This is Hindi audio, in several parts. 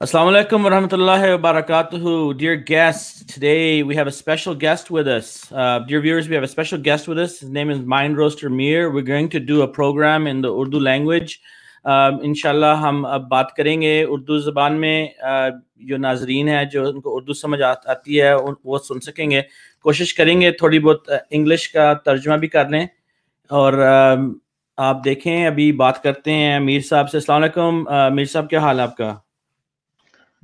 Assalamu alaikum wa rahmatullahi Dear guests, today we have a special guest with us. Uh, dear viewers, we have a special guest with us. His name is Mind Roaster Mir. We're going to do a program in the Urdu language. Um, inshallah, hum ab baat karenge Urdu ज़बान mein. uh, nazreen hai, jo unko Urdu samajh aati hai, आती है उन, वो सुन सकेंगे कोशिश करेंगे थोड़ी बहुत इंग्लिश का तर्जमा भी कर लें और uh, आप देखें अभी बात करते हैं मीर साहब से अलैक्म मीर साहब क्या हाल है आपका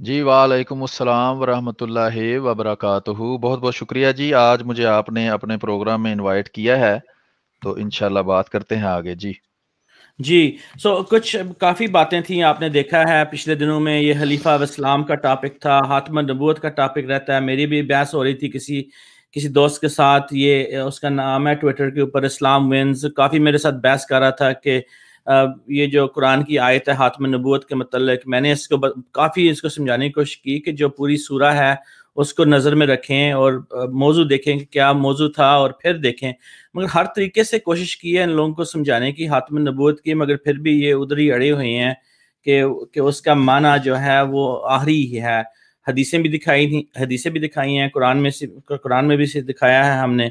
जी वालेकुम अस्सलाम वरहमतुल्लाहि वबरकत बहुत बहुत शुक्रिया जी आज मुझे आपने अपने प्रोग्राम में इनवाइट किया है तो इनशाला बात करते हैं आगे जी जी सो so, कुछ काफ़ी बातें थी आपने देखा है पिछले दिनों में ये हलीफा इस्लाम का टॉपिक था हातम नबूत का टॉपिक रहता है मेरी भी बहस हो रही थी किसी किसी दोस्त के साथ ये उसका नाम है ट्विटर के ऊपर इस्लाम विंस काफ़ी मेरे साथ बहस कर रहा था कि ये जो कुरान की आयत है हाथ में नबूत के मतलब मैंने इसको काफ़ी इसको समझाने की कोशिश की कि जो पूरी सूरा है उसको नज़र में रखें और मौजू देखें कि क्या मौजू था और फिर देखें मगर हर तरीके से कोशिश की है इन लोगों को समझाने की हाथ में नबूत की मगर फिर भी ये उधर ही अड़े हुए हैं कि कि उसका माना जो है वो आहरी ही है हदीसें भी दिखाई थी हदीसें भी दिखाई हैं कुरान में से कुरान में भी से दिखाया है हमने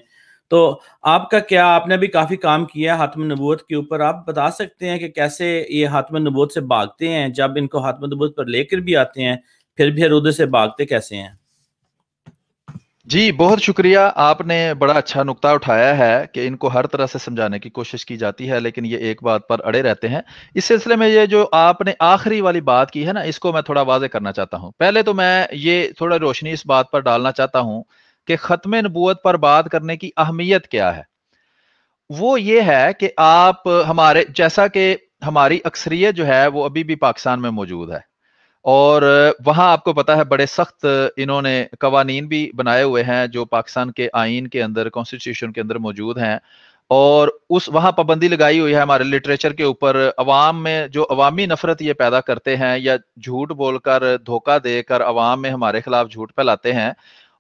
तो आपका क्या आपने भी काफ़ी काम किया है हाथम नबूत के ऊपर आप बता सकते हैं कि कैसे ये हाथम नबूत से भागते हैं जब इनको हाथम नबूत पर लेकर भी आते हैं फिर भी अरूदे से भागते कैसे हैं जी बहुत शुक्रिया आपने बड़ा अच्छा नुक्ता उठाया है कि इनको हर तरह से समझाने की कोशिश की जाती है लेकिन ये एक बात पर अड़े रहते हैं इस सिलसिले में ये जो आपने आखिरी वाली बात की है ना इसको मैं थोड़ा वाजे करना चाहता हूँ पहले तो मैं ये थोड़ा रोशनी इस बात पर डालना चाहता हूँ कि ख़त्म नबूत पर बात करने की अहमियत क्या है वो ये है कि आप हमारे जैसा कि हमारी अक्सरियत जो है वो अभी भी पाकिस्तान में मौजूद है और वहाँ आपको पता है बड़े सख्त इन्होंने कवानीन भी बनाए हुए हैं जो पाकिस्तान के आइन के अंदर कॉन्स्टिट्यूशन के अंदर मौजूद हैं और उस वहाँ पाबंदी लगाई हुई है हमारे लिटरेचर के ऊपर अवाम में जो अवामी नफरत ये पैदा करते हैं या झूठ बोलकर धोखा देकर अवाम में हमारे खिलाफ झूठ फैलाते हैं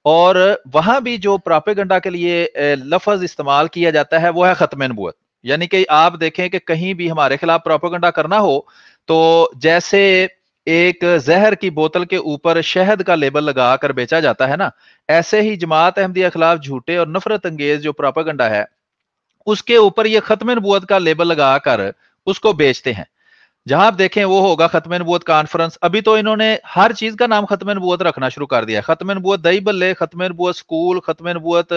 और वहां भी जो प्रापेगंडा के लिए लफज इस्तेमाल किया जाता है वो है खत्म नबूत यानी कि आप देखें कि कहीं भी हमारे खिलाफ प्रापेगंडा करना हो तो जैसे एक जहर की बोतल के ऊपर शहद का लेबल लगा कर बेचा जाता है ना ऐसे ही जमात अहमदिया खिलाफ झूठे और नफरत अंगेज जो प्रापागंडा है उसके ऊपर ये खत्म नबूत का लेबल लगा कर उसको बेचते हैं जहां आप देखें वो होगा खत्म नबूत कॉन्फ्रेंस अभी तो इन्होंने हर चीज का नाम खत्म नबूत रखना शुरू कर दिया खत्म नबूत दही बल्ले खत्म नबूत स्कूल खत्म नबूत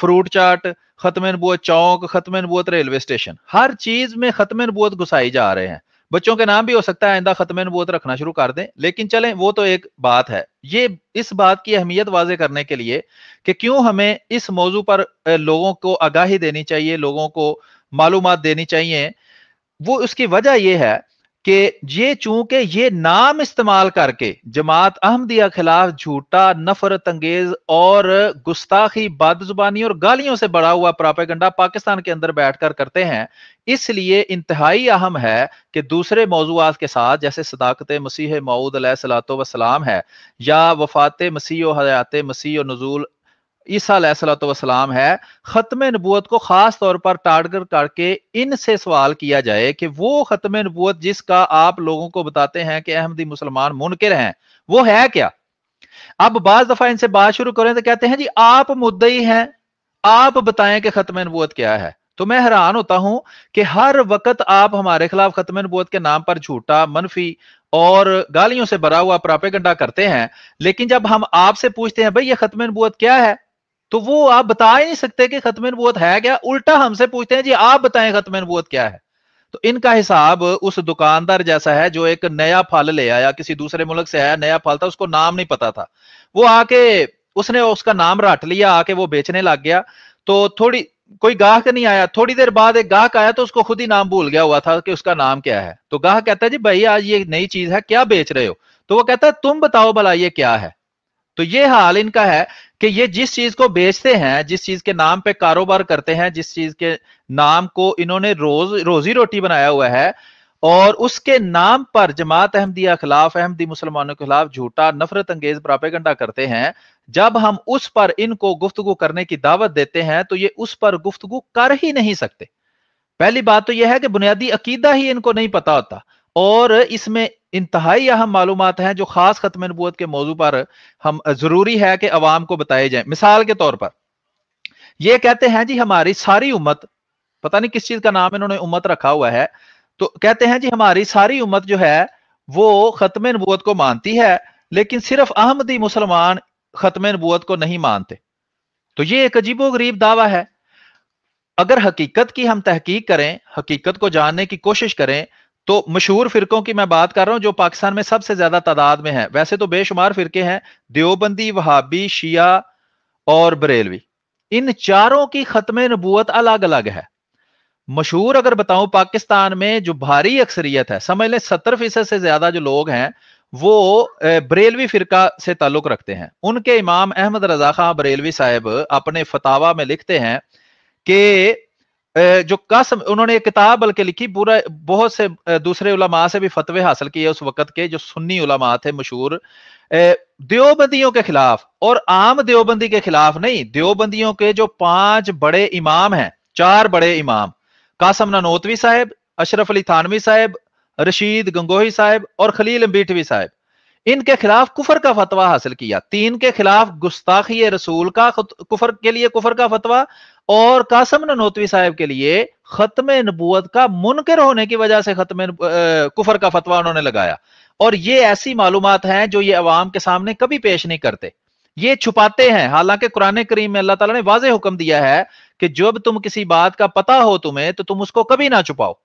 फ्रूट चाट खत्म नबूत चौक खत्म नबूत रेलवे स्टेशन हर चीज में खत्म नबूत घुसाई जा रहे हैं बच्चों के नाम भी हो सकता है आइंदा खत्म नबूत रखना शुरू कर दें लेकिन चले वो तो एक बात है ये इस बात की अहमियत वाजे करने के लिए कि क्यों हमें इस मौजू पर लोगों को आगाही देनी चाहिए लोगों को मालूम देनी चाहिए वो उसकी वजह यह है कि ये चूंकि ये नाम इस्तेमाल करके जमात अहमदिया खिलाफ झूठा नफरत अंगेज और गुस्ताखी बदजुबानी और गालियों से बड़ा हुआ प्रापेगंडा पाकिस्तान के अंदर बैठकर करते हैं इसलिए इंतहाई अहम है कि दूसरे मौजूद के साथ जैसे सदाकत मसीह मऊद सलात वसलाम है या वफात मसीह हयात मसीह नजूल ईसा है ख़त्म नबूत को ख़ास तौर पर टारगेट करके इनसे सवाल किया जाए कि वो ख़त्म नबूत जिसका आप लोगों को बताते हैं कि अहमदी मुसलमान मुनकर हैं वो है क्या अब बाज दफ़ा इनसे बात शुरू करें तो कहते हैं जी आप मुद्दई हैं आप बताएं कि ख़त्म नबूत क्या है तो मैं हैरान होता हूं कि हर वक्त आप हमारे खिलाफ खत्म नबूत के नाम पर झूठा मनफी और गालियों से भरा हुआ प्रापे करते हैं लेकिन जब हम आपसे पूछते हैं भाई ये खत्म नबूत क्या है तो वो आप बता ही नहीं सकते कि खत्म नबूत है क्या उल्टा हमसे पूछते हैं जी आप बताएं खत्म नबूत क्या है तो इनका हिसाब उस दुकानदार जैसा है जो एक नया फल ले आया किसी दूसरे मुल्क से आया नया फल था उसको नाम नहीं पता था वो आके उसने उसका नाम रट लिया आके वो बेचने लग गया तो थोड़ी कोई गाहक नहीं आया थोड़ी देर बाद एक गाहक आया तो उसको खुद ही नाम भूल गया हुआ था कि उसका नाम क्या है तो गाहक कहता है जी भाई आज ये नई चीज है क्या बेच रहे हो तो वो कहता है तुम बताओ भला ये क्या है तो ये हाल इनका है कि ये जिस चीज को बेचते हैं जिस चीज के नाम पे कारोबार करते हैं जिस चीज के नाम को इन्होंने रोज रोजी रोटी बनाया हुआ है और उसके नाम पर जमात अहमदिया खिलाफ अहमदी मुसलमानों के खिलाफ झूठा नफरत अंगेज प्रापेगंडा करते हैं जब हम उस पर इनको गुफ्तगु करने की दावत देते हैं तो ये उस पर गुफ्तगु कर ही नहीं सकते पहली बात तो यह है कि बुनियादी अकीदा ही इनको नहीं पता होता और इसमें इंतहाई अहम मालूम हैं जो खास खत्म नबूत के मौजू पर हम जरूरी है कि अवाम को बताए जाए मिसाल के तौर पर यह कहते हैं जी हमारी सारी उम्मत पता नहीं किस चीज का नाम इन्होंने उम्मत रखा हुआ है तो कहते हैं जी हमारी सारी उम्मत जो है वो खत्म नबूत को मानती है लेकिन सिर्फ अहमदी मुसलमान खत्म नबूत को नहीं मानते तो ये एक अजीबो गरीब दावा है अगर हकीकत की हम तहकीक करें हकीकत को जानने की कोशिश करें तो मशहूर फिरकों की मैं बात कर रहा हूं जो पाकिस्तान में सबसे ज्यादा तादाद में है वैसे तो बेशुमार फिरके हैं देवबंदी वहाबी शिया और बरेलवी इन चारों की खत्म नबूत अलग अलग है मशहूर अगर बताऊं पाकिस्तान में जो भारी अक्सरियत है समझ लें सत्तर फीसद से ज्यादा जो लोग हैं वो बरेलवी फिरका से ताल्लुक रखते हैं उनके इमाम अहमद रजा खां बरेलवी साहब अपने फतावा में लिखते हैं कि जो कसम उन्होंने एक किताब बल्कि लिखी पूरा बहुत से दूसरे उलमा से भी फतवे हासिल किए उस वक्त के जो सुन्नी उलमा थे मशहूर देवबंदियों के खिलाफ और आम देवबंदी के खिलाफ नहीं देवबंदियों के जो पांच बड़े इमाम हैं चार बड़े इमाम कासम ननोतवी साहेब अशरफ अली थानवी साहेब रशीद गंगोही साहब और खलील अम्बीठवी साहेब इनके खिलाफ कुफर का फतवा हासिल किया तीन के खिलाफ गुस्ताखी रसूल का कुफर के लिए कुफर का फतवा और कासम नोतवी साहब के लिए खत्म नबूत का मुनकर होने की वजह से खत्म कुफर का फतवा उन्होंने लगाया और ये ऐसी मालूम हैं जो ये अवाम के सामने कभी पेश नहीं करते ये छुपाते हैं हालांकि कुरान करीम में अल्लाह ताला ने वाज हुक्म दिया है कि जब तुम किसी बात का पता हो तुम्हें तो तुम उसको कभी ना छुपाओ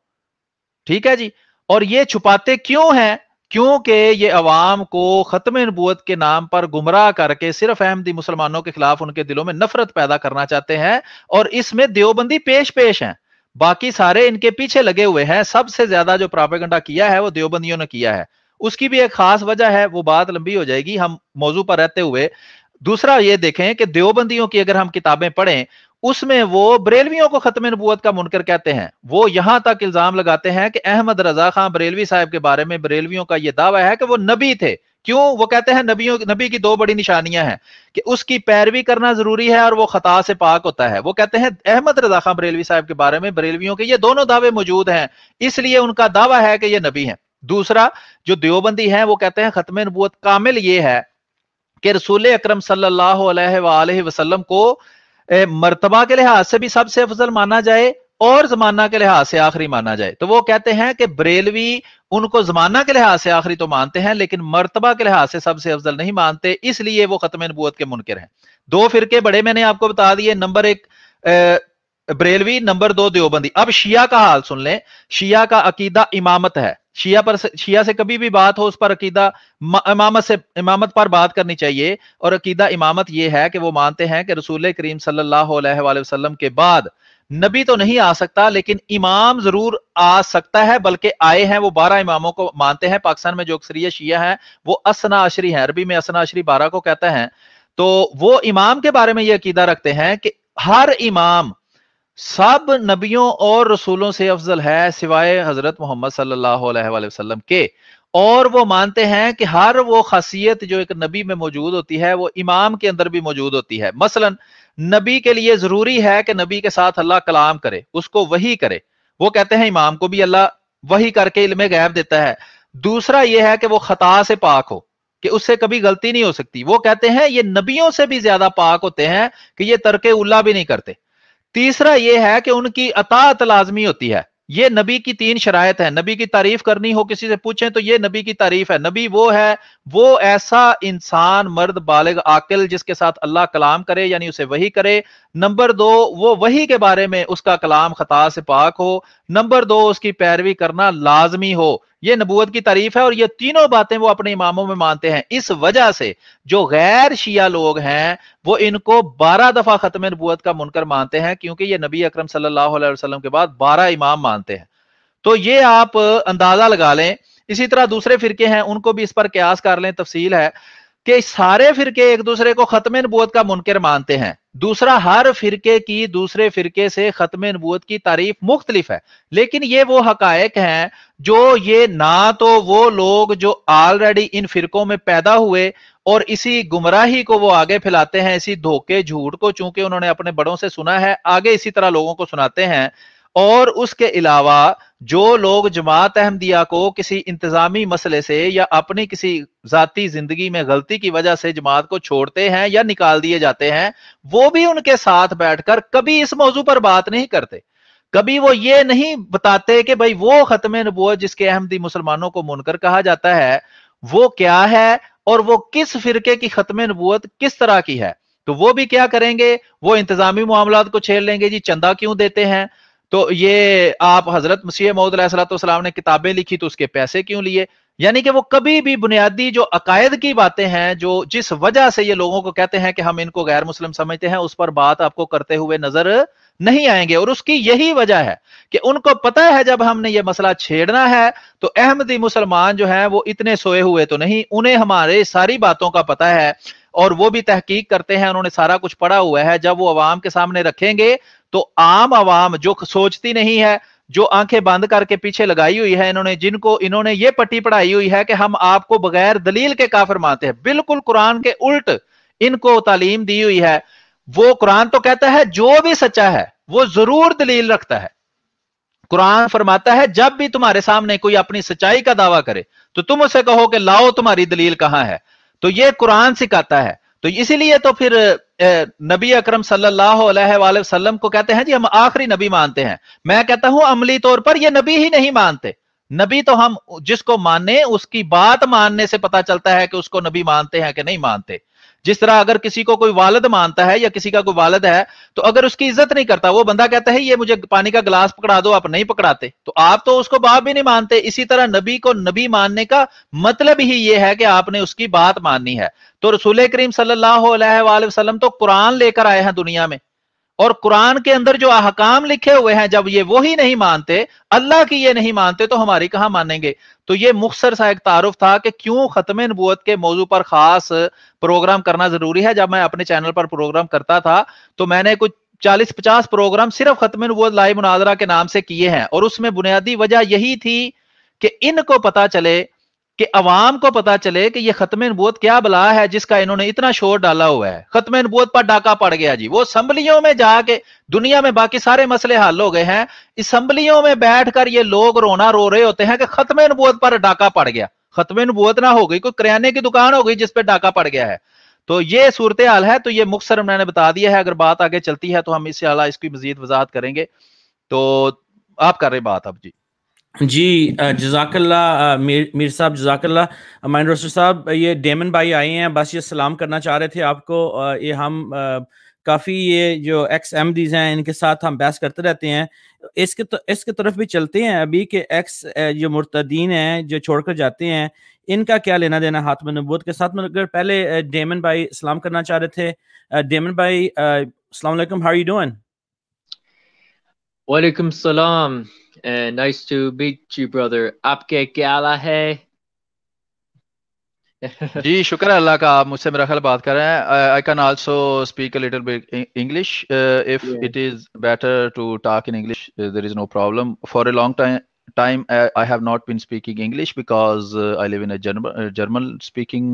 ठीक है जी और ये छुपाते क्यों हैं क्योंकि ये अवाम को ख़त्म नबूत के नाम पर गुमराह करके सिर्फ अहमदी मुसलमानों के खिलाफ उनके दिलों में नफरत पैदा करना चाहते हैं और इसमें देवबंदी पेश पेश है बाकी सारे इनके पीछे लगे हुए हैं सबसे ज्यादा जो प्रापेगंडा किया है वो देवबंदियों ने किया है उसकी भी एक खास वजह है वो बात लंबी हो जाएगी हम मौजू पर रहते हुए दूसरा ये देखें कि देवबंदियों की अगर हम किताबें पढ़ें उसमें वो बरेलवियों को खत्म नबूत का मुनकर कहते हैं वो यहां तक इल्जाम लगाते हैं कि अहमद रजा खान बरेलवी साहब के बारे में बरेलवियों का यह दावा है कि वो नबी थे क्यों वो कहते हैं नबियों नबी की दो बड़ी निशानियां हैं कि उसकी पैरवी करना जरूरी है और वो खता से पाक होता है वो कहते हैं अहमद रजा खान बरेलवी साहब के बारे में बरेलवियों के ये दोनों दावे मौजूद हैं इसलिए उनका दावा है कि ये नबी है दूसरा जो देवबंदी है वो कहते हैं खत्म नबूत कामिल ये है कि रसूल अक्रम सल्लल्लाहु अलैहि को मरतबा के लिहाज से भी सबसे अफजल माना जाए और जमाना के लिहाज से आखिरी माना जाए तो वो कहते हैं कि बरेलवी उनको जमाना के लिहाज से आखिरी तो मानते हैं लेकिन मरतबा के लिहाज से सबसे अफजल नहीं मानते इसलिए वो खत्म नबूत के मुनकर हैं दो फिरके बड़े मैंने आपको बता दिए नंबर एक बरेलवी नंबर दो देवबंदी अब शिया का हाल सुन लें शिया का अकीदा इमामत है शिया पर शिया से कभी भी बात हो उस पर अकीदा इमामत से इमामत पर बात करनी चाहिए और अकीदा इमामत यह है कि वो मानते हैं कि रसूल करीम सल्लाम के बाद नबी तो नहीं आ सकता लेकिन इमाम जरूर आ सकता है बल्कि आए हैं वो बारह इमामों को मानते हैं पाकिस्तान में जो अक्सरिया शिया है वो असना अशरी है अरबी में असना अशरी बारह को कहते हैं तो वो इमाम के बारे में ये अकीदा रखते हैं कि हर इमाम सब नबियों और रसूलों से अफजल है सिवाय हजरत मोहम्मद सल्लाम वसल्लम के और वो मानते हैं कि हर वो खासियत जो एक नबी में मौजूद होती है वो इमाम के अंदर भी मौजूद होती है मसलन नबी के लिए जरूरी है कि नबी के साथ अल्लाह कलाम करे उसको वही करे वो कहते हैं इमाम को भी अल्लाह वही करके इल्म गैब देता है दूसरा यह है कि वो खता से पाक हो कि उससे कभी गलती नहीं हो सकती वो कहते हैं ये नबियों से भी ज्यादा पाक होते हैं कि ये तरके उल्ला भी नहीं करते तीसरा यह है कि उनकी अतात लाजमी होती है ये नबी की तीन शरायत है नबी की तारीफ करनी हो किसी से पूछें तो ये नबी की तारीफ है नबी वो है वो ऐसा इंसान मर्द बालिग आकिल जिसके साथ अल्लाह कलाम करे यानी उसे वही करे नंबर दो वो वही के बारे में उसका कलाम खता से पाक हो नंबर दो उसकी पैरवी करना लाजमी हो ये नबूत की तारीफ है और ये तीनों बातें वो अपने इमामों में मानते हैं इस वजह से जो गैर शिया लोग हैं वो इनको बारह दफा खत्म नबूत का मुनकर मानते हैं क्योंकि ये नबी अक्रम सलम के बाद बारह इमाम मानते हैं तो ये आप अंदाजा लगा लें इसी तरह दूसरे फिरके हैं उनको भी इस पर क्यास कर लें तफसील है कि सारे फिरके एक दूसरे को खत्म नबूत का मुनकर मानते हैं दूसरा हर फिरके की दूसरे फिरके से खत्म नबूत की तारीफ मुख्तलिफ है लेकिन ये वो हकायक हैं जो ये ना तो वो लोग जो ऑलरेडी इन फिरकों में पैदा हुए और इसी गुमराही को वो आगे फैलाते हैं इसी धोखे झूठ को चूंकि उन्होंने अपने बड़ों से सुना है आगे इसी तरह लोगों को सुनाते हैं और उसके अलावा जो लोग जमात अहमदिया को किसी इंतजामी मसले से या अपनी किसी जाति जिंदगी में गलती की वजह से जमात को छोड़ते हैं या निकाल दिए जाते हैं वो भी उनके साथ बैठकर कभी इस मौजू पर बात नहीं करते कभी वो ये नहीं बताते कि भाई वो खत्म नबूत जिसके अहमदी मुसलमानों को मुनकर कहा जाता है वो क्या है और वो किस फिरके की खत्म नबूत किस तरह की है तो वो भी क्या करेंगे वो इंतजामी मामला को छेड़ लेंगे जी चंदा क्यों देते हैं तो ये आप हजरत मसीह महदलाम ने किताबें लिखी तो उसके पैसे क्यों लिए यानी कि वो कभी भी बुनियादी जो अकायद की बातें हैं जो जिस वजह से ये लोगों को कहते हैं कि हम इनको गैर मुस्लिम समझते हैं उस पर बात आपको करते हुए नजर नहीं आएंगे और उसकी यही वजह है कि उनको पता है जब हमने ये मसला छेड़ना है तो अहमदी मुसलमान जो है वो इतने सोए हुए तो नहीं उन्हें हमारे सारी बातों का पता है और वो भी तहकीक करते हैं उन्होंने सारा कुछ पढ़ा हुआ है जब वो आवाम के सामने रखेंगे तो आम आवाम जो सोचती नहीं है जो आंखें बंद करके पीछे लगाई हुई है इन्होंने जिनको इन्होंने ये पट्टी पढ़ाई हुई है कि हम आपको बगैर दलील के काफिर मानते हैं बिल्कुल कुरान के उल्ट इनको तालीम दी हुई है वो कुरान तो कहता है जो भी सच्चा है वो जरूर दलील रखता है कुरान फरमाता है जब भी तुम्हारे सामने कोई अपनी सच्चाई का दावा करे तो तुम उसे कहो कि लाओ तुम्हारी दलील कहां है तो ये कुरान सिखाता है तो इसीलिए तो फिर नबी अक्रम सल्लाम को कहते हैं जी हम आखिरी नबी मानते हैं मैं कहता हूं अमली तौर पर ये नबी ही नहीं मानते नबी तो हम जिसको माने उसकी बात मानने से पता चलता है कि उसको नबी मानते हैं कि नहीं मानते जिस तरह अगर किसी को कोई वालद मानता है या किसी का कोई वालद है तो अगर उसकी इज्जत नहीं करता वो बंदा कहता है ये मुझे पानी का गिलास पकड़ा दो आप नहीं पकड़ाते तो आप तो उसको बाप भी नहीं मानते इसी तरह नबी को नबी मानने का मतलब ही ये है कि आपने उसकी बात माननी है तो रसूल करीम सल्लाम तो कुरान लेकर आए हैं दुनिया में और कुरान के अंदर जो अहकाम लिखे हुए हैं जब ये वो ही नहीं मानते अल्लाह की ये नहीं मानते तो हमारी कहां मानेंगे तो ये मुख्तर सा एक तारुफ था कि क्यों ख़त्म नबूत के मौजू पर ख़ास प्रोग्राम करना ज़रूरी है जब मैं अपने चैनल पर प्रोग्राम करता था तो मैंने कुछ चालीस पचास प्रोग्राम सिर्फ खत्म नबूत लाइव मुनाजरा के नाम से किए हैं और उसमें बुनियादी वजह यही थी कि इनको पता चले कि अवाम को पता चले कि ये खत्म नबूत क्या बला है जिसका इन्होंने इतना शोर डाला हुआ है खत्म नबूत पर डाका पड़ गया जी वो असम्बलियों में जाके दुनिया में बाकी सारे मसले हल हो गए हैं असम्बलियों में बैठकर ये लोग रोना रो रहे होते हैं कि खत्म नबूत पर डाका पड़ गया खत्म नबूत ना हो गई कोई करियाने की दुकान हो गई जिसपे डाका पड़ गया है तो ये सूरत हाल है तो ये मुख्तर मैंने बता दिया है अगर बात आगे चलती है तो हम इससे अला इसकी मजीद वजाहत करेंगे तो आप कर रहे बात अब जी जी जजाकल्ला मीर मीर साहब जजाकल्ला माइंड रोस्टर साहब ये डेमन भाई आए हैं बस ये सलाम करना चाह रहे थे आपको ये हम काफ़ी ये जो एक्स एम डीज हैं इनके साथ हम बहस करते रहते हैं इसके तो, इसके तरफ भी चलते हैं अभी के एक्स जो मुर्तदीन हैं जो छोड़कर जाते हैं इनका क्या लेना देना हाथ में नबूत के साथ मगर पहले डेमन भाई सलाम करना चाह रहे थे डेमन भाई अस्सलाम वालेकुम हाउ यू डूइंग वालेकुम सलाम and nice to meet you, brother. Apke Gala hai. जी शुक्र अल्लाह का आप मुझसे मेरा ख्याल बात कर रहे हैं I can also speak a little bit English if it is better to talk in English there is no time I have not been speaking English because uh, I live in a uh, German, speaking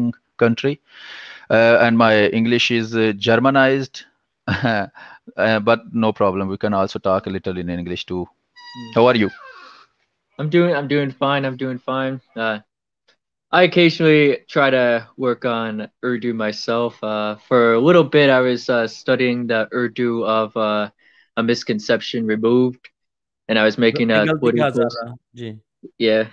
country uh, and my English is Germanized. but no problem, we can also talk a little in English too. How are you? I'm doing I'm doing fine. I'm doing fine. Uh, I occasionally try to work on Urdu myself. Uh, for a little bit, I was uh, studying the Urdu of uh, a misconception removed, and I was making a yeah.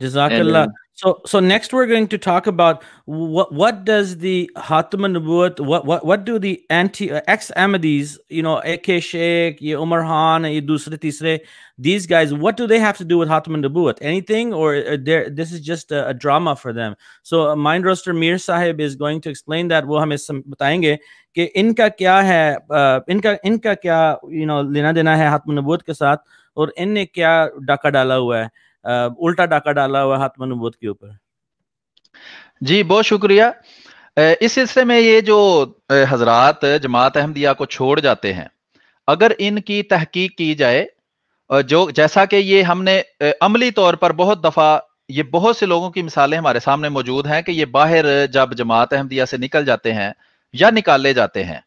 Jazakallah. So, so next we're going to talk about what what does the Hatman Nubuwat, what what what do the anti uh, ex Ahmadis, you know, AK Sheikh, ye Umar Khan, ye Dusre Tisre, these guys, what do they have to do with the Nubuwat? Anything, or uh, this is just a, a, drama for them? So, uh, Mind Roaster Mir Sahib is going to explain that. वो हमें बताएंगे कि इनका क्या है, uh, inka inka kya you know, lena देना है Hatam Nubuwat के साथ, और इनने क्या डाका डाला हुआ है. उल्टा डाका डाला हुआ आत्मानुबोध के ऊपर जी बहुत शुक्रिया इस सिलसिले में ये जो हजरात जमात अहमदिया को छोड़ जाते हैं अगर इनकी तहकीक की जाए जो जैसा कि ये हमने अमली तौर पर बहुत दफ़ा ये बहुत से लोगों की मिसालें हमारे सामने मौजूद हैं कि ये बाहर जब जमात अहमदिया से निकल जाते हैं या निकाले जाते हैं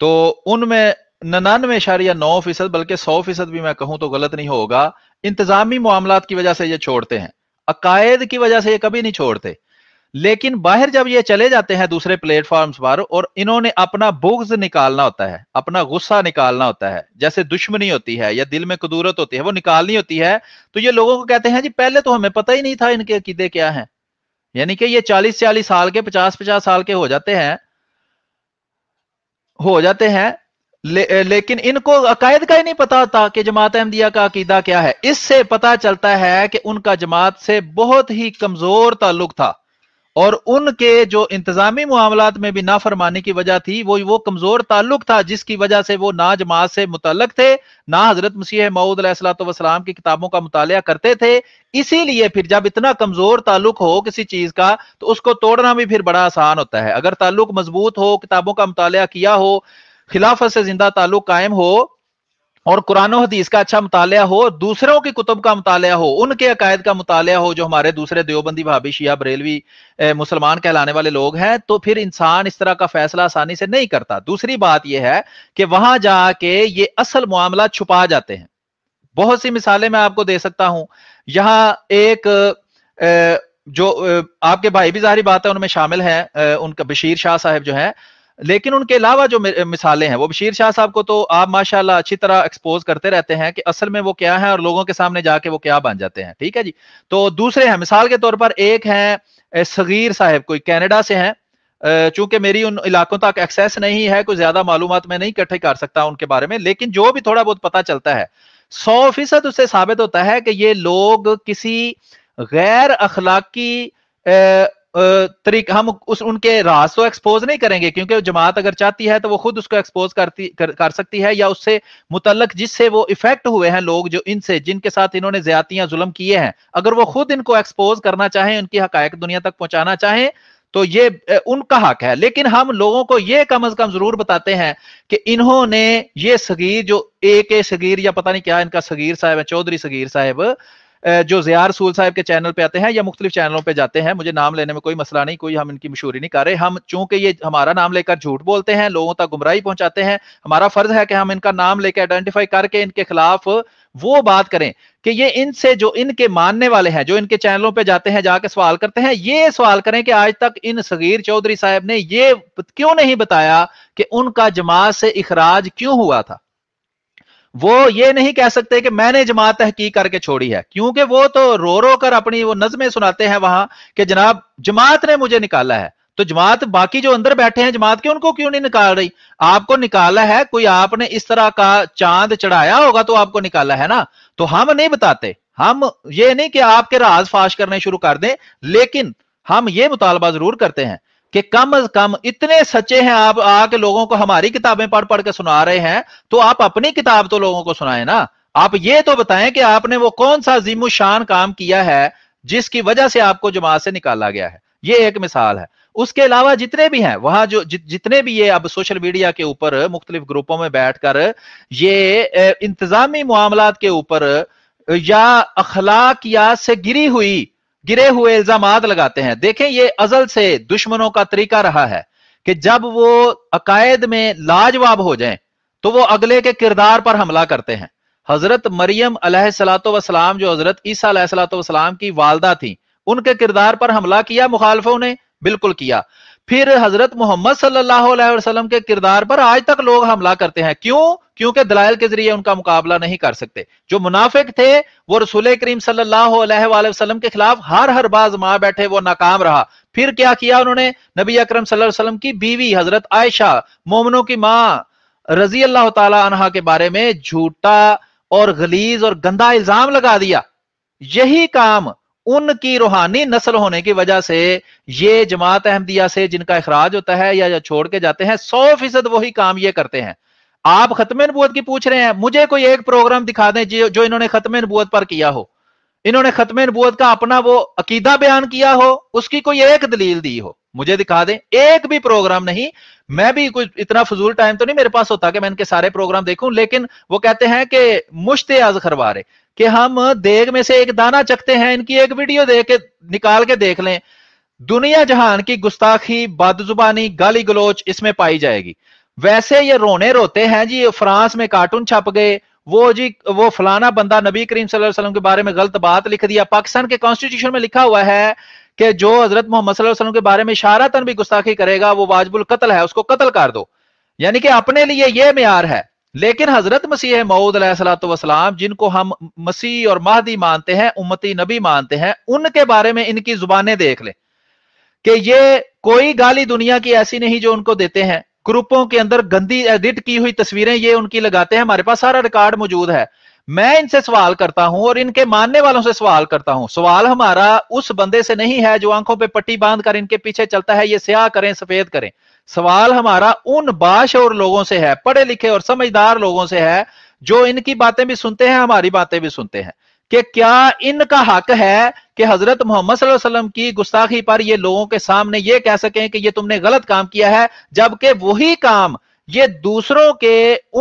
तो उनमें नन्यानवे इशारिया नौ फीसद बल्कि सौ फीसद भी मैं कहूं तो गलत नहीं होगा इंतजामी मामला की वजह से ये छोड़ते हैं अकायद की वजह से ये कभी नहीं छोड़ते लेकिन बाहर जब ये चले जाते हैं दूसरे प्लेटफॉर्म्स पर और इन्होंने अपना बुग्ज निकालना होता है अपना गुस्सा निकालना होता है जैसे दुश्मनी होती है या दिल में कदूरत होती है वो निकालनी होती है तो ये लोगों को कहते हैं जी पहले तो हमें पता ही नहीं था इनके अकीदे क्या है यानी कि ये चालीस चालीस साल के पचास पचास साल के हो जाते हैं हो जाते हैं ले, लेकिन इनको अकायद का ही नहीं पता होता कि जमात अहमदिया का अकीदा क्या है इससे पता चलता है कि उनका जमात से बहुत ही कमजोर ताल्लुक था और उनके जो इंतजामी मामला में भी फरमाने की वजह थी वो वो कमजोर ताल्लुक था जिसकी वजह से वो ना जमात से मुतलक थे ना हजरत मसीह मऊद सलाम की किताबों का मुताल करते थे इसीलिए फिर जब इतना कमजोर ताल्लुक हो किसी चीज का तो उसको तोड़ना भी फिर बड़ा आसान होता है अगर ताल्लुक मजबूत हो किताबों का मुताया किया हो खिलाफत से जिंदा ताल्लुक कायम हो और कुरान हदीस का अच्छा मुताल हो दूसरों की कुतुब का मुताल हो उनके अकायद का मुताल हो जो हमारे दूसरे देवबंदी भाभी शिया बरेलवी मुसलमान कहलाने वाले लोग हैं तो फिर इंसान इस तरह का फैसला आसानी से नहीं करता दूसरी बात यह है कि वहां जाके ये असल मामला छुपा जाते हैं बहुत सी मिसालें मैं आपको दे सकता हूं यहां एक जो आपके भाई भी जाहरी बात है उनमें शामिल है उनका बशीर शाह साहब जो है लेकिन उनके अलावा जो मिसालें हैं वो बशीर शाह साहब को तो आप माशाल्लाह अच्छी तरह एक्सपोज करते रहते हैं कि असल में वो क्या है और लोगों के सामने जाके वो क्या बन जाते हैं ठीक है जी तो दूसरे हैं मिसाल के तौर पर एक है सगीर साहब कोई कैनेडा से हैं चूंकि मेरी उन इलाकों तक एक्सेस नहीं है कोई ज्यादा मालूम मैं नहीं इकट्ठे कर सकता उनके बारे में लेकिन जो भी थोड़ा बहुत पता चलता है सौ फीसद उससे साबित होता है कि ये लोग किसी गैर अखलाकी तरीक हम उस उनके रास को एक्सपोज नहीं करेंगे क्योंकि जमात अगर चाहती है तो वो खुद उसको एक्सपोज करती कर, कर सकती है या उससे मुतलक जिससे वो इफेक्ट हुए हैं लोग जो इनसे जिनके साथ इन्होंने ज्यादतियां जुलम किए हैं अगर वो खुद इनको एक्सपोज करना चाहें उनकी हकायक दुनिया तक पहुंचाना चाहें तो ये उनका हक है लेकिन हम लोगों को ये कम अज कम जरूर बताते हैं कि इन्होंने ये सगीर जो ए के सगीर या पता नहीं क्या इनका सगीर साहब है चौधरी सगीर साहब जो जियार सूल साहब के चैनल पे आते हैं या मुख्तलिफ चैनलों पे जाते हैं मुझे नाम लेने में कोई मसला नहीं कोई हम इनकी मशहूरी नहीं कर रहे हम चूंकि ये हमारा नाम लेकर झूठ बोलते हैं लोगों तक गुमराही पहुंचाते हैं हमारा फर्ज है कि हम इनका नाम लेकर आइडेंटिफाई करके इनके खिलाफ वो बात करें कि ये इनसे जो इनके मानने वाले हैं जो इनके चैनलों पे जाते हैं जाके सवाल करते हैं ये सवाल करें कि आज तक इन सगीर चौधरी साहब ने ये क्यों नहीं बताया कि उनका जमात से इखराज क्यों हुआ था वो ये नहीं कह सकते कि मैंने जमात तहकी करके छोड़ी है क्योंकि वो तो रो रो कर अपनी वो नज़में सुनाते हैं वहां कि जनाब जमात ने मुझे निकाला है तो जमात बाकी जो अंदर बैठे हैं जमात के उनको क्यों नहीं निकाल रही आपको निकाला है कोई आपने इस तरह का चांद चढ़ाया होगा तो आपको निकाला है ना तो हम नहीं बताते हम ये नहीं कि आपके राज फाश करने शुरू कर दें लेकिन हम ये मुतालबा जरूर करते हैं कि कम अज कम इतने सच्चे हैं आप आके लोगों को हमारी किताबें पढ़ पढ़ के सुना रहे हैं तो आप अपनी किताब तो लोगों को सुनाए ना आप ये तो बताएं कि आपने वो कौन सा जीमो शान काम किया है जिसकी वजह से आपको जमात से निकाला गया है ये एक मिसाल है उसके अलावा जितने भी हैं वहां जो जि, जितने भी ये अब सोशल मीडिया के ऊपर मुख्तलिफ ग्रुपों में बैठकर ये इंतजामी मामला के ऊपर या अखलाक या से गिरी हुई गिरे हुए इल्जाम लगाते हैं देखें ये अजल से दुश्मनों का तरीका रहा है कि जब वो अकायद में लाजवाब हो जाए तो वो अगले के किरदार पर हमला करते हैं हजरत मरियम सलाम जो हजरत ईसा सलाम की वालदा थी उनके किरदार पर हमला किया मुखालफों ने बिल्कुल किया फिर हजरत मोहम्मद सल्लल्लाहु के किरदार पर आज तक लोग हमला करते हैं क्यों क्योंकि दलायल के जरिए उनका मुकाबला नहीं कर सकते जो मुनाफिक थे वो रसूल करीम सल्लाम के खिलाफ हर हर बाज मां बैठे वो नाकाम रहा फिर क्या किया उन्होंने नबी अक्रम सलम की बीवी हजरत आयशा मोमनों की माँ रजी अल्लाह तला के बारे में झूठा और गलीज और गंदा इल्जाम लगा दिया यही काम उनकी रूहानी नस्ल होने की वजह से ये जमात अहमदिया से जिनका अखराज होता है या छोड़ के जाते हैं सौ फीसद वही काम ये करते हैं आप खत्म नबूत की पूछ रहे हैं मुझे कोई एक प्रोग्राम दिखा दें जो जो इन्होंने खत्म नबूत पर किया हो इन्होंने खत्म नबूत का अपना वो अकीदा बयान किया हो उसकी कोई एक दलील दी हो मुझे दिखा दें एक भी प्रोग्राम नहीं मैं भी कुछ इतना फजूल टाइम तो नहीं मेरे पास होता कि मैं इनके सारे प्रोग्राम देखूं लेकिन वो कहते हैं कि मुश्ते आज खरवारे कि हम देग में से एक दाना चखते हैं इनकी एक वीडियो दे के निकाल के देख लें दुनिया जहान की गुस्ताखी बदजुबानी गाली गलोच इसमें पाई जाएगी वैसे ये रोने रोते हैं जी फ्रांस में कार्टून छप गए वो जी वो फलाना बंदा नबी करीम सल्लल्लाहु अलैहि वसल्लम के बारे में गलत बात लिख दिया पाकिस्तान के कॉन्स्टिट्यूशन में लिखा हुआ है कि जो हजरत मोहम्मद वसल्लम के बारे में इशारातन भी गुस्ताखी करेगा वो वाजबुल कत्ल है उसको कत्ल कर दो यानी कि अपने लिए ये मैार है लेकिन हजरत मसीह मऊद सलाम जिनको हम मसीह और महदी मानते हैं उम्मती नबी मानते हैं उनके बारे में इनकी जुबानें देख ले कि ये कोई गाली दुनिया की ऐसी नहीं जो उनको देते हैं ग्रुपों के अंदर गंदी एडिट की हुई तस्वीरें ये उनकी लगाते हैं हमारे पास सारा रिकॉर्ड मौजूद है मैं इनसे सवाल करता हूं और इनके मानने वालों से सवाल करता हूं सवाल हमारा उस बंदे से नहीं है जो आंखों पे पट्टी बांध कर इनके पीछे चलता है ये स्याह करें सफेद करें सवाल हमारा उन बाश और लोगों से है पढ़े लिखे और समझदार लोगों से है जो इनकी बातें भी सुनते हैं हमारी बातें भी सुनते हैं कि क्या इनका हक है कि हजरत मोहम्मद वसल्लम की गुस्ताखी पर ये लोगों के सामने ये कह सकें कि ये तुमने गलत काम किया है जबकि वही काम ये दूसरों के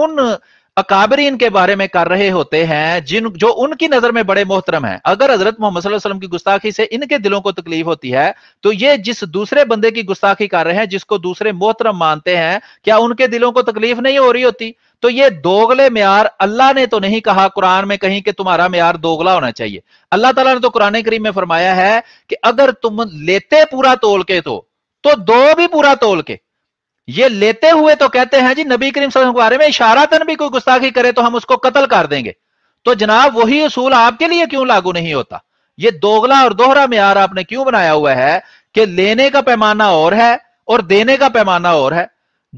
उन अकाबरीन के बारे में कर रहे होते हैं जिन जो उनकी नजर में बड़े मोहतरम हैं अगर हजरत मोहम्मद की गुस्ताखी से इनके दिलों को तकलीफ होती है तो ये जिस दूसरे बंदे की गुस्ताखी कर रहे हैं जिसको दूसरे मोहतरम मानते हैं क्या उनके दिलों को तकलीफ नहीं हो रही होती तो ये दोगले म्यार अल्लाह ने तो नहीं कहा कुरान में कहीं कि तुम्हारा म्यार दोगला होना चाहिए अल्लाह तला ने तो कुरने करीम में फरमाया है कि अगर तुम लेते पूरा तोल के तो, तो दो भी पूरा तोल के ये लेते हुए तो कहते हैं जी नबी करीम के बारे में इशारातन भी कोई गुस्ताखी करे तो हम उसको कत्ल कर देंगे तो जनाब वही असूल आपके लिए क्यों लागू नहीं होता ये दोगला और दोहरा मैार आपने क्यों बनाया हुआ है कि लेने का पैमाना और है और देने का पैमाना और है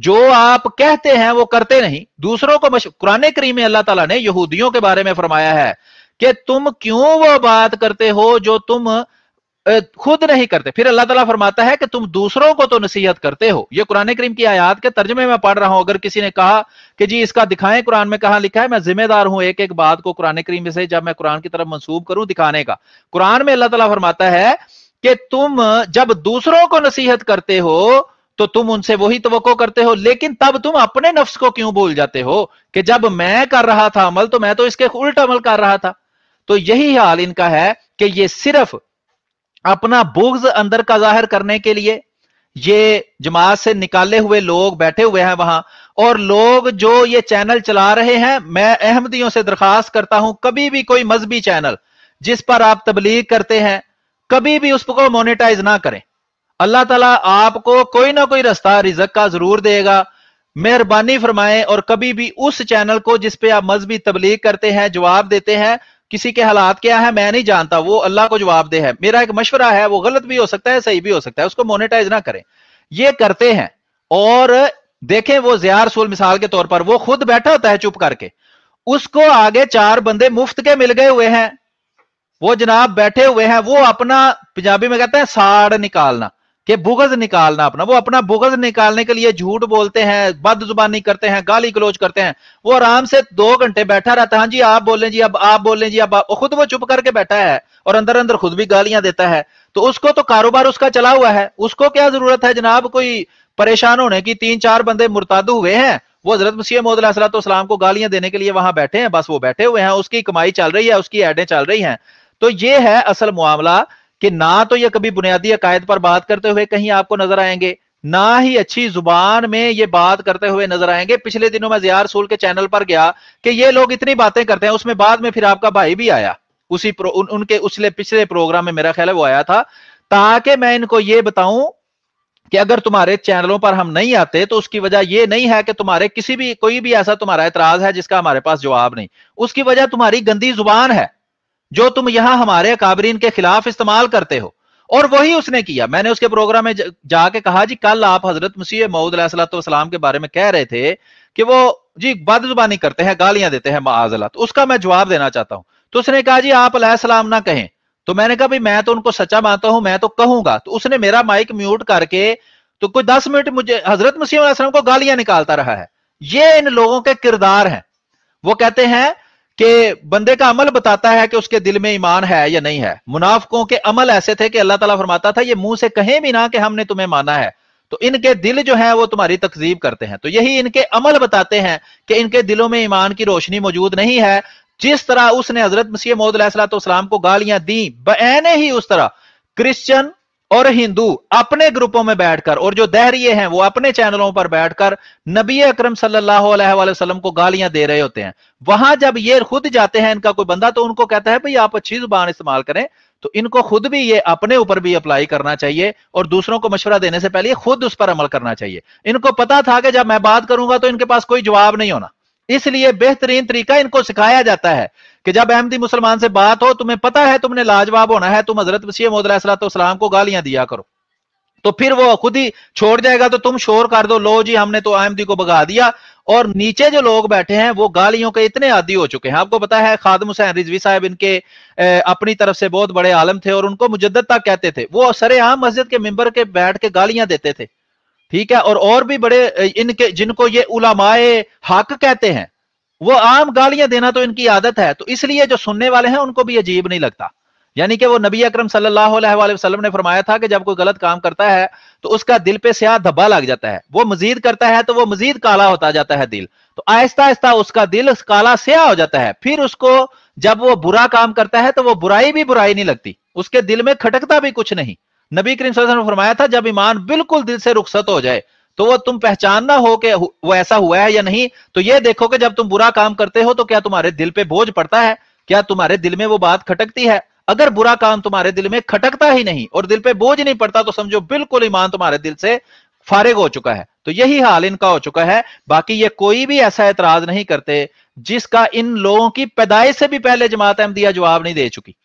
जो आप कहते हैं वो करते नहीं दूसरों को कुरने करीम अल्लाह तला ने यहूदियों के बारे में फरमाया है कि तुम क्यों वो बात करते हो जो तुम खुद नहीं करते फिर अल्लाह ताला फरमाता है कि तुम दूसरों को तो नसीहत करते हो ये कुरान करीम की आयात के तर्जमे में पढ़ रहा हूं अगर किसी ने कहा कि जी इसका दिखाएं कुरान में कहा लिखा है मैं जिम्मेदार हूं एक एक बात को कुरान करीम से जब मैं कुरान की तरफ मनसूब करूं दिखाने का कुरान में अल्लाह तला फरमाता है कि तुम जब दूसरों को नसीहत करते हो तो तुम उनसे वही तो करते हो लेकिन तब तुम अपने नफ्स को क्यों भूल जाते हो कि जब मैं कर रहा था अमल तो मैं तो इसके उल्ट अमल कर रहा था तो यही हाल इनका है कि ये सिर्फ अपना बुग्ज अंदर का जाहिर करने के लिए ये जमात से निकाले हुए लोग बैठे हुए हैं वहां और लोग जो ये चैनल चला रहे हैं मैं अहमदियों से दरखास्त करता हूं कभी भी कोई मजहबी चैनल जिस पर आप तबलीग करते हैं कभी भी उसको मोनिटाइज ना करें अल्लाह ताला आपको कोई ना कोई रास्ता रिजक का जरूर देगा मेहरबानी फरमाएं और कभी भी उस चैनल को जिसपे आप मजहबी तबलीग करते हैं जवाब देते हैं किसी के हालात क्या है मैं नहीं जानता वो अल्लाह को जवाब दे है मेरा एक मशवरा है वो गलत भी हो सकता है सही भी हो सकता है उसको मोनिटाइज ना करें ये करते हैं और देखें वो जिया रसूल मिसाल के तौर पर वो खुद बैठा होता है चुप करके उसको आगे चार बंदे मुफ्त के मिल गए हुए हैं वो जनाब बैठे हुए हैं वो अपना पंजाबी में कहते हैं साड़ निकालना कि बुगज निकालना अपना वो अपना बुगज निकालने के लिए झूठ बोलते हैं बदजुबानी करते हैं गाली क्लोज करते हैं वो आराम से दो घंटे बैठा रहता है हाँ जी आप बोलें जी अब आप बोलें जी अब खुद वो चुप करके बैठा है और अंदर अंदर खुद भी गालियां देता है तो उसको तो कारोबार उसका चला हुआ है उसको क्या जरूरत है जनाब कोई परेशान होने की तीन चार बंदे मुर्ताद हुए हैं वो हजरत मसीह मोदलाम को गालियां देने के लिए वहां बैठे हैं बस वो बैठे हुए हैं उसकी कमाई चल रही है उसकी एडें चल रही हैं तो ये है असल मामला कि ना तो ये कभी बुनियादी अकायद पर बात करते हुए कहीं आपको नजर आएंगे ना ही अच्छी जुबान में ये बात करते हुए नजर आएंगे पिछले दिनों में जिया रसूल के चैनल पर गया कि ये लोग इतनी बातें करते हैं उसमें बाद में फिर आपका भाई भी आया उसी प्रो, उन, उनके उसले पिछले प्रोग्राम में मेरा ख्याल है वो आया था ताकि मैं इनको ये बताऊं कि अगर तुम्हारे चैनलों पर हम नहीं आते तो उसकी वजह यह नहीं है कि तुम्हारे किसी भी कोई भी ऐसा तुम्हारा एतराज है जिसका हमारे पास जवाब नहीं उसकी वजह तुम्हारी गंदी जुबान है जो तुम यहां हमारे काबरीन के खिलाफ इस्तेमाल करते हो और वही उसने किया मैंने उसके प्रोग्राम में जाके कहा जी कल आप हजरत मसीह सलाम के बारे में कह रहे थे कि वो जी बदजुबानी करते हैं गालियां देते हैं माजला तो उसका मैं जवाब देना चाहता हूं तो उसने कहा जी आप सलाम ना कहें तो मैंने कहा भाई मैं तो उनको सच्चा मानता हूं मैं तो कहूंगा तो उसने मेरा माइक म्यूट करके तो कुछ दस मिनट मुझे हजरत मसीम को गालियां निकालता रहा है ये इन लोगों के किरदार हैं वो कहते हैं कि बंदे का अमल बताता है कि उसके दिल में ईमान है या नहीं है मुनाफकों के अमल ऐसे थे कि अल्लाह ताला फरमाता था ये मुंह से कहें भी ना कि हमने तुम्हें माना है तो इनके दिल जो है वो तुम्हारी तकजीब करते हैं तो यही इनके अमल बताते हैं कि इनके दिलों में ईमान की रोशनी मौजूद नहीं है जिस तरह उसने हजरत मसीह मोहम्मद को गालियां दी बने ही उस तरह क्रिश्चियन और हिंदू अपने ग्रुपों में बैठकर और जो दहरिए हैं वो अपने चैनलों पर बैठकर नबी अक्रम सलम को गालियां दे रहे होते हैं वहां जब ये खुद जाते हैं इनका कोई बंदा तो उनको कहता है भाई आप अच्छी जुबान इस्तेमाल करें तो इनको खुद भी ये अपने ऊपर भी अप्लाई करना चाहिए और दूसरों को मशवरा देने से पहले खुद उस पर अमल करना चाहिए इनको पता था कि जब मैं बात करूंगा तो इनके पास कोई जवाब नहीं होना इसलिए बेहतरीन तरीका इनको सिखाया जाता है कि जब अहमदी मुसलमान से बात हो तुम्हें पता है तुमने लाजवाब होना है तुम हजरत वसी मोदलाम को गालियां दिया करो तो फिर वो खुद ही छोड़ जाएगा तो तुम शोर कर दो लो जी हमने तो अहमदी को भगा दिया और नीचे जो लोग बैठे हैं वो गालियों के इतने आदि हो चुके हैं आपको पता है खादम हुसैन रिजवी साहब इनके ए, अपनी तरफ से बहुत बड़े आलम थे और उनको तक कहते थे वो सरे आम मस्जिद के मेंबर के बैठ के गालियां देते थे ठीक है और और भी बड़े इनके जिनको ये उलामाए हक कहते हैं वो आम गालियां देना तो इनकी आदत है तो इसलिए जो सुनने वाले हैं उनको भी अजीब नहीं लगता यानी कि वो नबी अक्रम सलम ने फरमाया था कि जब कोई गलत काम करता है तो उसका दिल पे स्याह धब्बा लग जाता है वो मजीद करता है तो वो मजीद काला होता जाता है दिल तो आहिस्ता आहिस्ता उसका दिल काला स्याह हो जाता है फिर उसको जब वो बुरा काम करता है तो वो बुराई भी बुराई नहीं लगती उसके दिल में खटकता भी कुछ नहीं नबी करीम ने फरमाया था जब ईमान बिल्कुल दिल से रुखसत हो जाए तो वो तुम पहचानना हो कि वो ऐसा हुआ है या नहीं तो ये देखो कि जब तुम बुरा काम करते हो तो क्या तुम्हारे दिल पे बोझ पड़ता है क्या तुम्हारे दिल में वो बात खटकती है अगर बुरा काम तुम्हारे दिल में खटकता ही नहीं और दिल पे बोझ नहीं पड़ता तो समझो बिल्कुल ईमान तुम्हारे दिल से फारिग हो चुका है तो यही हाल इनका हो चुका है बाकी ये कोई भी ऐसा एतराज नहीं करते जिसका इन लोगों की पैदाइश से भी पहले जमात अहमदिया जवाब नहीं दे चुकी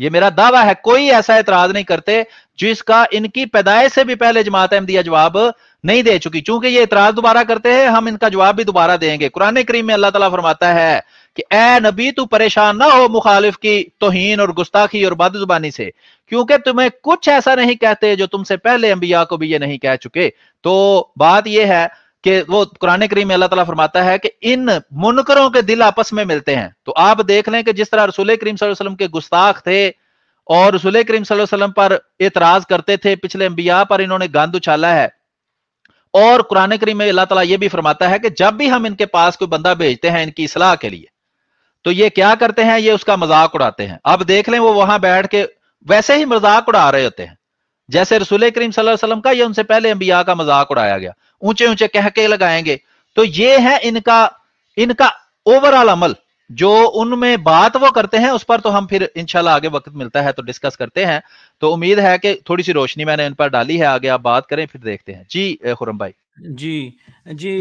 ये मेरा दावा है कोई ऐसा एतराज नहीं करते जिसका इनकी पैदाइश से भी पहले जमात अहमदिया जवाब नहीं दे चुकी चूंकि ये इतराज दोबारा करते हैं हम इनका जवाब भी दोबारा देंगे कुरान करीम में अल्लाह तला फरमाता है कि ए नबी तू परेशान ना हो मुखालिफ की तोहन और गुस्ताखी और जुबानी से क्योंकि तुम्हें कुछ ऐसा नहीं कहते जो तुमसे पहले अंबिया को भी ये नहीं कह चुके तो बात यह है कि वो कुरान करीम में अल्लाह तला फरमाता है कि इन मुनकरों के दिल आपस में मिलते हैं तो आप देख लें कि जिस तरह रसूल करीम वसल्लम के गुस्ताख थे और रसूल करीम वसल्लम पर एतराज करते थे पिछले अंबिया पर इन्होंने गंद उछाला है और कुरान करीम में अल्लाह ताला ये भी फरमाता है कि जब भी हम इनके पास कोई बंदा भेजते हैं इनकी इसलाह के लिए तो ये क्या करते हैं ये उसका मजाक उड़ाते हैं अब देख लें वो वहां बैठ के वैसे ही मजाक उड़ा रहे होते हैं जैसे रसूल करीम सलम का यह उनसे पहले अंबिया का मजाक उड़ाया गया ऊंचे ऊंचे कहके लगाएंगे तो ये है इनका इनका ओवरऑल अमल जो उनमें बात वो करते हैं उस पर तो हम फिर इंशाल्लाह आगे वक्त मिलता है तो डिस्कस करते हैं तो उम्मीद है कि थोड़ी सी रोशनी मैंने इन पर डाली है आगे आप बात करें फिर देखते हैं जी खुरम भाई जी जी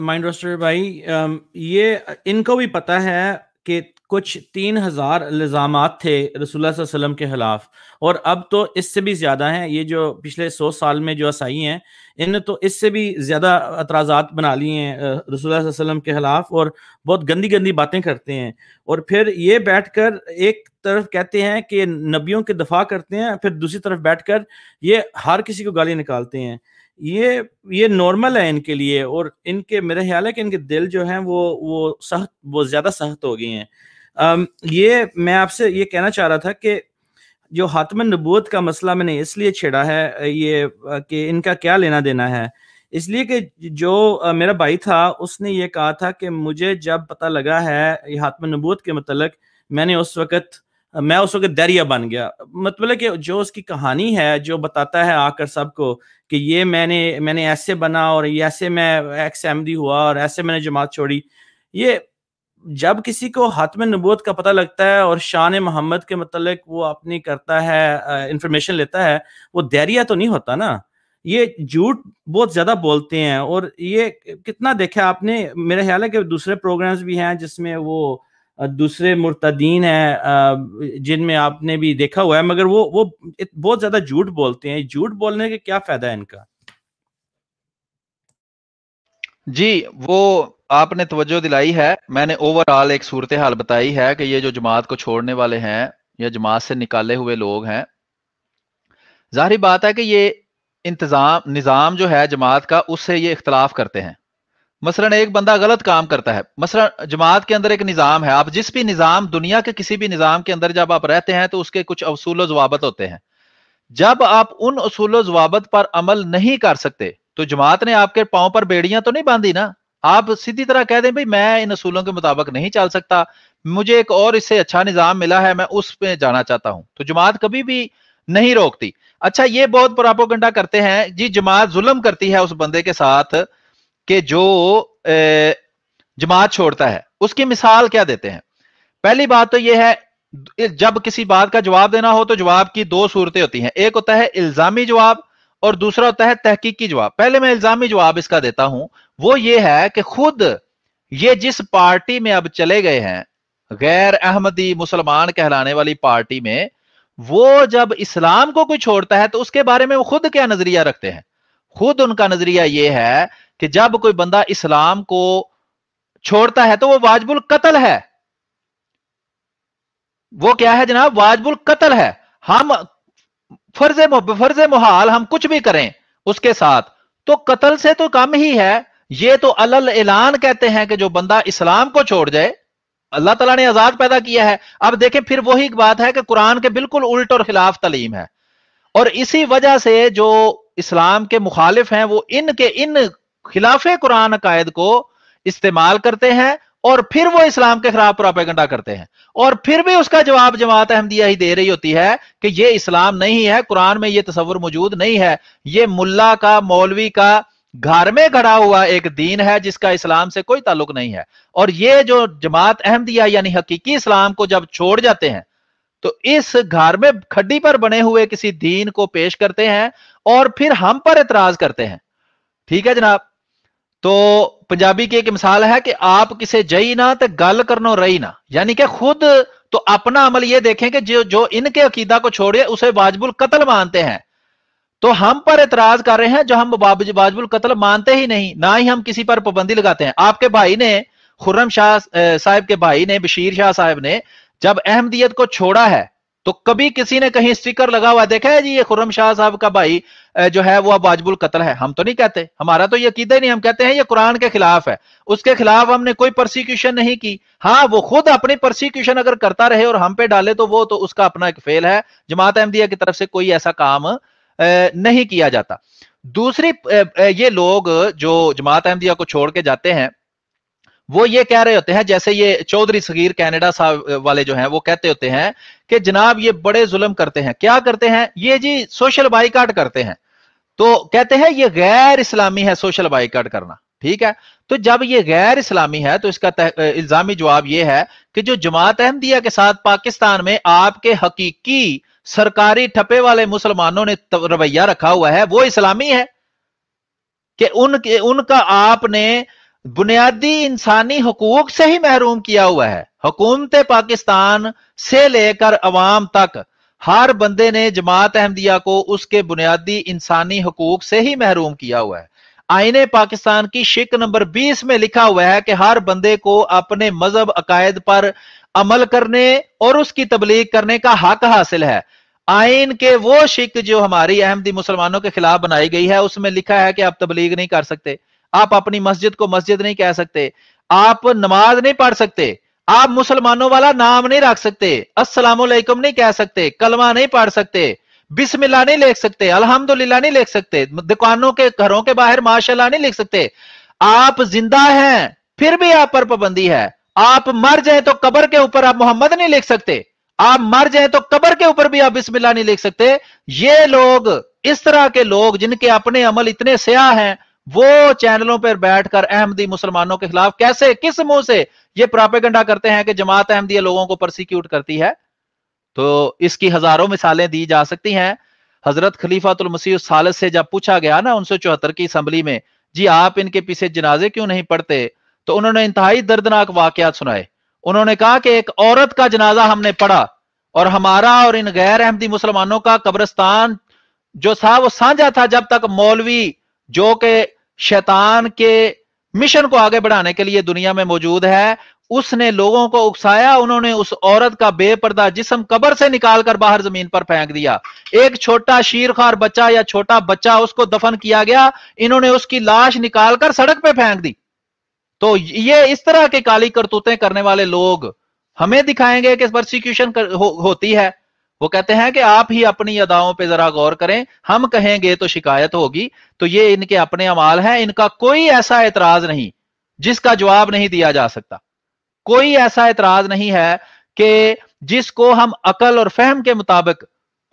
माइंड रोस्टर भाई आ, ये इनको भी पता है कि कुछ तीन हजार इल्ज़ाम थे रसुल्लाम के खिलाफ और अब तो इससे भी ज़्यादा हैं ये जो पिछले सौ साल में जो असाई हैं इन तो इससे भी ज़्यादा अतराज़ात बना लिए हैं रसूल के खिलाफ और बहुत गंदी गंदी बातें करते हैं और फिर ये बैठ कर एक तरफ कहते हैं कि नबियों के दफा करते हैं फिर दूसरी तरफ बैठ कर ये हर किसी को गाली निकालते हैं ये ये नॉर्मल है इनके लिए और इनके मेरा ख्याल है कि इनके दिल जो हैं वो वो सख्त वो ज़्यादा सख्त हो गए हैं ये मैं आपसे ये कहना चाह रहा था कि जो हातम नबूत का मसला मैंने इसलिए छेड़ा है ये कि इनका क्या लेना देना है इसलिए कि जो मेरा भाई था उसने ये कहा था कि मुझे जब पता लगा है ये हातम नबूत के मतलब मैंने उस वक़्त मैं उस वक्त दरिया बन गया मतलब कि जो उसकी कहानी है जो बताता है आकर सबको कि ये मैंने मैंने ऐसे बना और ये ऐसे मैं एक्स एमडी हुआ और ऐसे मैंने जमात छोड़ी ये जब किसी को हाथ में नबूत का पता लगता है और शान मोहम्मद के मतलब वो अपनी करता है इंफॉर्मेशन लेता है वो दैरिया तो नहीं होता ना ये झूठ बहुत ज्यादा बोलते हैं और ये कितना देखा आपने मेरा ख्याल है कि दूसरे प्रोग्राम्स भी हैं जिसमें वो दूसरे मुर्तदीन हैं जिनमें आपने भी देखा हुआ है मगर वो वो बहुत ज्यादा झूठ बोलते हैं झूठ बोलने के क्या फायदा है इनका जी वो आपने तवज्जो दिलाई है मैंने ओवरऑल एक सूरत हाल बताई है कि ये जो जमात को छोड़ने वाले हैं या जमात से निकाले हुए लोग हैं जाहिर बात है कि ये इंतज़ाम निज़ाम जो है जमात का उससे ये इख्तलाफ करते हैं मसलन एक बंदा गलत काम करता है मसलन जमात के अंदर एक निज़ाम है आप जिस भी निज़ाम दुनिया के किसी भी निज़ाम के अंदर जब आप रहते हैं तो उसके कुछ असूल जवाबत होते हैं जब आप उन असूल जवाबत पर अमल नहीं कर सकते तो जमात ने आपके पाँव पर बेड़ियां तो नहीं बांधी ना आप सीधी तरह कह दें भाई मैं इन असूलों के मुताबिक नहीं चल सकता मुझे एक और इससे अच्छा निज़ाम मिला है मैं उस पर जाना चाहता हूं तो जमात कभी भी नहीं रोकती अच्छा ये बहुत प्रापोगंडा करते हैं जी जमात जुल्म करती है उस बंदे के साथ कि जो जमात छोड़ता है उसकी मिसाल क्या देते हैं पहली बात तो यह है जब किसी बात का जवाब देना हो तो जवाब की दो सूरतें होती हैं एक होता है इल्जामी जवाब और दूसरा होता है तहकीकी जवाब पहले मैं इल्जामी जवाब इसका देता हूं वो ये है कि खुद ये जिस पार्टी में अब चले गए हैं गैर अहमदी मुसलमान कहलाने वाली पार्टी में वो जब इस्लाम को कोई छोड़ता है तो उसके बारे में वो खुद क्या नजरिया रखते हैं खुद उनका नजरिया ये है कि जब कोई बंदा इस्लाम को छोड़ता है तो वो वाजबुल कत्ल है वो क्या है जनाब वाजबुल कत्ल है हम फर्ज फर्ज मुहाल हम कुछ भी करें उसके साथ तो कत्ल से तो कम ही है ये तो अलल ऐलान कहते हैं कि जो बंदा इस्लाम को छोड़ जाए अल्लाह तला ने आजाद पैदा किया है अब देखें फिर वही बात है कि कुरान के बिल्कुल उल्ट और खिलाफ तलीम है और इसी वजह से जो इस्लाम के मुखालिफ हैं वो इनके इन खिलाफ कुरान अकायद को इस्तेमाल करते हैं और फिर वो इस्लाम के खिलाफ प्रोपेगेंडा करते हैं और फिर भी उसका जवाब जमात अहमदिया ही दे रही होती है कि ये इस्लाम नहीं है कुरान में ये तस्वर मौजूद नहीं है ये मुल्ला का मौलवी का घर में खड़ा हुआ एक दीन है जिसका इस्लाम से कोई ताल्लुक नहीं है और ये जो जमात अहमदिया यानी हकीकी इस्लाम को जब छोड़ जाते हैं तो इस घर में खड्डी पर बने हुए किसी दीन को पेश करते हैं और फिर हम पर एतराज करते हैं ठीक है जनाब तो पंजाबी की एक मिसाल है कि आप किसे जई ना तो गल करनो रही ना यानी कि खुद तो अपना अमल ये देखें कि जो जो इनके अकीदा को छोड़े उसे वाजबुल कत्ल मानते हैं तो हम पर एतराज कर रहे हैं जो हम वाजबुल कत्ल मानते ही नहीं ना ही हम किसी पर पाबंदी लगाते हैं आपके भाई ने खुर्रम शाह साहब के भाई ने बशीर शाह साहब ने जब अहमदियत को छोड़ा है तो कभी किसी ने कहीं स्टिकर लगा हुआ देखा है जी ये खुरम शाह साहब का भाई जो है वो वाजबुल कतल है हम तो नहीं कहते हमारा तो ये कीदा ही नहीं हम कहते हैं ये कुरान के खिलाफ है उसके खिलाफ हमने कोई प्रोसिक्यूशन नहीं की हाँ वो खुद अपनी प्रोसिक्यूशन अगर करता रहे और हम पे डाले तो वो तो उसका अपना एक फेल है जमात अहमदिया की तरफ से कोई ऐसा काम नहीं किया जाता दूसरी ये लोग जो जमात अहमदिया को छोड़ के जाते हैं वो ये कह रहे होते हैं जैसे ये चौधरी सगीर कनाडा साहब वाले जो हैं वो कहते होते हैं कि जनाब ये बड़े जुल्म करते हैं क्या करते हैं ये जी सोशल बाइकाट करते हैं तो कहते हैं ये गैर इस्लामी है सोशल बाइकाट करना ठीक है तो जब ये गैर इस्लामी है तो इसका इल्जामी जवाब यह है कि जो जमात अहमदिया के साथ पाकिस्तान में आपके हकीकी सरकारी ठपे वाले मुसलमानों ने रवैया रखा हुआ है वो इस्लामी है कि उनके उनका आपने बुनियादी इंसानी हकूक से ही महरूम किया हुआ है हुकूमत पाकिस्तान से लेकर अवाम तक हर बंदे ने जमात अहमदिया को उसके बुनियादी इंसानी हकूक से ही महरूम किया हुआ है आईने पाकिस्तान की शिक नंबर 20 में लिखा हुआ है कि हर बंदे को अपने मजहब अकायद पर अमल करने और उसकी तबलीग करने का हक हासिल है आइन के वो शिक जो हमारी अहमदी मुसलमानों के खिलाफ बनाई गई है उसमें लिखा है कि आप तबलीग नहीं कर सकते आप अपनी मस्जिद को मस्जिद नहीं कह सकते आप नमाज नहीं पढ़ सकते आप मुसलमानों वाला नाम नहीं रख सकते अस्सलाम नहीं कह सकते कलमा नहीं पढ़ सकते बिस्मिल्लाह नहीं लिख सकते अल्हम्दुलिल्लाह नहीं लिख सकते दुकानों के घरों के बाहर माशाल्लाह नहीं लिख सकते आप जिंदा हैं फिर भी आप पर पाबंदी है आप मर जाए तो कबर के ऊपर आप मोहम्मद नहीं लिख सकते आप मर जाए तो कबर के ऊपर भी आप बिस्मिल्लाह नहीं लिख सकते ये लोग इस तरह के लोग जिनके अपने अमल इतने स्याह हैं वो चैनलों पर बैठकर अहमदी मुसलमानों के खिलाफ कैसे किस मुंह से ये प्रापेगंडा करते हैं कि जमात अहमदी लोगों को प्रोसिक्यूट करती है तो इसकी हजारों मिसालें दी जा सकती हैं हजरत खलीफातुल मसीह सालस से जब पूछा गया ना उन्नीस की असम्बली में जी आप इनके पीछे जनाजे क्यों नहीं पढ़ते तो उन्होंने इंतहाई दर्दनाक वाकत सुनाए उन्होंने कहा कि एक औरत का जनाजा हमने पढ़ा और हमारा और इन गैर अहमदी मुसलमानों का कब्रस्तान जो था वो साझा था जब तक मौलवी जो के शैतान के मिशन को आगे बढ़ाने के लिए दुनिया में मौजूद है उसने लोगों को उकसाया उन्होंने उस औरत का बेपर्दा जिसम कबर से निकालकर बाहर जमीन पर फेंक दिया एक छोटा शीरखार बच्चा या छोटा बच्चा उसको दफन किया गया इन्होंने उसकी लाश निकालकर सड़क पर फेंक दी तो ये इस तरह के काली करतूतें करने वाले लोग हमें दिखाएंगे कि प्रोसिक्यूशन हो, होती है वो कहते हैं कि आप ही अपनी अदाओं पे जरा गौर करें हम कहेंगे तो शिकायत होगी तो ये इनके अपने अमाल हैं इनका कोई ऐसा एतराज नहीं जिसका जवाब नहीं दिया जा सकता कोई ऐसा एतराज नहीं है कि जिसको हम अकल और फहम के मुताबिक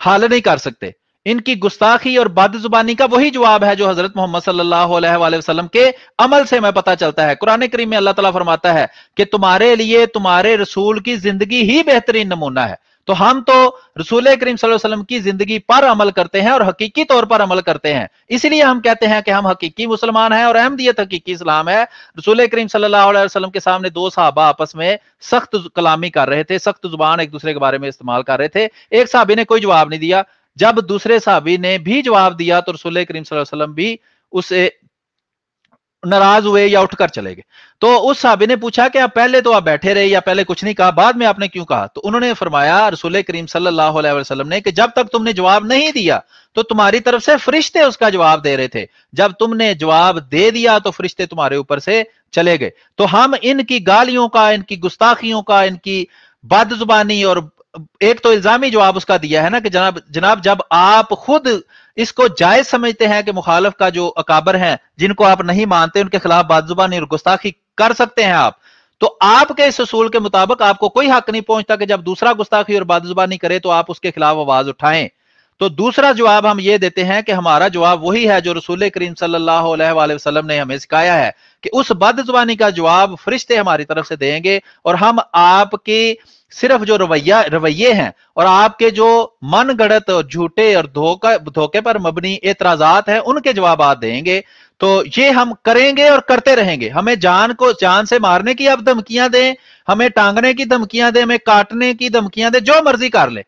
हल नहीं कर सकते इनकी गुस्ताखी और बद जुबानी का वही जवाब है जो हजरत मोहम्मद सल्लल्लाहु अलैहि वसल्लम के अमल से हमें पता चलता है कुरान करीम में अल्लाह ताला फरमाता है कि तुम्हारे लिए तुम्हारे रसूल की जिंदगी ही बेहतरीन नमूना है तो हम तो रसूल करीम वसल्लम की जिंदगी पर अमल करते हैं और हकीकी तौर पर अमल करते हैं इसलिए हम कहते हैं कि हम हकीकी मुसलमान हैं और अहमदियत हकीकी इस्लाम है रसूल करीम सल्लल्लाहु वसल्लम के सामने दो साहबा आपस में सख्त कलामी कर रहे थे सख्त जुबान एक दूसरे के बारे में इस्तेमाल कर रहे थे एक साहबी ने कोई जवाब नहीं दिया जब दूसरे साहबी ने भी जवाब दिया तो रसूल करीम वसल्लम भी उसे नाराज हुए या उठकर चले गए तो उस साहबी ने पूछा कि आप पहले तो आप बैठे रहे या पहले कुछ नहीं कहा बाद में आपने क्यों कहा तो उन्होंने फरमाया रसूल करीम सल्लल्लाहु अलैहि वसल्लम ने कि जब तक तुमने जवाब नहीं दिया तो तुम्हारी तरफ से फरिश्ते उसका जवाब दे रहे थे जब तुमने जवाब दे दिया तो फरिश्ते तुम्हारे ऊपर से चले गए तो हम इनकी गालियों का इनकी गुस्ताखियों का इनकी बदजुबानी और एक तो इल्जामी जवाब उसका दिया है ना कि जनाब जनाब जब आप खुद इसको जायज समझते हैं कि मुखालफ का जो अकाबर हैं जिनको आप नहीं मानते उनके खिलाफ बाजुबानी और गुस्ताखी कर सकते हैं आप तो आपके इस असूल के मुताबिक आपको कोई हक नहीं पहुंचता कि जब दूसरा गुस्ताखी और बाजुबानी करे तो आप उसके खिलाफ आवाज उठाएं तो दूसरा जवाब हम ये देते हैं कि हमारा जवाब वही है जो रसूल करीम सल्लल्लाहु ने हमें सिखाया है कि उस बदजुबानी का जवाब फरिश्ते हमारी तरफ से देंगे और हम आपकी सिर्फ जो रवैया रवैये हैं और आपके जो मन गढ़त और झूठे और धोखा धोखे पर मबनी एतराजात हैं उनके जवाब देंगे तो ये हम करेंगे और करते रहेंगे हमें जान को जान से मारने की आप धमकियां दें हमें टांगने की धमकियां दें हमें काटने की धमकियां दें जो मर्जी कर ले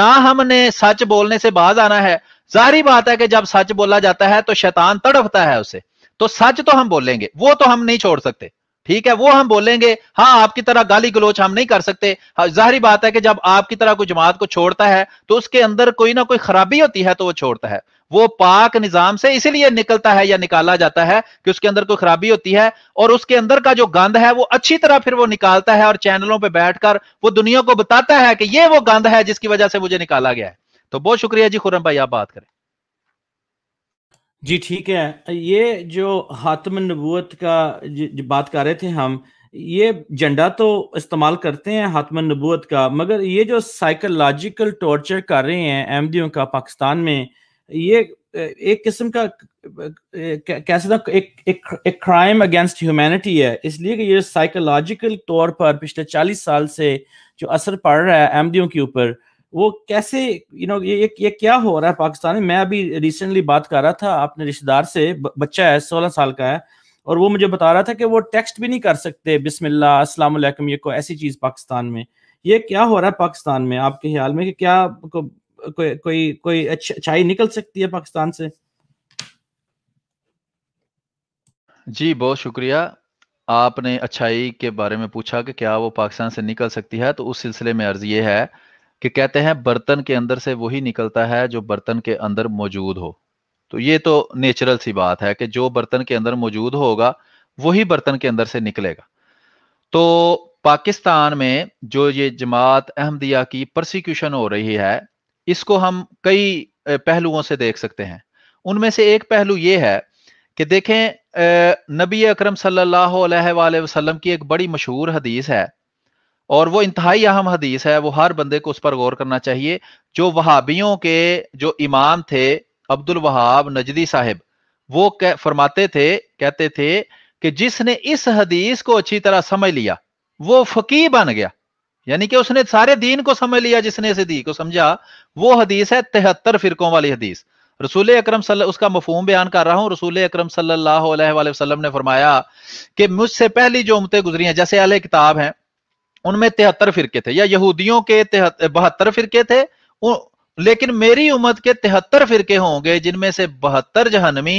ना हमने सच बोलने से बाज आना है जारी बात है कि जब सच बोला जाता है तो शैतान तड़पता है उसे तो सच तो हम बोलेंगे वो तो हम नहीं छोड़ सकते ठीक है वो हम बोलेंगे हाँ आपकी तरह गाली गलोच हम नहीं कर सकते हाँ, जाहरी बात है कि जब आपकी तरह कोई जमात को छोड़ता है तो उसके अंदर कोई ना कोई खराबी होती है तो वो छोड़ता है वो पाक निजाम से इसीलिए निकलता है या निकाला जाता है कि उसके अंदर कोई खराबी होती है और उसके अंदर का जो गंद है वो अच्छी तरह फिर वो निकालता है और चैनलों पर बैठकर वो दुनिया को बताता है कि ये वो गंद है जिसकी वजह से मुझे निकाला गया है तो बहुत शुक्रिया जी खुरम भाई आप बात करें जी ठीक है ये जो हातम नबूत का जो बात कर रहे थे हम ये झंडा तो इस्तेमाल करते हैं हातम नबूत का मगर ये जो साइकोलॉजिकल टॉर्चर कर रहे हैं अहमदियों का पाकिस्तान में ये एक किस्म का कैसे था एक एक एक क्राइम अगेंस्ट ह्यूमैनिटी है इसलिए कि ये साइकोलॉजिकल तौर पर पिछले चालीस साल से जो असर पड़ रहा है अहमदियों के ऊपर वो कैसे यू नो ये ये क्या हो रहा है पाकिस्तान में मैं अभी रिसेंटली बात कर रहा था अपने रिश्तेदार से बच्चा है सोलह साल का है और वो मुझे बता रहा था कि वो टेक्स्ट भी नहीं कर सकते बिस्मिल्ला अस्सलाम वालेकुम ये कोई ऐसी चीज़ पाकिस्तान में ये क्या हो रहा है पाकिस्तान में आपके ख्याल में कि क्या को, कोई कोई कोई अच्छाई निकल सकती है पाकिस्तान से जी बहुत शुक्रिया आपने अच्छाई के बारे में पूछा कि क्या वो पाकिस्तान से निकल सकती है तो उस सिलसिले में अर्ज ये है कि कहते हैं बर्तन के अंदर से वही निकलता है जो बर्तन के अंदर मौजूद हो तो ये तो नेचुरल सी बात है कि जो बर्तन के अंदर मौजूद होगा वही बर्तन के अंदर से निकलेगा तो पाकिस्तान में जो ये जमात अहमदिया की प्रोसिक्यूशन हो रही है इसको हम कई पहलुओं से देख सकते हैं उनमें से एक पहलू ये है कि देखें नबी अकरम सल्लल्लाहु अलैहि वसल्लम की एक बड़ी मशहूर हदीस है और वो इंतहाई अहम हदीस है वो हर बंदे को उस पर गौर करना चाहिए जो वहाबियों के जो इमाम थे अब्दुल वहाब नजदी साहेब वो कह, फरमाते थे कहते थे कि जिसने इस हदीस को अच्छी तरह समझ लिया वो फकी बन गया यानी कि उसने सारे दीन को समझ लिया जिसने इस दी को समझा वो हदीस है तिहत्तर फिरकों वाली हदीस रसूल अक्रम उसका मफहम बयान कर रहा हूं रसूल अक्रम सल्लल्लाहु वसलम ने फरमाया कि मुझसे पहली जो उमतें गुजरी हैं जैसे अल किताब हैं उनमें तिहत्तर फिरके थे या यहूदियों के बहत्तर फिरके थे लेकिन मेरी उम्मत के तिहत्तर फिरके होंगे जिनमें से बहत्तर जहनमी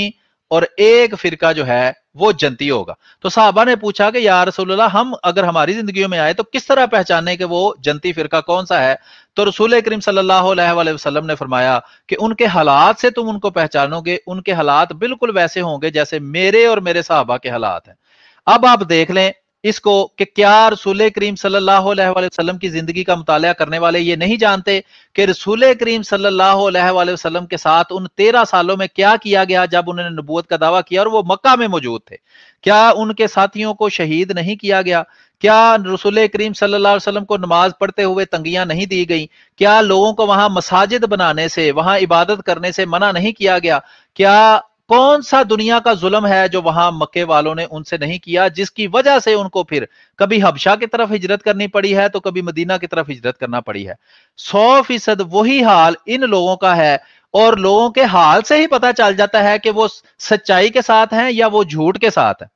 और एक फिरका जो है वो जनती होगा तो साहबा ने पूछा कि या रसूलुल्लाह हम अगर हमारी जिंदगी में आए तो किस तरह पहचाने के वो जनती फिरका कौन सा है तो रसूल करीम सल्लल्लाहु अलैहि वसल्लम ने फरमाया कि उनके हालात से तुम उनको पहचानोगे उनके हालात बिल्कुल वैसे होंगे जैसे मेरे और मेरे साहबा के हालात हैं अब आप देख लें इसको कि क्या रसूल करीम सल्लाम की जिंदगी का मुताल करने वाले ये नहीं जानते कि रसूल करीम सल्लाम के साथ उन तेरह सालों में क्या किया गया जब उन्होंने नबूत का दावा किया और वो मक्का में मौजूद थे क्या उनके साथियों को शहीद नहीं किया गया क्या रसूल करीम सल्लाम को नमाज पढ़ते हुए तंगियां नहीं दी गई क्या लोगों को वहां मसाजिद बनाने से वहां इबादत करने से मना नहीं किया गया क्या कौन सा दुनिया का जुल्म है जो वहां मक्के वालों ने उनसे नहीं किया जिसकी वजह से उनको फिर कभी हबशा की तरफ हिजरत करनी पड़ी है तो कभी मदीना की तरफ हिजरत करना पड़ी है सौ फीसद वही हाल इन लोगों का है और लोगों के हाल से ही पता चल जाता है कि वो सच्चाई के साथ हैं या वो झूठ के साथ है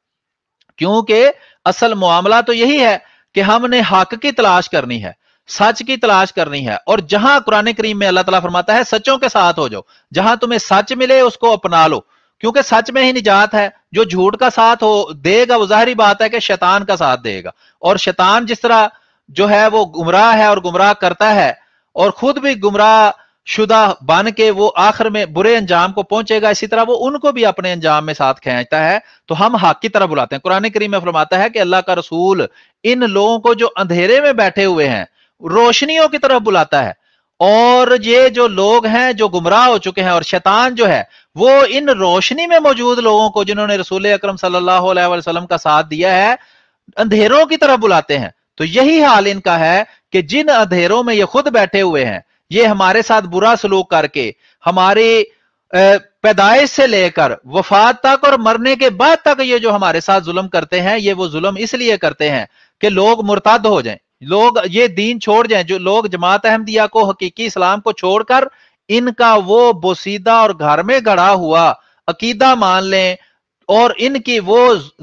क्योंकि असल मामला तो यही है कि हमने हक की तलाश करनी है सच की तलाश करनी है और जहां कुरान करीम में अल्लाह तला फरमाता है सचों के साथ हो जाओ जहां तुम्हें सच मिले उसको अपना लो क्योंकि सच में ही निजात है जो झूठ का साथ हो देगा वो जाहरी बात है कि शैतान का साथ देगा और शैतान जिस तरह जो है वो गुमराह है और गुमराह करता है और खुद भी गुमराह शुदा बन के वो आखिर में बुरे अंजाम को पहुंचेगा इसी तरह वो उनको भी अपने अंजाम में साथ खेचता है तो हम हक की तरफ बुलाते हैं कुरान करीम में फरमाता है कि अल्लाह का रसूल इन लोगों को जो अंधेरे में बैठे हुए हैं रोशनियों की तरफ बुलाता है और ये जो लोग हैं जो गुमराह हो चुके हैं और शैतान जो है वो इन रोशनी में मौजूद लोगों को जिन्होंने रसूल अक्रम सलाम का साथ दिया है अंधेरों की तरफ बुलाते हैं तो यही हाल इनका है कि जिन अंधेरों में ये खुद बैठे हुए हैं ये हमारे साथ बुरा सलूक करके हमारे पैदाइश से लेकर वफात तक और मरने के बाद तक ये जो हमारे साथ जुल्म करते हैं ये वो जुल्म इसलिए करते हैं कि लोग मुर्ताद हो जाएं लोग ये दीन छोड़ जाएं जो लोग जमात अहमदिया को हकीकी इस्लाम को छोड़कर इनका वो बोसीदा और घर में गढ़ा हुआ अकीदा मान लें और इनकी वो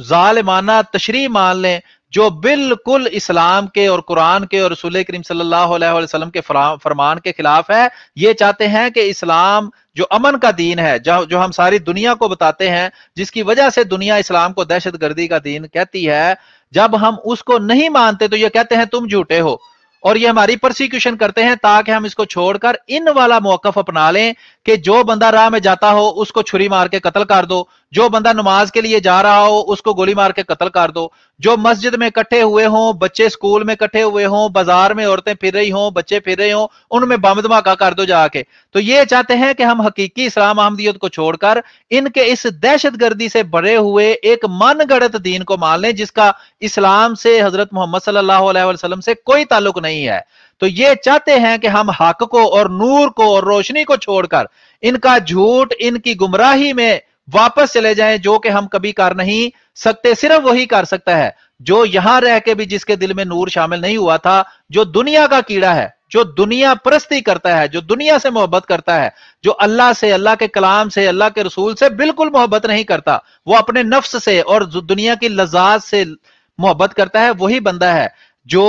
जालमाना तशरी मान लें जो बिल्कुल इस्लाम के और कुरान के और रसूल करीम सल्लल्लाहु अलैहि वसल्लम के फरमान के खिलाफ है ये चाहते हैं कि इस्लाम जो अमन का दीन है जो जो हम सारी दुनिया को बताते हैं जिसकी वजह से दुनिया इस्लाम को दहशत गर्दी का दीन कहती है जब हम उसको नहीं मानते तो ये कहते हैं तुम झूठे हो और ये हमारी प्रोसिक्यूशन करते हैं ताकि हम इसको छोड़कर इन वाला मौकफ अपना लें कि जो बंदा राह में जाता हो उसको छुरी मार के कत्ल कर दो जो बंदा नमाज के लिए जा रहा हो उसको गोली मार के कत्ल कर दो जो मस्जिद में इकट्ठे हुए हों बच्चे स्कूल में इकट्ठे हुए हों बाजार में औरतें फिर रही हों बच्चे फिर रहे हों उनमें बम धमाका कर दो जाके तो ये चाहते हैं कि हम हकीकी इस्लाम अहमदियत को छोड़कर इनके इस दहशत गर्दी से बड़े हुए एक मन गणत दीन को मान लें जिसका इस्लाम से हजरत मोहम्मद सल्लल्लाहु से कोई ताल्लुक नहीं है तो ये चाहते हैं कि हम हक को और नूर को और रोशनी को छोड़कर इनका झूठ इनकी गुमराही में वापस चले जाएं जो कि हम कभी कर नहीं सकते सिर्फ वही कर सकता है जो यहां रह के भी जिसके दिल में नूर शामिल नहीं हुआ था जो दुनिया का कीड़ा है जो दुनिया परस्ती करता है जो दुनिया से मोहब्बत करता है जो अल्लाह से अल्लाह के कलाम से अल्लाह के रसूल से बिल्कुल मोहब्बत नहीं करता वो अपने नफ्स से और दुनिया की लजात से मोहब्बत करता है वही बंदा है जो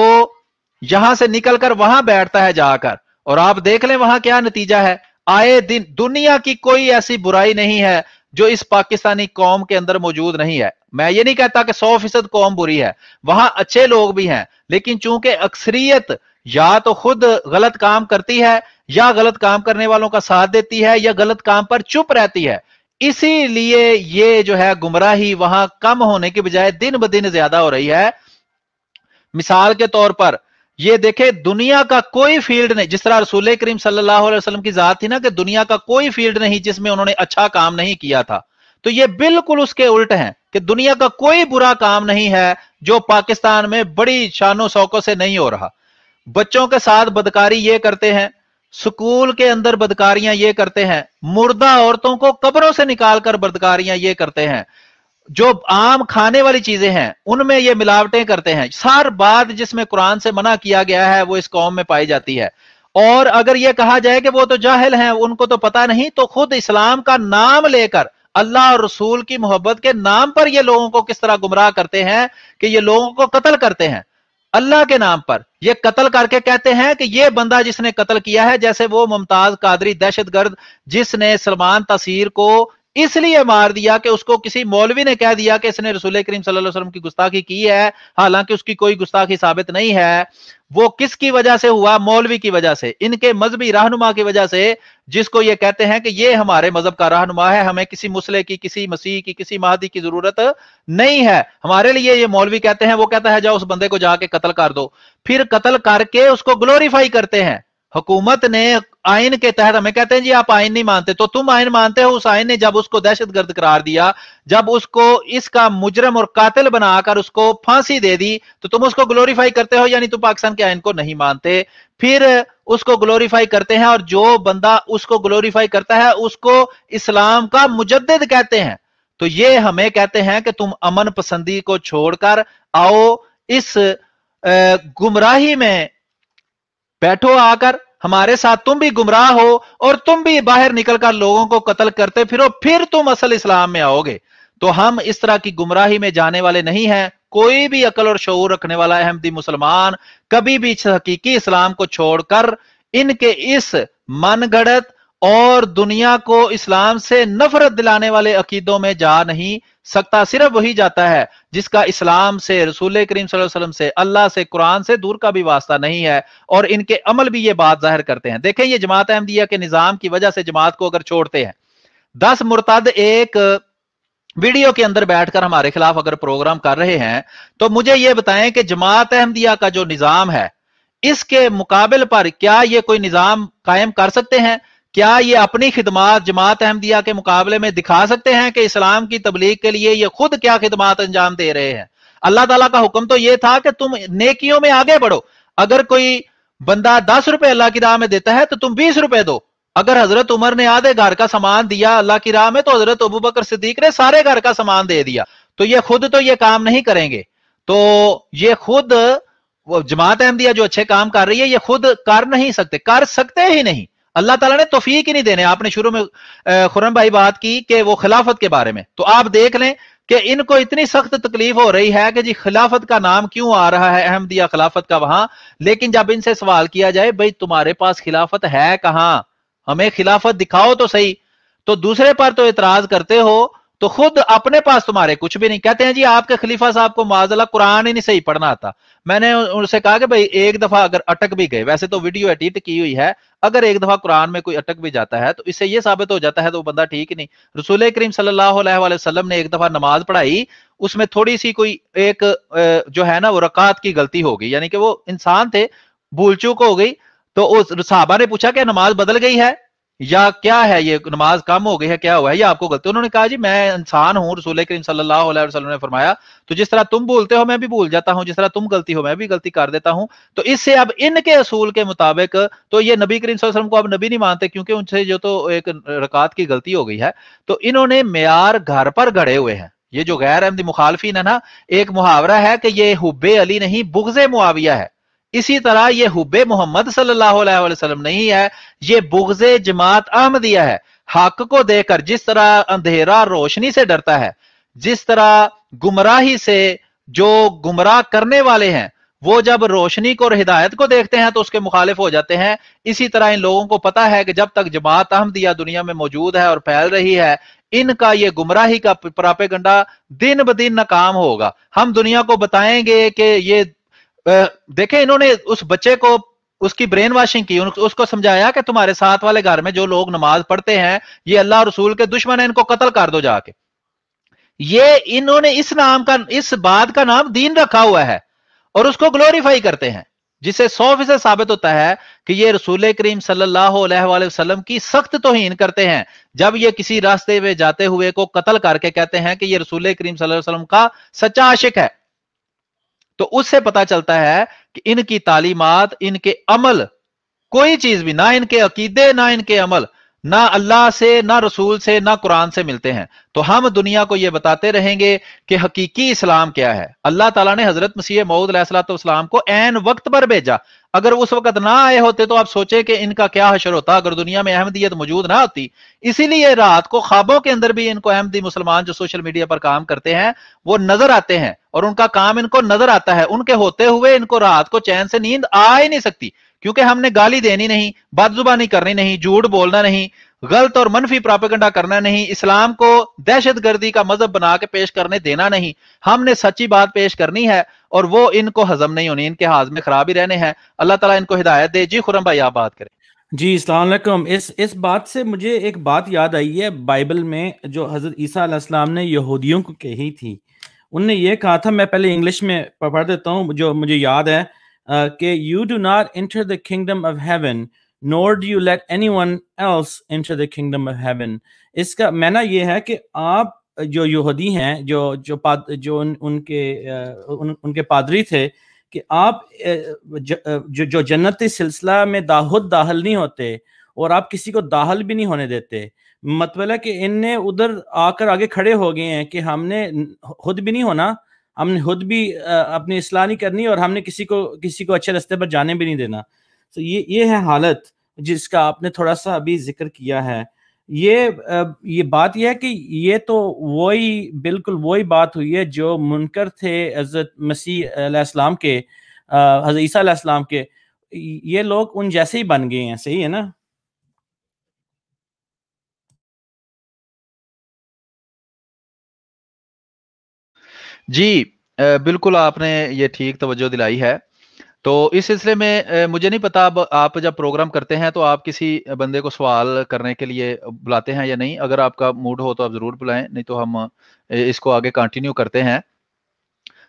यहां से निकलकर वहां बैठता है जाकर और आप देख लें वहां क्या नतीजा है आए दिन दुनिया की कोई ऐसी बुराई नहीं है जो इस पाकिस्तानी कौम के अंदर मौजूद नहीं है मैं ये नहीं कहता कि सौ फीसद कौम बुरी है वहां अच्छे लोग भी हैं लेकिन चूंकि अक्सरियत या तो खुद गलत काम करती है या गलत काम करने वालों का साथ देती है या गलत काम पर चुप रहती है इसीलिए ये जो है गुमराही वहां कम होने के बजाय दिन ब दिन ज्यादा हो रही है मिसाल के तौर पर ये देखे दुनिया का कोई फील्ड नहीं जिस तरह रसूल करीम सल्लल्लाहु अलैहि वसल्लम की जात थी ना कि दुनिया का कोई फील्ड नहीं जिसमें उन्होंने अच्छा काम नहीं किया था तो ये बिल्कुल उसके उल्ट है कि दुनिया का कोई बुरा काम नहीं है जो पाकिस्तान में बड़ी शानो शौकों से नहीं हो रहा बच्चों के साथ बदकारी ये करते हैं स्कूल के अंदर बदकारियां ये करते हैं मुर्दा औरतों को कब्रों से निकालकर बदकारियां ये करते हैं जो आम खाने वाली चीजें हैं उनमें ये मिलावटें करते हैं सार बात जिसमें कुरान से मना किया गया है वो इस कौम में पाई जाती है और अगर ये कहा जाए कि वो तो जाहिल हैं उनको तो पता नहीं तो खुद इस्लाम का नाम लेकर अल्लाह और रसूल की मोहब्बत के नाम पर ये लोगों को किस तरह गुमराह करते हैं कि ये लोगों को कत्ल करते हैं अल्लाह के नाम पर यह कत्ल करके कहते हैं कि ये बंदा जिसने कत्ल किया है जैसे वो मुमताज कादरी दहशतगर्द जिसने सलमान तसीर को इसलिए मार दिया कि उसको किसी मौलवी ने कह दिया कि इसने रसूल करीम सल्लल्लाहु की गुस्ताखी की है हालांकि उसकी कोई गुस्ताखी साबित नहीं है वो किसकी वजह से हुआ मौलवी की वजह से इनके मजहबी रहनुमा की वजह से जिसको ये कहते हैं कि ये हमारे मजहब का रहनुमा है हमें किसी मुसले की किसी मसीह की किसी महादी की जरूरत नहीं है हमारे लिए ये मौलवी कहते हैं वो कहता है जाओ उस बंदे को जाके कत्ल कर दो फिर कत्ल करके उसको ग्लोरीफाई करते हैं हुकूमत ने आयन के तहत हमें कहते हैं जी आप आयन नहीं मानते तो तुम आयन मानते हो उस आयन ने जब उसको दहशत गर्द करार दिया जब उसको इसका मुजरम और कातिल बनाकर उसको फांसी दे दी तो तुम उसको ग्लोरीफाई करते हो यानी तुम पाकिस्तान के आयन को नहीं मानते फिर उसको ग्लोरीफाई करते हैं और जो बंदा उसको ग्लोरीफाई करता है उसको इस्लाम का मुजद कहते हैं तो ये हमें कहते हैं कि तुम अमन पसंदी को छोड़कर आओ इस गुमराही में बैठो आकर हमारे साथ तुम भी गुमराह हो और तुम भी बाहर निकलकर लोगों को कत्ल करते फिरो फिर तुम असल इस्लाम में आओगे तो हम इस तरह की गुमराही में जाने वाले नहीं हैं कोई भी अकल और शूर रखने वाला अहमदी मुसलमान कभी भी हकीकी इस्लाम को छोड़कर इनके इस मनगढ़ और दुनिया को इस्लाम से नफरत दिलाने वाले अकीदों में जा नहीं सकता सिर्फ वही जाता है जिसका इस्लाम से रसूल करीम वसल्लम से अल्लाह से कुरान से दूर का भी वास्ता नहीं है और इनके अमल भी ये बात जाहिर करते हैं देखें ये जमात अहमदिया के निज़ाम की वजह से जमात को अगर छोड़ते हैं दस मुर्तद एक वीडियो के अंदर बैठकर हमारे खिलाफ अगर प्रोग्राम कर रहे हैं तो मुझे यह बताएं कि जमात अहमदिया का जो निज़ाम है इसके मुकाबले पर क्या ये कोई निज़ाम कायम कर सकते हैं क्या ये अपनी खिदमत जमात अहमदिया के मुकाबले में दिखा सकते हैं कि इस्लाम की तबलीग के लिए ये खुद क्या खिदमत अंजाम दे रहे हैं अल्लाह तला का हुक्म तो ये था कि तुम नेकियों में आगे बढ़ो अगर कोई बंदा दस रुपए अल्लाह की राह में देता है तो तुम बीस रुपए दो अगर हजरत उमर ने आधे घर का सामान दिया अल्लाह की राह में तो हजरत अबू बकर सिद्दीक ने सारे घर का सामान दे दिया तो ये खुद तो ये काम नहीं करेंगे तो ये खुद जमात अहमदिया जो अच्छे काम कर रही है ये खुद कर नहीं सकते कर सकते ही नहीं अल्लाह तला ने तोफीक ही नहीं देने आपने शुरू में खुरम भाई बात की कि वो खिलाफत के बारे में तो आप देख लें कि इनको इतनी सख्त तकलीफ हो रही है कि जी खिलाफत का नाम क्यों आ रहा है अहमदिया खिलाफत का वहां लेकिन जब इनसे सवाल किया जाए भाई तुम्हारे पास खिलाफत है कहां हमें खिलाफत दिखाओ तो सही तो दूसरे पर तो एतराज करते हो तो खुद अपने पास तुम्हारे कुछ भी नहीं कहते हैं जी आपके खलीफा साहब को माजला कुरान ही नहीं सही पढ़ना आता मैंने उनसे कहा कि भाई एक दफा अगर अटक भी गए वैसे तो वीडियो एडिट की हुई है अगर एक दफा कुरान में कोई अटक भी जाता है तो इससे यह साबित हो जाता है तो वो बंदा ठीक नहीं रसूल करीम सलम ने एक दफा नमाज पढ़ाई उसमें थोड़ी सी कोई एक जो है ना वो रकात की गलती हो गई यानी कि वो इंसान थे भूल चूक हो गई तो उस साहबा ने पूछा कि नमाज बदल गई है या क्या है ये नमाज कम हो गई है क्या हुआ है ये आपको गलती उन्होंने कहा जी मैं इंसान हूँ रसूल करीम सल्लल्लाहु अलैहि वसल्लम ने फरमाया तो जिस तरह तुम बोलते हो मैं भी भूल जाता हूँ जिस तरह तुम गलती हो मैं भी गलती कर देता हूँ तो इससे अब इनके असूल के मुताबिक तो ये नबी करीम वसल्लम को अब नबी नहीं मानते क्योंकि उनसे जो तो एक रकात की गलती हो गई है तो इन्होंने मैार घर पर घड़े हुए हैं ये जो गैर अहमदी मुखालफी है ना एक मुहावरा है कि ये हुब्बे अली नहीं बुगजे मुआविया है इसी तरह ये हुबे मोहम्मद वसल्लम नहीं है ये बुगजे जमात अहमदिया है हक को देकर जिस तरह अंधेरा रोशनी से डरता है जिस तरह गुमराही से जो गुमराह करने वाले हैं वो जब रोशनी को और हिदायत को देखते हैं तो उसके मुखालिफ हो जाते हैं इसी तरह इन लोगों को पता है कि जब तक जमात अहमदिया दुनिया में मौजूद है और फैल रही है इनका ये गुमराही का प्रापेगंडा दिन ब दिन नाकाम होगा हम दुनिया को बताएंगे कि ये देखें इन्होंने उस बच्चे को उसकी ब्रेन वॉशिंग की उसको समझाया कि तुम्हारे साथ वाले घर में जो लोग नमाज पढ़ते हैं ये अल्लाह रसूल के दुश्मन है इनको कत्ल कर दो जाके ये इन्होंने इस नाम का इस बात का नाम दीन रखा हुआ है और उसको ग्लोरीफाई करते हैं जिसे सौ फीसद साबित होता है कि ये रसूल करीम सलम की सख्त तोहीन करते हैं जब ये किसी रास्ते में जाते हुए को कत्ल करके कहते हैं कि ये रसूल करीम सल्लल्लाहु का सच्चा आशिक है तो उससे पता चलता है कि इनकी तालीमत इनके अमल कोई चीज भी ना इनके अकीदे ना इनके अमल ना अल्लाह से ना रसूल से ना कुरान से मिलते हैं तो हम दुनिया को यह बताते रहेंगे कि हकीकी इस्लाम क्या है अल्लाह ताला ने हजरत मसीह मऊद सलाम को एन वक्त पर भेजा अगर उस वक्त ना आए होते तो आप सोचे कि इनका क्या हशर होता अगर दुनिया में अहमदियत मौजूद ना होती इसीलिए रात को ख्वाबों के अंदर भी इनको अहमदी मुसलमान जो सोशल मीडिया पर काम करते हैं वो नजर आते हैं और उनका काम इनको नजर आता है उनके होते हुए इनको रात को चैन से नींद आ ही नहीं सकती क्योंकि हमने गाली देनी नहीं बदजुबानी करनी नहीं झूठ बोलना नहीं गलत और मनफी प्रापेगंडा करना नहीं इस्लाम को दहशत गर्दी का मजहब बना के पेश करने देना नहीं हमने सच्ची बात पेश करनी है और वो इनको हजम नहीं होनी इनके हाथ में खराब ही रहने हैं अल्लाह ताला इनको हिदायत दे जी खुरम भाई आप बात करें जी अलैक्म इस इस बात से मुझे एक बात याद आई है बाइबल में जो हज़रत ईसा ने यहूदियों को कही थी उनने ये कहा था मैं पहले इंग्लिश में पढ़ देता हूँ जो मुझे याद है कि you do not enter the kingdom of heaven nor do you let anyone else enter the kingdom of heaven इसका मैना ये है कि आप जो यहूदी हैं जो जो पाद, जो उन, उनके उन, उनके पादरी थे कि आप जो जो जन्नत सिलसिला में दाहुद दाहल नहीं होते और आप किसी को दाहल भी नहीं होने देते मतलब कि इनने उधर आकर आगे खड़े हो गए हैं कि हमने खुद भी नहीं होना हमने खुद भी अपनी असलाह नहीं करनी और हमने किसी को किसी को अच्छे रास्ते पर जाने भी नहीं देना तो ये ये है हालत जिसका आपने थोड़ा सा अभी जिक्र किया है ये ये बात यह है कि ये तो वही बिल्कुल वही बात हुई है जो मुनकर थे हज़रत मसीह के हज़रत ईसा के ये लोग उन जैसे ही बन गए हैं सही है ना जी बिल्कुल आपने ये ठीक तवज्जो दिलाई है तो इस सिलसिले में मुझे नहीं पता अब आप जब प्रोग्राम करते हैं तो आप किसी बंदे को सवाल करने के लिए बुलाते हैं या नहीं अगर आपका मूड हो तो आप ज़रूर बुलाएं नहीं तो हम इसको आगे कंटिन्यू करते हैं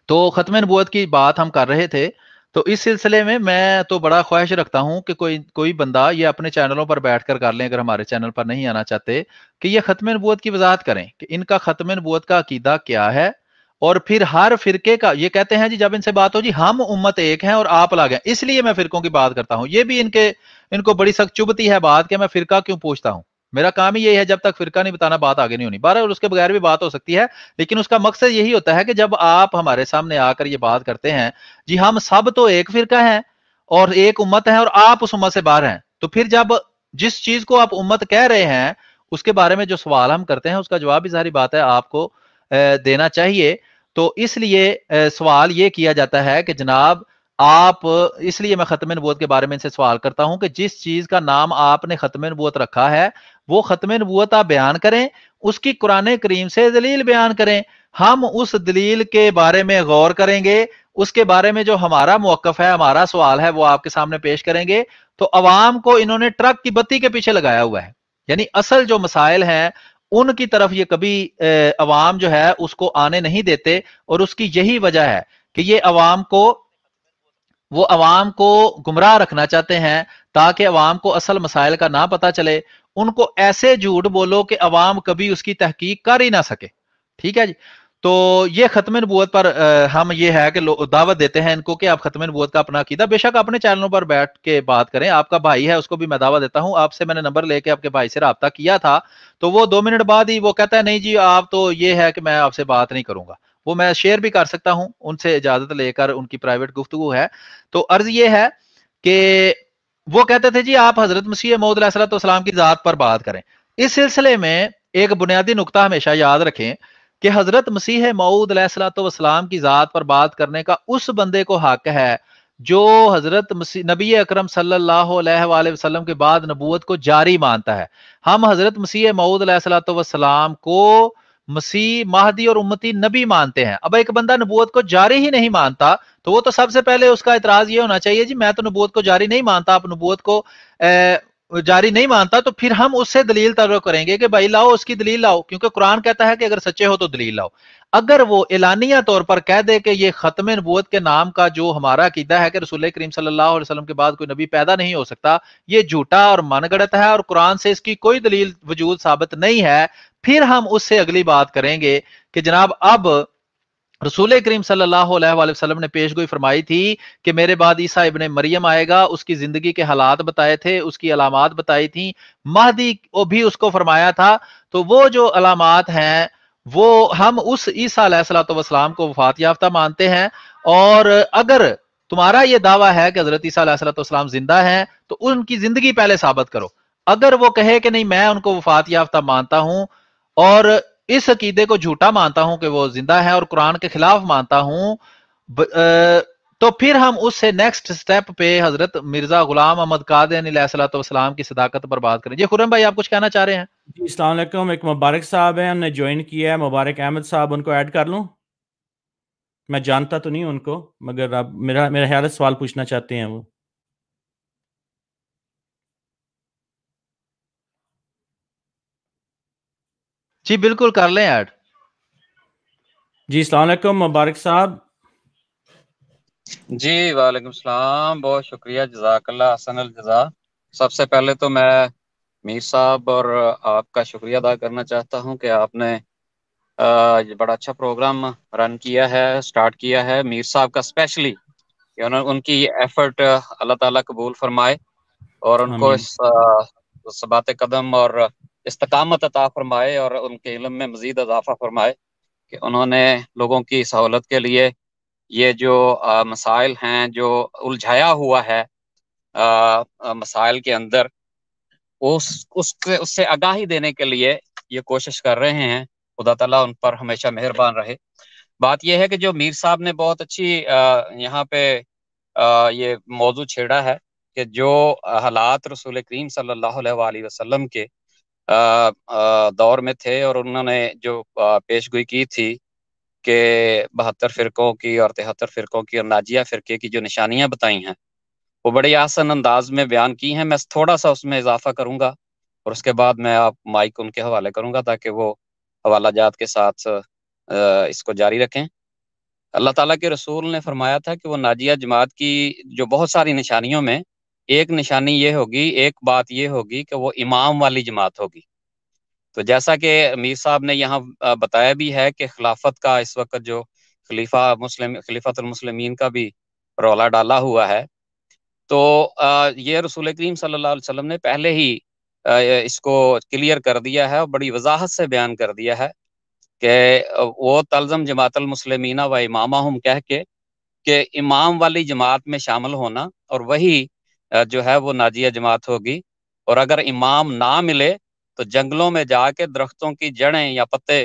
तो ख़त्म नबूत की बात हम कर रहे थे तो इस सिलसिले में मैं तो बड़ा ख्वाहिश रखता हूं कि कोई कोई बंदा ये अपने चैनलों पर बैठ कर कर लें अगर हमारे चैनल पर नहीं आना चाहते कि ये ख़त्म नबूत की वजाहत करें कि इनका ख़त्म नबूत का अकीदा क्या है और फिर हर फिरके का ये कहते हैं जी जब इनसे बात हो जी हम उम्मत एक हैं और आप अलग हैं इसलिए मैं फिरकों की बात करता हूं ये भी इनके इनको बड़ी सख्त चुभती है बात कि मैं फिरका क्यों पूछता हूं मेरा काम ही यही है जब तक फिरका नहीं बताना बात आगे नहीं होनी बारह और उसके बगैर भी बात हो सकती है लेकिन उसका मकसद यही होता है कि जब आप हमारे सामने आकर ये बात करते हैं जी हम सब तो एक फिरका है और एक उम्मत है और आप उस उम्मत से बाहर हैं तो फिर जब जिस चीज को आप उम्मत कह रहे हैं उसके बारे में जो सवाल हम करते हैं उसका जवाब भी सारी बात है आपको देना चाहिए तो इसलिए सवाल ये किया जाता है कि जनाब आप इसलिए मैं खत्म नबूत के बारे में इनसे सवाल करता हूं कि जिस चीज का नाम आपने खत्म नबूत रखा है वो खत्म नबूत आप बयान करें उसकी कुरान करीम से दलील बयान करें हम उस दलील के बारे में गौर करेंगे उसके बारे में जो हमारा मौकफ है हमारा सवाल है वो आपके सामने पेश करेंगे तो अवाम को इन्होंने ट्रक की बत्ती के पीछे लगाया हुआ है यानी असल जो मसाइल हैं उनकी तरफ ये कभी अवाम जो है उसको आने नहीं देते और उसकी यही वजह है कि ये अवाम को वो अवाम को गुमराह रखना चाहते हैं ताकि अवाम को असल मसाइल का ना पता चले उनको ऐसे झूठ बोलो कि अवाम कभी उसकी तहकीक कर ही ना सके ठीक है जी तो ये खत्म नबूत पर हम ये है कि दावत देते हैं इनको कि आप खत्म नबूत का अपना अकीदा बेशक अपने चैनलों पर बैठ के बात करें आपका भाई है उसको भी मैं दावा देता हूं आपसे मैंने नंबर लेके आपके भाई से रबता किया था तो वो दो मिनट बाद ही वो कहता है नहीं जी आप तो ये है कि मैं आपसे बात नहीं करूंगा वो मैं शेयर भी कर सकता हूँ उनसे इजाजत लेकर उनकी प्राइवेट गुफ्तु है तो अर्ज ये है कि वो कहते थे जी आप हजरत मसीह मोहम्मद की ज़ात पर बात करें इस सिलसिले में एक बुनियादी नुकता हमेशा याद रखें कि हजरत मसीह मऊद वसलाम की ज़ात पर बात करने का उस बंदे को हक है जो हजरत नबी अकरम सल्लल्लाहु अलैहि वसल्लम के बाद नबूत को जारी मानता है हम हजरत मसीह मऊद सलाम को मसीह महदी और उम्मती नबी मानते हैं अब एक बंदा नबूत को जारी ही नहीं मानता तो वो तो सबसे पहले उसका इतराज ये होना चाहिए जी मैं तो नबूत को जारी नहीं मानता आप नबूत को जारी नहीं मानता तो फिर हम उससे दलील तर्व करेंगे कि भाई लाओ उसकी दलील लाओ क्योंकि कुरान कहता है कि अगर सच्चे हो तो दलील लाओ अगर वो एलानिया तौर पर कह दे कि ये ख़त्म नबूत के नाम का जो हमारा अकीदा है कि रसूल करीम सल्लल्लाहु अलैहि वसल्लम के बाद कोई नबी पैदा नहीं हो सकता ये झूठा और मनगढ़ है और कुरान से इसकी कोई दलील वजूद साबित नहीं है फिर हम उससे अगली बात करेंगे कि जनाब अब रसूल करीम सल्लाम ने पेश गोई फरमाई थी कि मेरे बाद ईसा इबन मरियम आएगा उसकी ज़िंदगी के हालात बताए थे उसकी अलामत बताई थी महदी को भी उसको फरमाया था तो वो जो अलामत हैं वो हम उस ईसा सलाम को वफात याफ्ता मानते हैं और अगर तुम्हारा ये दावा है कि हज़रत ईसा सलाम जिंदा है तो उनकी ज़िंदगी पहले साबित करो अगर वो कहे कि नहीं मैं उनको वफात याफ्ता मानता हूँ और इस अकीदे को झूठा मानता हूं कि वो जिंदा है और कुरान के खिलाफ मानता हूं तो फिर हम उससे नेक्स्ट स्टेप पे हजरत मिर्जा गुलाम अहमद कादराम की सदाकत पर बात करें जी खुरम भाई आप कुछ कहना चाह रहे हैं इस्लाम एक मुबारक साहब है हमने ज्वाइन किया है मुबारक अहमद साहब उनको ऐड कर लूं मैं जानता तो नहीं उनको मगर आप मेरा मेरा ख्याल सवाल पूछना चाहते हैं वो जी बिल्कुल कर लें ऐड जी सलामकुम मुबारक साहब जी वालेकुम सलाम बहुत शुक्रिया जजाकल्ला हसन जजा सबसे पहले तो मैं मीर साहब और आपका शुक्रिया अदा करना चाहता हूं कि आपने आ, बड़ा अच्छा प्रोग्राम रन किया है स्टार्ट किया है मीर साहब का स्पेशली कि उनकी एफर्ट अल्लाह ताला कबूल फरमाए और उनको इस सबात कदम और इस्तकामत अता फरमाए और उनके इलम में मज़ीद इजाफ़ा फरमाए कि उन्होंने लोगों की सहूलत के लिए ये जो मसाइल हैं जो उलझाया हुआ है मसाइल के अंदर उस उससे उससे आगाही देने के लिए ये कोशिश कर रहे हैं खुदा तला उन पर हमेशा मेहरबान रहे बात यह है कि जो मीर साहब ने बहुत अच्छी यहाँ पे आ, ये मौजू छेड़ा है कि जो हालात रसूल करीम सल्लल्लाहु अलैहि वसल्लम के दौर में थे और उन्होंने जो पेशगोई की थी कि बहत्तर फिरकों की और तिहत्तर फिरकों की और नाजिया फिरके की जो निशानियां बताई हैं वो बड़े आसन अंदाज में बयान की हैं मैं थोड़ा सा उसमें इजाफा करूंगा और उसके बाद मैं आप माइक उनके हवाले करूंगा ताकि वो हवाला जात के साथ इसको जारी रखें अल्लाह ताला के रसूल ने फरमाया था कि वो नाजिया जमात की जो बहुत सारी निशानियों में एक निशानी ये होगी एक बात ये होगी कि वो इमाम वाली जमात होगी तो जैसा कि मीर साहब ने यहाँ बताया भी है कि खिलाफत का इस वक्त जो खलीफा मुस्लिम खलीफतमसलमिन का भी रौला डाला हुआ है तो ये रसूल करीम सल्लल्लाहु अलैहि वसल्लम ने पहले ही इसको क्लियर कर दिया है और बड़ी वजाहत से बयान कर दिया है कि वो तलजम जमातलमसलमिना व इमामा हम कह के कि इमाम वाली जमात में शामिल होना और वही जो है वो नाजिया जमात होगी और अगर इमाम ना मिले तो जंगलों में जाके दरख्तों की जड़ें या पत्ते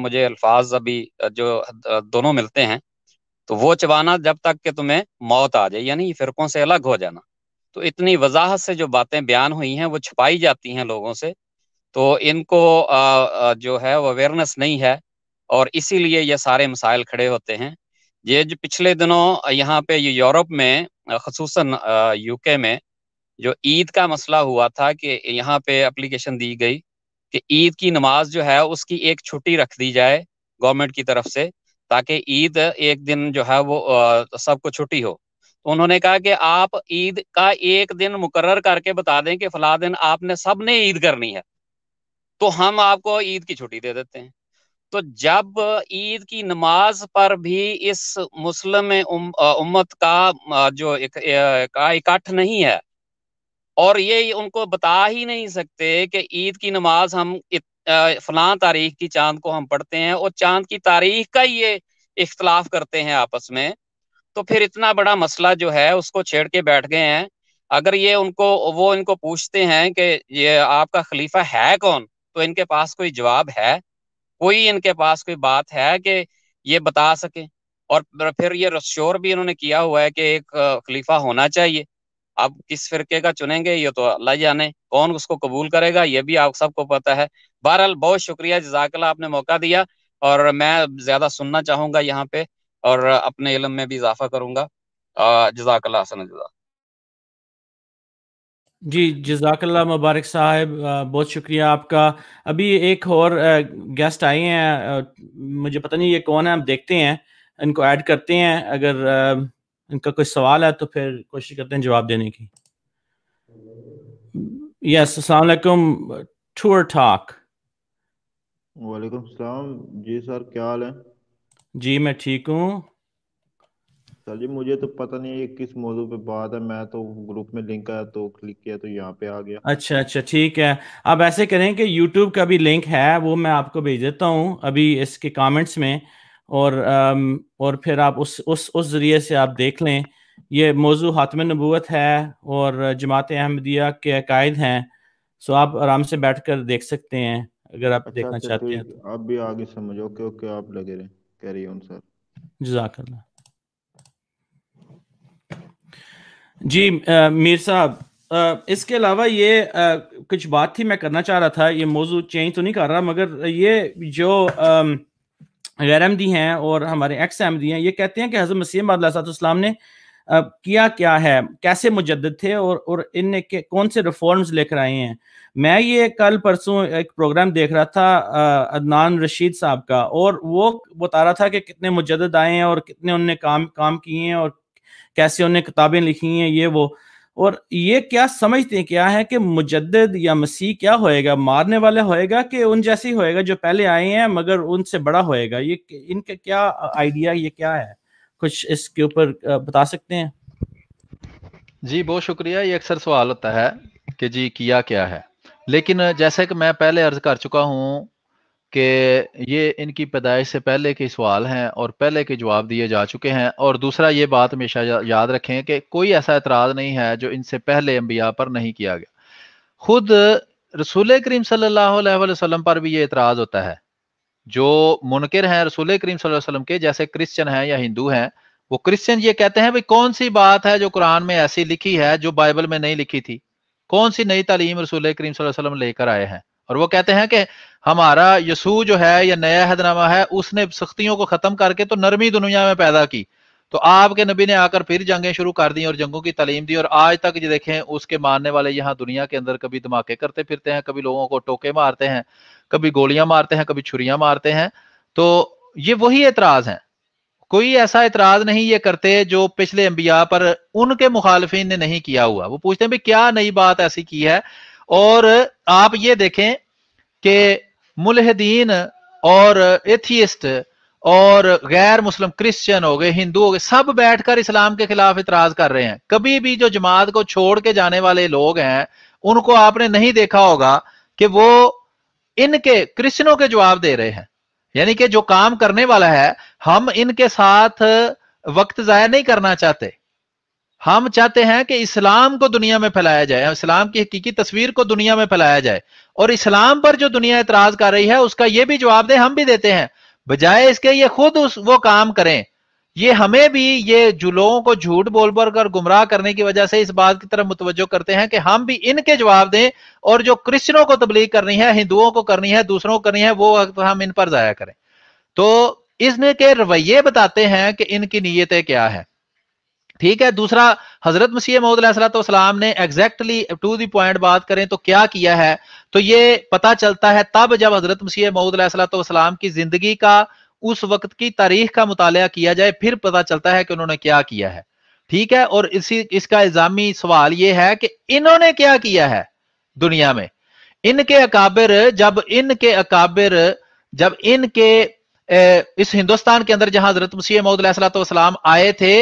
मुझे अल्फाज अभी जो दोनों मिलते हैं तो वो चबाना जब तक कि तुम्हें मौत आ जाए यानी फिरकों से अलग हो जाना तो इतनी वजाहत से जो बातें बयान हुई हैं वो छुपाई जाती हैं लोगों से तो इनको आ, जो है वो अवेयरनेस नहीं है और इसीलिए ये सारे मसाइल खड़े होते हैं ये जो पिछले दिनों यहाँ पे यूरोप में खसूस यूके में जो ईद का मसला हुआ था कि यहाँ पे अप्लीकेशन दी गई कि ईद की नमाज जो है उसकी एक छुट्टी रख दी जाए गवर्नमेंट की तरफ से ताकि ईद एक दिन जो है वो सबको छुट्टी हो तो उन्होंने कहा कि आप ईद का एक दिन मुकर करके बता दें कि फला दिन आपने सबने ईद करनी है तो हम आपको ईद की छुट्टी दे देते हैं तो जब ईद की नमाज पर भी इस मुस्लिम उम, उम्मत का जो एक, इकट्ठ नहीं है और ये उनको बता ही नहीं सकते कि ईद की नमाज हम फलां तारीख की चांद को हम पढ़ते हैं और चांद की तारीख का ये इख्तलाफ करते हैं आपस में तो फिर इतना बड़ा मसला जो है उसको छेड़ के बैठ गए हैं अगर ये उनको वो इनको पूछते हैं कि ये आपका खलीफा है कौन तो इनके पास कोई जवाब है कोई इनके पास कोई बात है कि ये बता सके और फिर ये शोर भी इन्होंने किया हुआ है कि एक खलीफा होना चाहिए आप किस फिरके का चुनेंगे ये तो अल्लाह जाने कौन उसको कबूल करेगा ये भी आप सबको पता है बहरहाल बहुत शुक्रिया जजाकला आपने मौका दिया और मैं ज्यादा सुनना चाहूंगा यहाँ पे और अपने इलम में भी इजाफा करूंगा जजाकला जी जजाकल्ला मुबारक साहब बहुत शुक्रिया आपका अभी एक और गेस्ट आए हैं मुझे पता नहीं ये कौन है हम देखते हैं इनको ऐड करते हैं अगर इनका कोई सवाल है तो फिर कोशिश करते हैं जवाब देने की यस अस्सलाम टूर ठाक वालेकुम सलाम जी सर क्या हाल है जी मैं ठीक हूँ जी मुझे तो पता नहीं है किस मौजू पे बात है मैं तो ग्रुप में लिंक आया तो क्लिक किया तो यहाँ पे आ गया अच्छा अच्छा ठीक है अब ऐसे करें कि YouTube का भी लिंक है वो मैं आपको भेज देता हूँ अभी इसके कमेंट्स में और आम, और फिर आप उस उस उस जरिए से आप देख लें ये मौजू हातम नबूत है और जमात अहमदिया के अकायद हैं सो आप आराम से बैठ कर देख सकते हैं अगर आप अच्छा, देखना अच्छा, चाहते तो हैं तो आप भी आगे समझो क्योंकि आप लगे रहे कैरी ऑन सर जजाकल्ला जी मीर साहब इसके अलावा ये आ, कुछ बात थी मैं करना चाह रहा था ये मौजू चेंज तो नहीं कर रहा मगर ये जो गैर अहमदी हैं और हमारे एक्स अहमदी हैं ये कहते हैं कि हजरत मसीम अल्लाम ने आ, किया क्या है कैसे मुजद थे और और इन के कौन से रिफॉर्म्स लेकर आए हैं मैं ये कल परसों एक प्रोग्राम देख रहा था अदनान रशीद साहब का और वो बता रहा था कि कितने मुजद आए हैं और कितने उनने काम काम किए हैं और कैसे उन्हें किताबें लिखी हैं ये वो और ये क्या समझते क्या है कि मुजद या मसीह क्या होएगा मारने वाला होएगा कि उन जैसे ही होएगा जो पहले आए हैं मगर उनसे बड़ा होएगा ये इनके क्या आइडिया ये क्या है कुछ इसके ऊपर बता सकते हैं जी बहुत शुक्रिया ये अक्सर सवाल होता है कि जी किया क्या है लेकिन जैसे कि मैं पहले अर्ज कर चुका हूँ कि ये इनकी पैदाइश से पहले के सवाल हैं और पहले के जवाब दिए जा चुके हैं और दूसरा ये बात हमेशा याद रखें कि कोई ऐसा एतराज़ नहीं है जो इनसे पहले अम्बिया पर नहीं किया गया खुद रसूल करीम सल्लल्लाहु अलैहि वसल्लम पर भी ये एतराज़ होता है जो मुनकर हैं रसूल करीम वसल्लम के जैसे क्रिश्चियन हैं या हिंदू हैं वो क्रिश्चियन ये कहते हैं भाई कौन सी बात है जो कुरान में ऐसी लिखी है जो बाइबल में नहीं लिखी थी कौन सी नई तालीम रसूल करीम वसल्लम लेकर आए हैं और वो कहते हैं कि हमारा यसू जो है या नया हैदनामा है उसने सख्तियों को खत्म करके तो नरमी दुनिया में पैदा की तो आपके नबी ने आकर फिर जंगें शुरू कर दी और जंगों की तालीम दी और आज तक ये देखें उसके मानने वाले यहाँ दुनिया के अंदर कभी धमाके करते फिरते हैं कभी लोगों को टोके मारते हैं कभी गोलियां मारते हैं कभी छुरियां मारते हैं तो ये वही एतराज है कोई ऐसा एतराज नहीं ये करते जो पिछले अंबिया पर उनके मुखालफिन ने नहीं किया हुआ वो पूछते हैं भाई क्या नई बात ऐसी की है और आप ये देखें कि मुलहदीन और एथियस्ट और गैर मुस्लिम क्रिश्चियन हो गए हिंदू हो गए सब बैठकर इस्लाम के खिलाफ इतराज कर रहे हैं कभी भी जो जमात को छोड़ के जाने वाले लोग हैं उनको आपने नहीं देखा होगा कि वो इनके क्रिश्चनों के जवाब दे रहे हैं यानी कि जो काम करने वाला है हम इनके साथ वक्त जाया नहीं करना चाहते हम चाहते हैं कि इस्लाम को दुनिया में फैलाया जाए इस्लाम की हकीकी तस्वीर को दुनिया में फैलाया जाए और इस्लाम पर जो दुनिया एतराज कर रही है उसका यह भी जवाब दे हम भी देते हैं बजाय इसके ये खुद उस वो काम करें ये हमें भी ये जो लोगों को झूठ बोल बोलकर कर गुमराह करने की वजह से इस बात की तरफ मुतवजो करते हैं कि हम भी इनके जवाब दें और जो क्रिश्चनों को तबलीग करनी है हिंदुओं को करनी है दूसरों को करनी है वो हम इन पर जाया करें तो इसने के रवैये बताते हैं कि इनकी नीयतें क्या है ठीक है दूसरा हजरत मसीह महदलाम ने एग्जैक्टली टू दी पॉइंट बात करें तो क्या किया है तो ये पता चलता है तब जब हजरत मसीह महदलाम की जिंदगी का उस वक्त की तारीख का मुताल किया जाए फिर पता चलता है कि उन्होंने क्या किया है ठीक है और इसी इसका इल्जामी सवाल यह है कि इन्होंने क्या किया है दुनिया में इनके अकाबिर जब इनके अकाबिर जब इनके इस हिंदुस्तान के अंदर जहां हजरत मसीह मौदलाम आए थे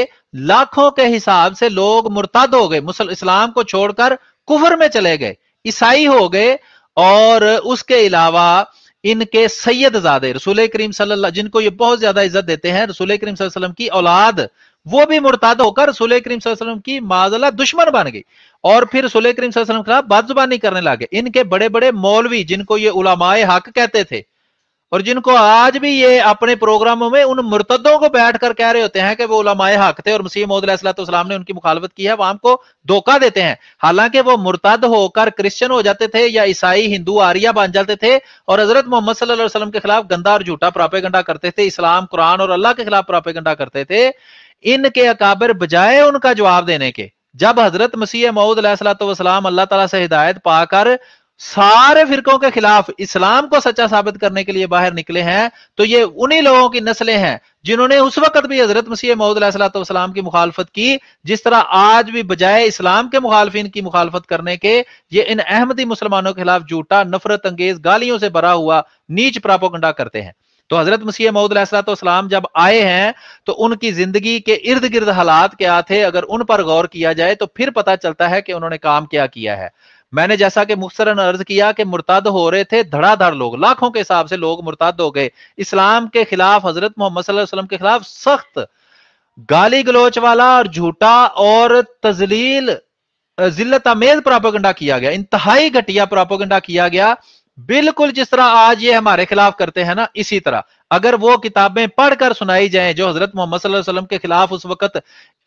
लाखों के हिसाब से लोग मुर्ताद हो गए मुसल इस्लाम को छोड़कर कुफर में चले गए ईसाई हो गए और उसके अलावा इनके जादे रसूल करीम सल्लल्लाहु जिनको ये बहुत ज्यादा इज्जत देते हैं रसूल करीम वसल्लम की औलाद वो भी मुर्ताद होकर रसूल करीम वसल्लम की माजला दुश्मन बन गई और फिर रसूल करीम वसल्लम के खिलाफ बादजुबानी करने लगे इनके बड़े बड़े मौलवी जिनको ये उलामाए हक कहते थे और जिनको आज भी ये अपने प्रोग्रामों में उन मुर्तदों को बैठ कर कह रहे होते हैं कि वो उलमाए हक थे और मसीह मोदलाम ने उनकी मुखालफत की है वाम को धोखा देते हैं हालांकि वो मुर्तद होकर क्रिश्चियन हो जाते थे या ईसाई हिंदू आर्या बन जाते थे और हजरत मोहम्मद सल्लल्लाहु अलैहि वसल्लम के खिलाफ गंदा और झूठा प्रापेगंडा करते थे इस्लाम कुरान और अल्लाह के खिलाफ प्रापेगंडा करते थे इनके अकाबर बजाय उनका जवाब देने के जब हजरत मसीह मऊद सलाम अल्लाह तला से हिदायत पाकर सारे फिरकों के खिलाफ इस्लाम को सच्चा साबित करने के लिए बाहर निकले हैं तो ये उन्हीं लोगों की नस्लें हैं जिन्होंने उस वक्त भी हजरत मसीह सलाम की मुखालफत की जिस तरह आज भी बजाय इस्लाम के मुखालफिन की मुखालफत करने के ये इन अहमदी मुसलमानों के खिलाफ झूठा नफरत अंगेज गालियों से भरा हुआ नीच प्रापोगंडा करते हैं तो हजरत मसीह सलाम जब आए हैं तो उनकी जिंदगी के इर्द गिर्द हालात क्या थे अगर उन पर गौर किया जाए तो फिर पता चलता है कि उन्होंने काम क्या किया है मैंने जैसा कि मुफ्सर अर्ज किया कि मुर्ताद हो रहे थे धड़ाधड़ लोग लाखों के हिसाब से लोग मुर्ताद हो गए इस्लाम के खिलाफ हजरत मोहम्मद वसल्लम के खिलाफ सख्त गाली गलोच वाला और झूठा और तजलील जिल्लत आमेज प्रापोगंडा किया गया इंतहाई घटिया प्रापोगंडा किया गया बिल्कुल जिस तरह आज ये हमारे खिलाफ करते हैं ना इसी तरह अगर वो किताबें पढ़कर सुनाई जाएं जो हजरत मोहम्मद वसल्लम के खिलाफ उस वक्त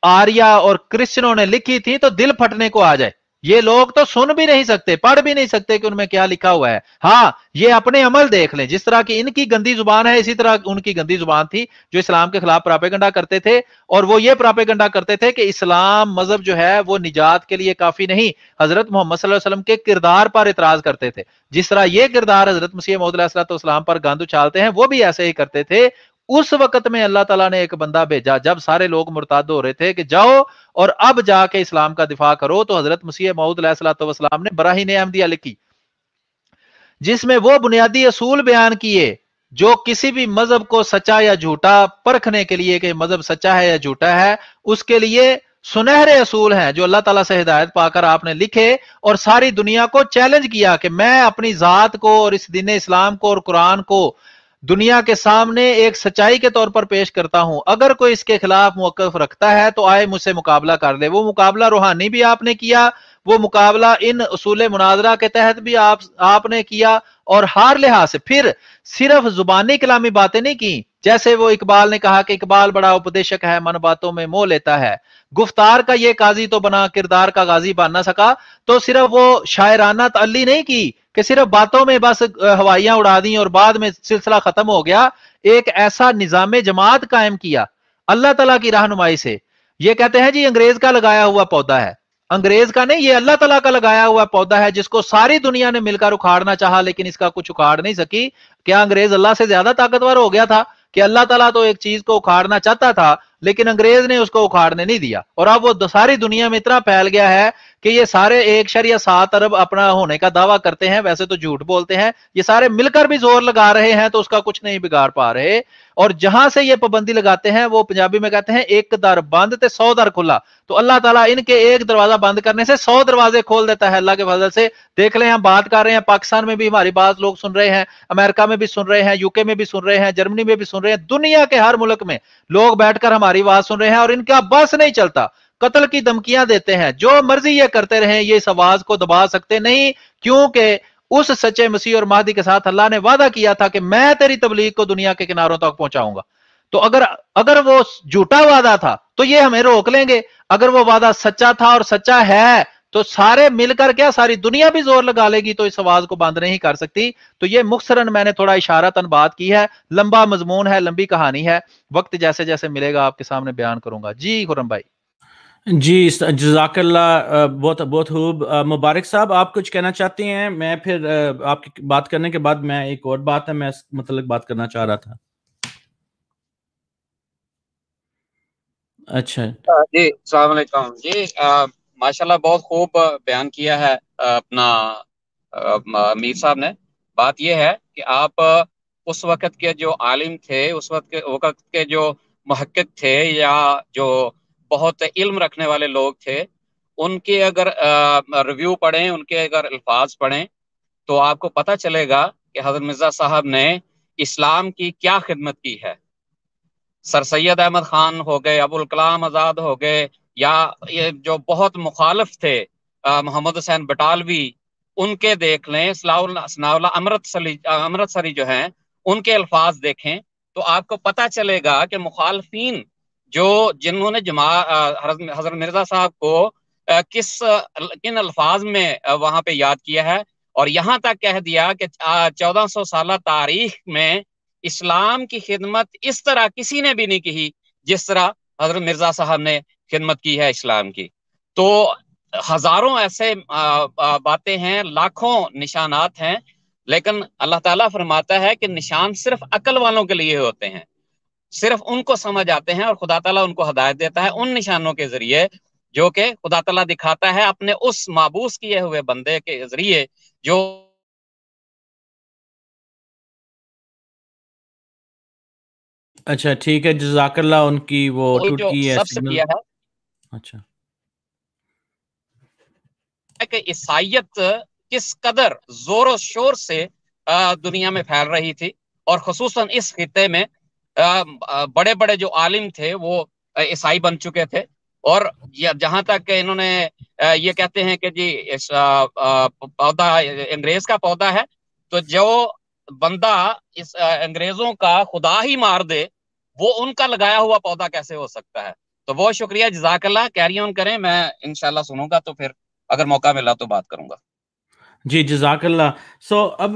आर्या और क्रिश्चनों ने लिखी थी तो दिल फटने को आ जाए ये लोग तो सुन भी नहीं सकते पढ़ भी नहीं सकते कि उनमें क्या लिखा हुआ है हाँ ये अपने अमल देख लें जिस तरह की इनकी गंदी जुबान है इसी तरह उनकी गंदी जुबान थी जो इस्लाम के खिलाफ प्रापेगंडा करते थे और वो ये प्रापेगंडा करते थे कि इस्लाम मजहब जो है वो निजात के लिए काफी नहीं हजरत मोहम्मद वसल्लम के किरदार पर इतराज करते थे जिस तरह ये किरदार हजरत मसीह महदलाम पर गंद उछालते हैं वो भी ऐसे ही करते थे उस वक्त में अल्लाह तला ने एक बंदा भेजा जब सारे लोग मुर्ताद हो रहे थे कि जाओ और अब जाके इस्लाम का दिफा करो तो हजरत मसीह मऊदलाम ने बराही ने अहमदिया लिखी जिसमें वो बुनियादी असूल बयान किए जो किसी भी मजहब को सच्चा या झूठा परखने के लिए कि मजहब सच्चा है या झूठा है उसके लिए सुनहरे असूल हैं जो अल्लाह ताला से हिदायत पाकर आपने लिखे और सारी दुनिया को चैलेंज किया कि मैं अपनी जात को और इस दिन इस्लाम को और कुरान को दुनिया के सामने एक सच्चाई के तौर पर पेश करता हूं अगर कोई इसके खिलाफ मौकफ रखता है तो आए मुझसे मुकाबला कर ले वो मुकाबला रूहानी भी आपने किया वो मुकाबला इन असूल मुनाजरा के तहत भी आप आपने किया और हार लिहाज से फिर सिर्फ जुबानी कलामी बातें नहीं की जैसे वो इकबाल ने कहा कि इकबाल बड़ा उपदेशक है मन बातों में मोह लेता है गुफ्तार का ये काजी तो बना किरदार का गाजी बन ना सका तो सिर्फ वो शायराना तली नहीं की कि सिर्फ बातों में बस हवाइयां उड़ा दी और बाद में सिलसिला खत्म हो गया एक ऐसा निजाम जमात कायम किया अल्लाह तला की रहनुमाई से ये कहते हैं जी अंग्रेज का लगाया हुआ पौधा है अंग्रेज का नहीं ये अल्लाह तला का लगाया हुआ पौधा है जिसको सारी दुनिया ने मिलकर उखाड़ना चाहा लेकिन इसका कुछ उखाड़ नहीं सकी क्या अंग्रेज अल्लाह से ज्यादा ताकतवर हो गया था कि अल्लाह तला तो एक चीज को उखाड़ना चाहता था लेकिन अंग्रेज ने उसको उखाड़ने नहीं दिया और अब वो सारी दुनिया में इतना फैल गया है कि ये सारे एक शर या सात अरब अपना होने का दावा करते हैं वैसे तो झूठ बोलते हैं ये सारे मिलकर भी जोर लगा रहे हैं तो उसका कुछ नहीं बिगाड़ पा रहे और जहां से ये पाबंदी लगाते हैं वो पंजाबी में कहते हैं एक दर बंद ते सौ दर खुला तो अल्लाह ताला इनके एक दरवाजा बंद करने से सौ दरवाजे खोल देता है अल्लाह के फजल से देख रहे हैं बात कर रहे हैं पाकिस्तान में भी हमारी बात लोग सुन रहे हैं अमेरिका में भी सुन रहे हैं यूके में भी सुन रहे हैं जर्मनी में भी सुन रहे हैं दुनिया के हर मुल्क में लोग बैठकर हमारी आवाज सुन रहे हैं और इनका बस नहीं चलता कत्ल की धमकियां देते हैं जो मर्जी ये करते रहे ये इस आवाज को दबा सकते नहीं क्योंकि उस सच्चे मसीह और महदी के साथ अल्लाह ने वादा किया था कि मैं तेरी तबलीग को दुनिया के किनारों तक पहुंचाऊंगा तो अगर अगर वो झूठा वादा था तो ये हमें रोक लेंगे अगर वो वादा सच्चा था और सच्चा है तो सारे मिलकर क्या सारी दुनिया भी जोर लगा लेगी तो इस आवाज को बंद नहीं कर सकती तो ये मुखसरन मैंने थोड़ा इशारा तन बात की है लंबा मजमून है लंबी कहानी है वक्त जैसे जैसे मिलेगा आपके सामने बयान करूंगा जी खुरम भाई जी जजाकल्ला बहुत बहुत खूब मुबारक साहब आप कुछ कहना चाहते हैं मैं फिर आपकी बात करने के बाद मैं एक और बात है मैं मतलब बात करना चाह रहा था अच्छा जी सलाम जी माशाल्लाह बहुत खूब बयान किया है अपना मीर साहब ने बात यह है कि आप उस वक्त के जो आलिम थे उस वक्त के वक्त के जो महक थे या जो बहुत इल्म रखने वाले लोग थे उनके अगर रिव्यू पढ़ें उनके अगर अल्फाज पढ़ें तो आपको पता चलेगा कि हजरत मिर्जा साहब ने इस्लाम की क्या खिदमत की है सर सैद अहमद खान हो गए अबुल कलाम आज़ाद हो गए या ये जो बहुत मुखालफ थे मोहम्मद हुसैन बटालवी उनके देख लें अमृत अमृतसरी अमृतसरी जो हैं उनके अल्फाज देखें तो आपको पता चलेगा कि मुखालफी जो जिन्होंने जमा हजरत मिर्जा साहब को किस किन अल्फाज में वहां पे याद किया है और यहाँ तक कह दिया कि चौदह सौ साल तारीख में इस्लाम की खिदमत इस तरह किसी ने भी नहीं की जिस तरह हजरत मिर्जा साहब ने खिदमत की है इस्लाम की तो हजारों ऐसे बातें हैं लाखों निशानात हैं लेकिन अल्लाह ताला फरमाता है कि निशान सिर्फ अकल वालों के लिए होते हैं सिर्फ उनको समझ आते हैं और खुदा तला उनको हदायत देता है उन निशानों के जरिए जो कि खुदा तला दिखाता है अपने उस माबूस किए हुए बंदे के जरिए जो अच्छा ठीक है जजाकल्ला उनकी वो टूट गई है किया है अच्छा कि ईसाइत किस कदर जोरों शोर से दुनिया में फैल रही थी और खसूस इस खत्े में बड़े बड़े जो आलिम थे वो ईसाई बन चुके थे और जहां तक इन्होंने ये कहते हैं कि जी पौधा अंग्रेज का पौधा है तो जो बंदा इस अंग्रेजों का खुदा ही मार दे वो उनका लगाया हुआ पौधा कैसे हो सकता है तो बहुत शुक्रिया जजाकल्ला कैरी ऑन करें मैं इनशाला सुनूंगा तो फिर अगर मौका मिला तो बात करूंगा जी जजाकल्ला सो अब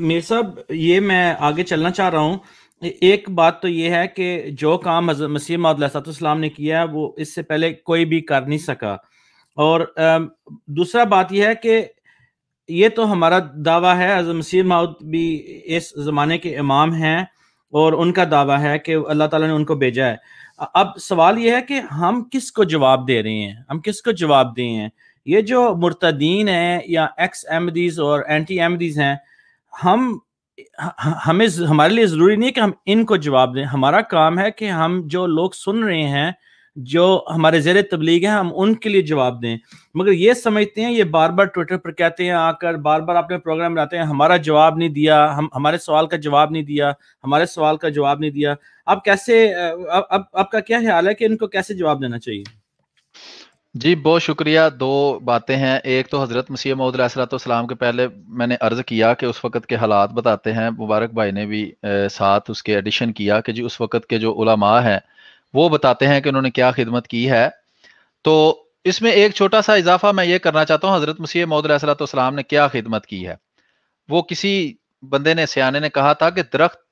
मेरे साहब ये मैं आगे चलना चाह रहा हूँ एक बात तो ये है कि जो काम मसीह मदलाम ने किया है वो इससे पहले कोई भी कर नहीं सका और दूसरा बात यह है कि ये तो हमारा दावा है मसीह माउद भी इस ज़माने के इमाम हैं और उनका दावा है कि अल्लाह ताला ने उनको भेजा है अब सवाल यह है कि हम किस को जवाब दे रहे हैं हम किस को जवाब दे हैं ये जो मुर्तदीन हैं या एक्स एमदीज़ और एंटी एमदीज़ हैं हम हमें हमारे लिए जरूरी नहीं है कि हम इनको जवाब दें हमारा काम है कि हम जो लोग सुन रहे हैं जो हमारे जेर तबलीग हैं हम उनके लिए जवाब दें मगर ये समझते हैं ये बार बार ट्विटर पर कहते हैं आकर बार बार आपने प्रोग्राम बनाते हैं हमारा जवाब नहीं दिया हम हमारे सवाल का जवाब नहीं दिया हमारे सवाल का जवाब नहीं दिया आप कैसे अब आपका क्या ख्याल है कि इनको कैसे जवाब देना चाहिए जी बहुत शुक्रिया दो बातें हैं एक तो हज़रत मसीह सलाम के पहले मैंने अर्ज़ किया कि उस वक़्त के हालात बताते हैं मुबारक भाई ने भी ए, साथ उसके एडिशन किया कि जी उस वक़्त के जो उलमा हैं वो बताते हैं कि उन्होंने क्या खिदमत की है तो इसमें एक छोटा सा इजाफा मैं ये करना चाहता हूँ हज़रत मसीह मौदलाम ने क्या खिदमत की है वो किसी बंदे ने सियाने ने कहा था कि दरख्त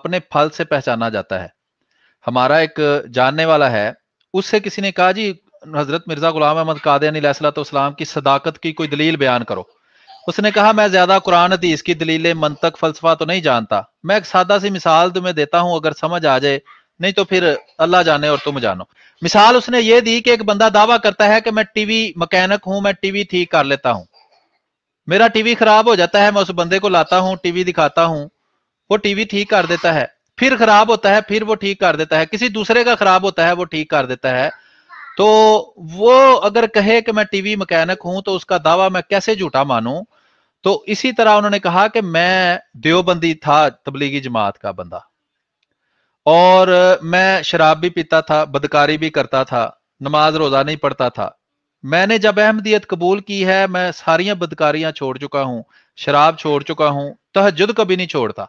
अपने फल से पहचाना जाता है हमारा एक जानने वाला है उससे किसी ने कहा जी हजरत मिर्जा गुलाम अहमद कादयानी सलाम की सदाकत की कोई दलील बयान करो उसने कहा मैं ज्यादा कुरान हदीस इसकी दलीलें मंतक फलसफा तो नहीं जानता मैं एक सादा सी मिसाल तुम्हें देता हूं अगर समझ आ जाए नहीं तो फिर अल्लाह जाने और तुम जानो मिसाल उसने ये दी कि एक बंदा दावा करता है कि मैं टीवी मकैनिक हूं मैं टीवी ठीक कर लेता हूं मेरा टीवी खराब हो जाता है मैं उस बंदे को लाता हूं टीवी दिखाता हूं वो टीवी ठीक कर देता है फिर खराब होता है फिर वो ठीक कर देता है किसी दूसरे का खराब होता है वो ठीक कर देता है तो वो अगर कहे कि मैं टीवी मैकेनिक हूं तो उसका दावा मैं कैसे झूठा मानूं तो इसी तरह उन्होंने कहा कि मैं देवबंदी था तबलीगी जमात का बंदा और मैं शराब भी पीता था बदकारी भी करता था नमाज रोजा नहीं पढ़ता था मैंने जब अहमदियत कबूल की है मैं सारियां बदकारियां छोड़ चुका हूं शराब छोड़ चुका हूं तहजुद कभी नहीं छोड़ता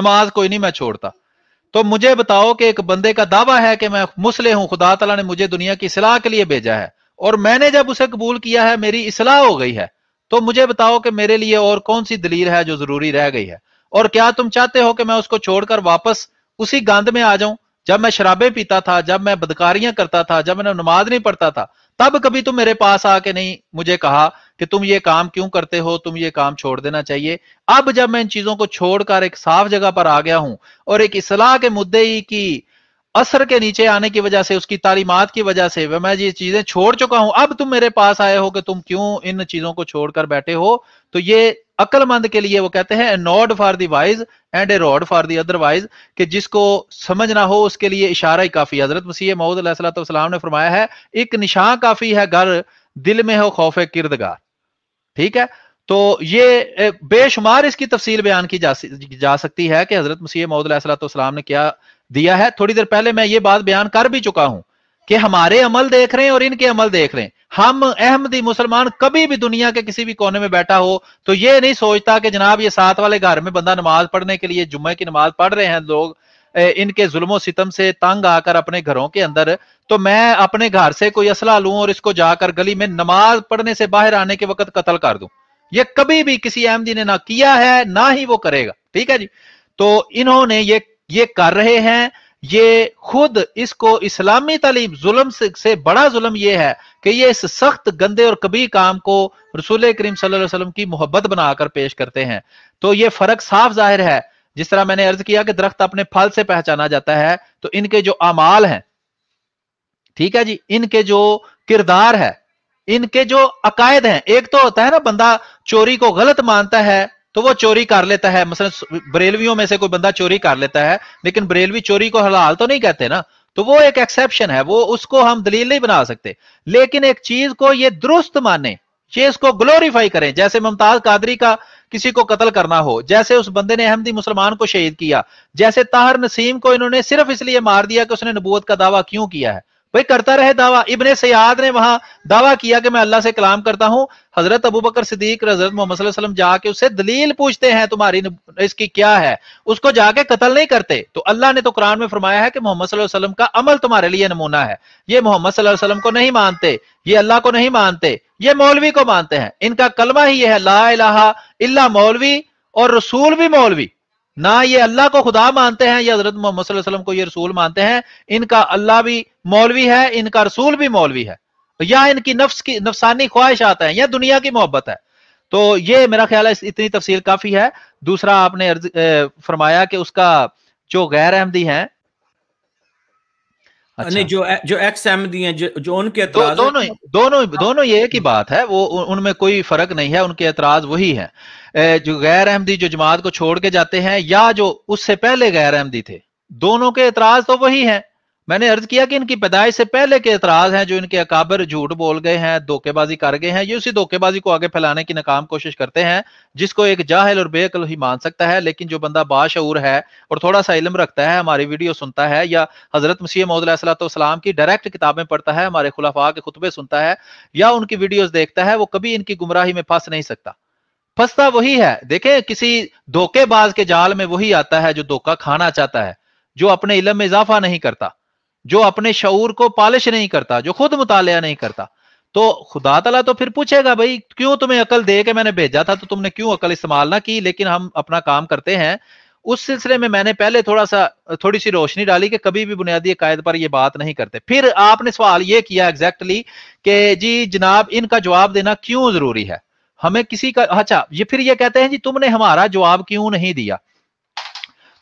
नमाज कोई नहीं मैं छोड़ता तो मुझे बताओ कि एक बंदे का दावा है कि मैं मुसले हूं खुदा तला ने मुझे दुनिया की सलाह के लिए भेजा है और मैंने जब उसे कबूल किया है मेरी इसलाह हो गई है तो मुझे बताओ कि मेरे लिए और कौन सी दलील है जो जरूरी रह गई है और क्या तुम चाहते हो कि मैं उसको छोड़कर वापस उसी गंद में आ जाऊं जब मैं शराबे पीता था जब मैं बदकारियां करता था जब मैं नमाज नहीं पढ़ता था तब कभी तुम मेरे पास आके नहीं मुझे कहा कि तुम ये काम क्यों करते हो तुम ये काम छोड़ देना चाहिए अब जब मैं इन चीजों को छोड़कर एक साफ जगह पर आ गया हूं और एक इसलाह के मुद्दे ही की असर के नीचे आने की वजह से उसकी तालीमत की वजह से मैं ये चीजें छोड़ चुका हूं अब तुम मेरे पास आए हो कि तुम क्यों इन चीजों को छोड़कर बैठे हो तो ये अक्लमंद के लिए वो कहते हैं nod for the wise and a rod for the otherwise कि जिसको समझ ना हो उसके लिए इशारा ही काफी हजरत मसीह महूद ने फरमाया है एक निशान काफी है घर दिल में हो खौफ किरदगार ठीक है तो ये बेशुमार इसकी तफसील बयान की जा, जा सकती है कि हजरत मसीह मौदलाम ने क्या दिया है थोड़ी देर पहले मैं ये बात बयान कर भी चुका हूं कि हमारे अमल देख रहे हैं और इनके अमल देख रहे हैं हम अहमदी मुसलमान कभी भी दुनिया के किसी भी कोने में बैठा हो तो ये नहीं सोचता कि जनाब ये साथ वाले घर में बंदा नमाज पढ़ने के लिए जुम्मे की नमाज पढ़ रहे हैं लोग इनके जुल्मों सितम से तंग आकर अपने घरों के अंदर तो मैं अपने घर से कोई असला लूं और इसको जाकर गली में नमाज पढ़ने से बाहर आने के वक्त कत्ल कर दूं ये कभी भी किसी अहमदी ने ना किया है ना ही वो करेगा ठीक है जी तो इन्होंने ये ये कर रहे हैं ये खुद इसको इस्लामी तालीम जुल्म से, से बड़ा जुल्म ये है कि ये इस सख्त गंदे और कभी काम को रसूल करीम सल्लल्लाहु अलैहि वसल्लम की मोहब्बत बनाकर पेश करते हैं तो ये फर्क साफ जाहिर है जिस तरह मैंने अर्ज किया कि दरख्त अपने फल से पहचाना जाता है तो इनके जो अमाल हैं ठीक है जी इनके जो किरदार है इनके जो अकायद हैं एक तो होता है ना बंदा चोरी को गलत मानता है तो वो चोरी कर लेता है मसलन बरेलवियों में से कोई बंदा चोरी कर लेता है लेकिन बरेलवी चोरी को हलाल तो नहीं कहते ना तो वो एक एक्सेप्शन है वो उसको हम दलील नहीं बना सकते लेकिन एक चीज को ये दुरुस्त माने ये इसको ग्लोरीफाई करें जैसे मुमताज कादरी का किसी को कत्ल करना हो जैसे उस बंदे ने अहमदी मुसलमान को शहीद किया जैसे ताहर नसीम को इन्होंने सिर्फ इसलिए मार दिया कि उसने नबूत का दावा क्यों किया है भाई करता रहे दावा इबन सयाद ने वहां दावा किया कि मैं अल्लाह से कलाम करता हूं हजरत अबू बकर सिद्दीक हजरत मोहम्मद जाके उससे दलील पूछते हैं तुम्हारी इसकी क्या है उसको जाके कत्ल नहीं करते तो अल्लाह ने तो कुरान में फरमाया है कि मोहम्मद का अमल तुम्हारे लिए नमूना है ये मोहम्मद को नहीं मानते ये अल्लाह को नहीं मानते ये मौलवी को मानते हैं इनका कलमा ही यह है ला इला मौलवी और रसूल भी मौलवी ना ये अल्लाह को खुदा मानते हैं या हजरत मोहम्मद को ये रसूल मानते हैं इनका अल्लाह भी मौलवी है इनका रसूल भी मौलवी है या इनकी नफ्स की नफसानी ख्वाहिश आते है या दुनिया की मोहब्बत है तो ये मेरा ख्याल है इतनी तफसील काफी है दूसरा आपने फरमाया कि उसका जो गैर अहमदी है અને જો જો એક્સ એમ દી હે જો ઓન કે ઇતરાઝ દોનો દોનો દોનો યે એક હી બાત હે વો ઉનમે કોઈ ફરક નહીં હે ઉનકે ઇતરાઝ વહી હે એ જો ગેર અહમદી જો જમાત કો છોડ કે જાતે હે યા જો ઉસ સે પહેલે ગેર અહમદી થે દોનો કે ઇતરાઝ તો વહી હે मैंने अर्ज किया कि इनकी पैदाइश से पहले के एतराज हैं जो इनके अकाबर झूठ बोल गए हैं धोखेबाजी कर गए हैं ये उसी धोखेबाजी को आगे फैलाने की नाकाम कोशिश करते हैं जिसको एक जाहिल और बेअकल ही मान सकता है लेकिन जो बंदा बाशूर है और थोड़ा सा इलम रखता है हमारी वीडियो सुनता है या हजरत मसीह मोहम्मद की डायरेक्ट किताबें पढ़ता है हमारे खुलाफा के खुतबे सुनता है या उनकी वीडियोज देखता है वो कभी इनकी गुमराही में फंस नहीं सकता फंसता वही है देखें किसी धोखेबाज के जाल में वही आता है जो धोखा खाना चाहता है जो अपने इलम में इजाफा नहीं करता जो अपने शूर को पालिश नहीं करता जो खुद मुतालिया नहीं करता तो खुदा तला तो फिर पूछेगा भाई क्यों तुम्हें अकल दे के मैंने भेजा था तो तुमने क्यों अकल इस्तेमाल ना की लेकिन हम अपना काम करते हैं उस सिलसिले में मैंने पहले थोड़ा सा थोड़ी सी रोशनी डाली कि कभी भी बुनियादी कायद पर यह बात नहीं करते फिर आपने सवाल ये किया एग्जैक्टली कि जी जनाब इनका जवाब देना क्यों जरूरी है हमें किसी का अच्छा ये फिर ये कहते हैं जी तुमने हमारा जवाब क्यों नहीं दिया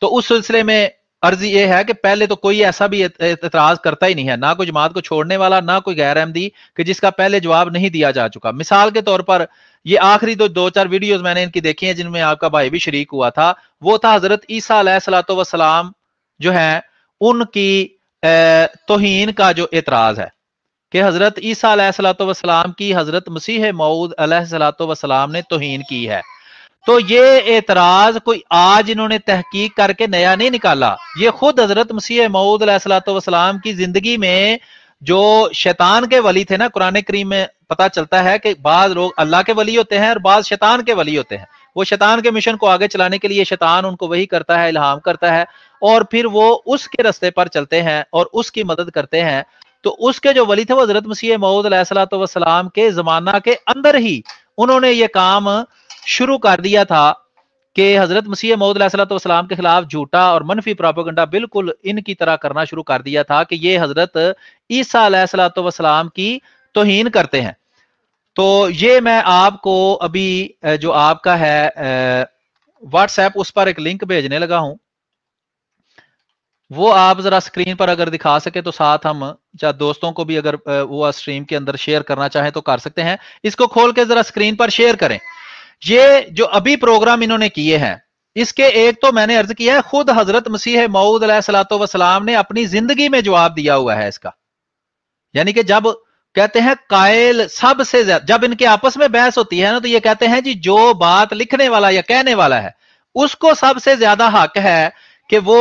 तो उस सिलसिले में अर्ज ये है कि पहले तो कोई ऐसा भी एतराज करता ही नहीं है ना कोई जमात को छोड़ने वाला ना कोई गैर अहमदी कि जिसका पहले जवाब नहीं दिया जा चुका मिसाल के तौर पर ये आखिरी दो दो चार वीडियोस मैंने इनकी देखी हैं जिनमें आपका भाई भी शरीक हुआ था वो था हजरत ईसा सलाम जो है उनकी तोहन का जो एतराज है कि हजरत ईसा सलाम की हजरत मसीह मऊद सलाम ने तोहन की है तो ये एतराज कोई आज इन्होंने तहकीक करके नया नहीं निकाला ये खुद हजरत मसीह मऊद वसलाम की जिंदगी में जो शैतान के वली थे ना कुरान करीम में पता चलता है कि बाद लोग अल्लाह के वली होते हैं और बाद शैतान के वली होते हैं वो शैतान के मिशन को आगे चलाने के लिए शैतान उनको वही करता है इल्हाम करता है और फिर वो उसके रस्ते पर चलते हैं और उसकी मदद करते हैं तो उसके जो वली थे वो हजरत मसीह मऊद सलाम के जमाना के अंदर ही उन्होंने ये काम शुरू कर दिया था कि हजरत मसीह मौदलाम के खिलाफ झूठा और मनफी प्रापोगंडा बिल्कुल इनकी तरह करना शुरू कर दिया था कि ये हजरत ईसा की तोहन करते हैं तो ये मैं आपको अभी जो आपका है व्हाट्सएप उस पर एक लिंक भेजने लगा हूं वो आप जरा स्क्रीन पर अगर दिखा सके तो साथ हम या दोस्तों को भी अगर वो स्ट्रीम के अंदर शेयर करना चाहें तो कर सकते हैं इसको खोल के जरा स्क्रीन पर शेयर करें ये जो अभी प्रोग्राम इन्होंने किए हैं इसके एक तो मैंने अर्ज किया है खुद हजरत मसीह मऊद सलाम ने अपनी जिंदगी में जवाब दिया हुआ है इसका यानी कि जब कहते हैं कायल सबसे ज्यादा जब इनके आपस में बहस होती है ना तो ये कहते हैं जी जो बात लिखने वाला या कहने वाला है उसको सबसे ज्यादा हक है कि वो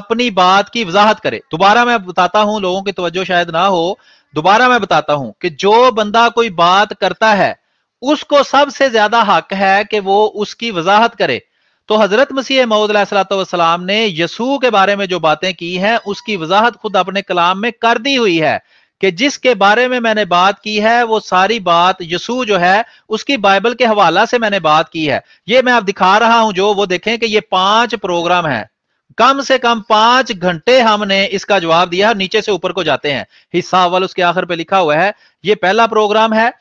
अपनी बात की वजाहत करे दोबारा मैं बताता हूं लोगों की तवज्जो शायद ना हो दोबारा मैं बताता हूं कि जो बंदा कोई बात करता है उसको सबसे ज्यादा हक है कि वो उसकी वजाहत करे तो हजरत मसीह मऊदलाम ने यसू के बारे में जो बातें की हैं उसकी वजाहत खुद अपने कलाम में कर दी हुई है कि जिसके बारे में मैंने बात की है वो सारी बात यसू जो है उसकी बाइबल के हवाला से मैंने बात की है ये मैं आप दिखा रहा हूं जो वो देखें कि ये पांच प्रोग्राम है कम से कम पांच घंटे हमने इसका जवाब दिया नीचे से ऊपर को जाते हैं हिस्सा अवल उसके आखिर पे लिखा हुआ है ये पहला प्रोग्राम है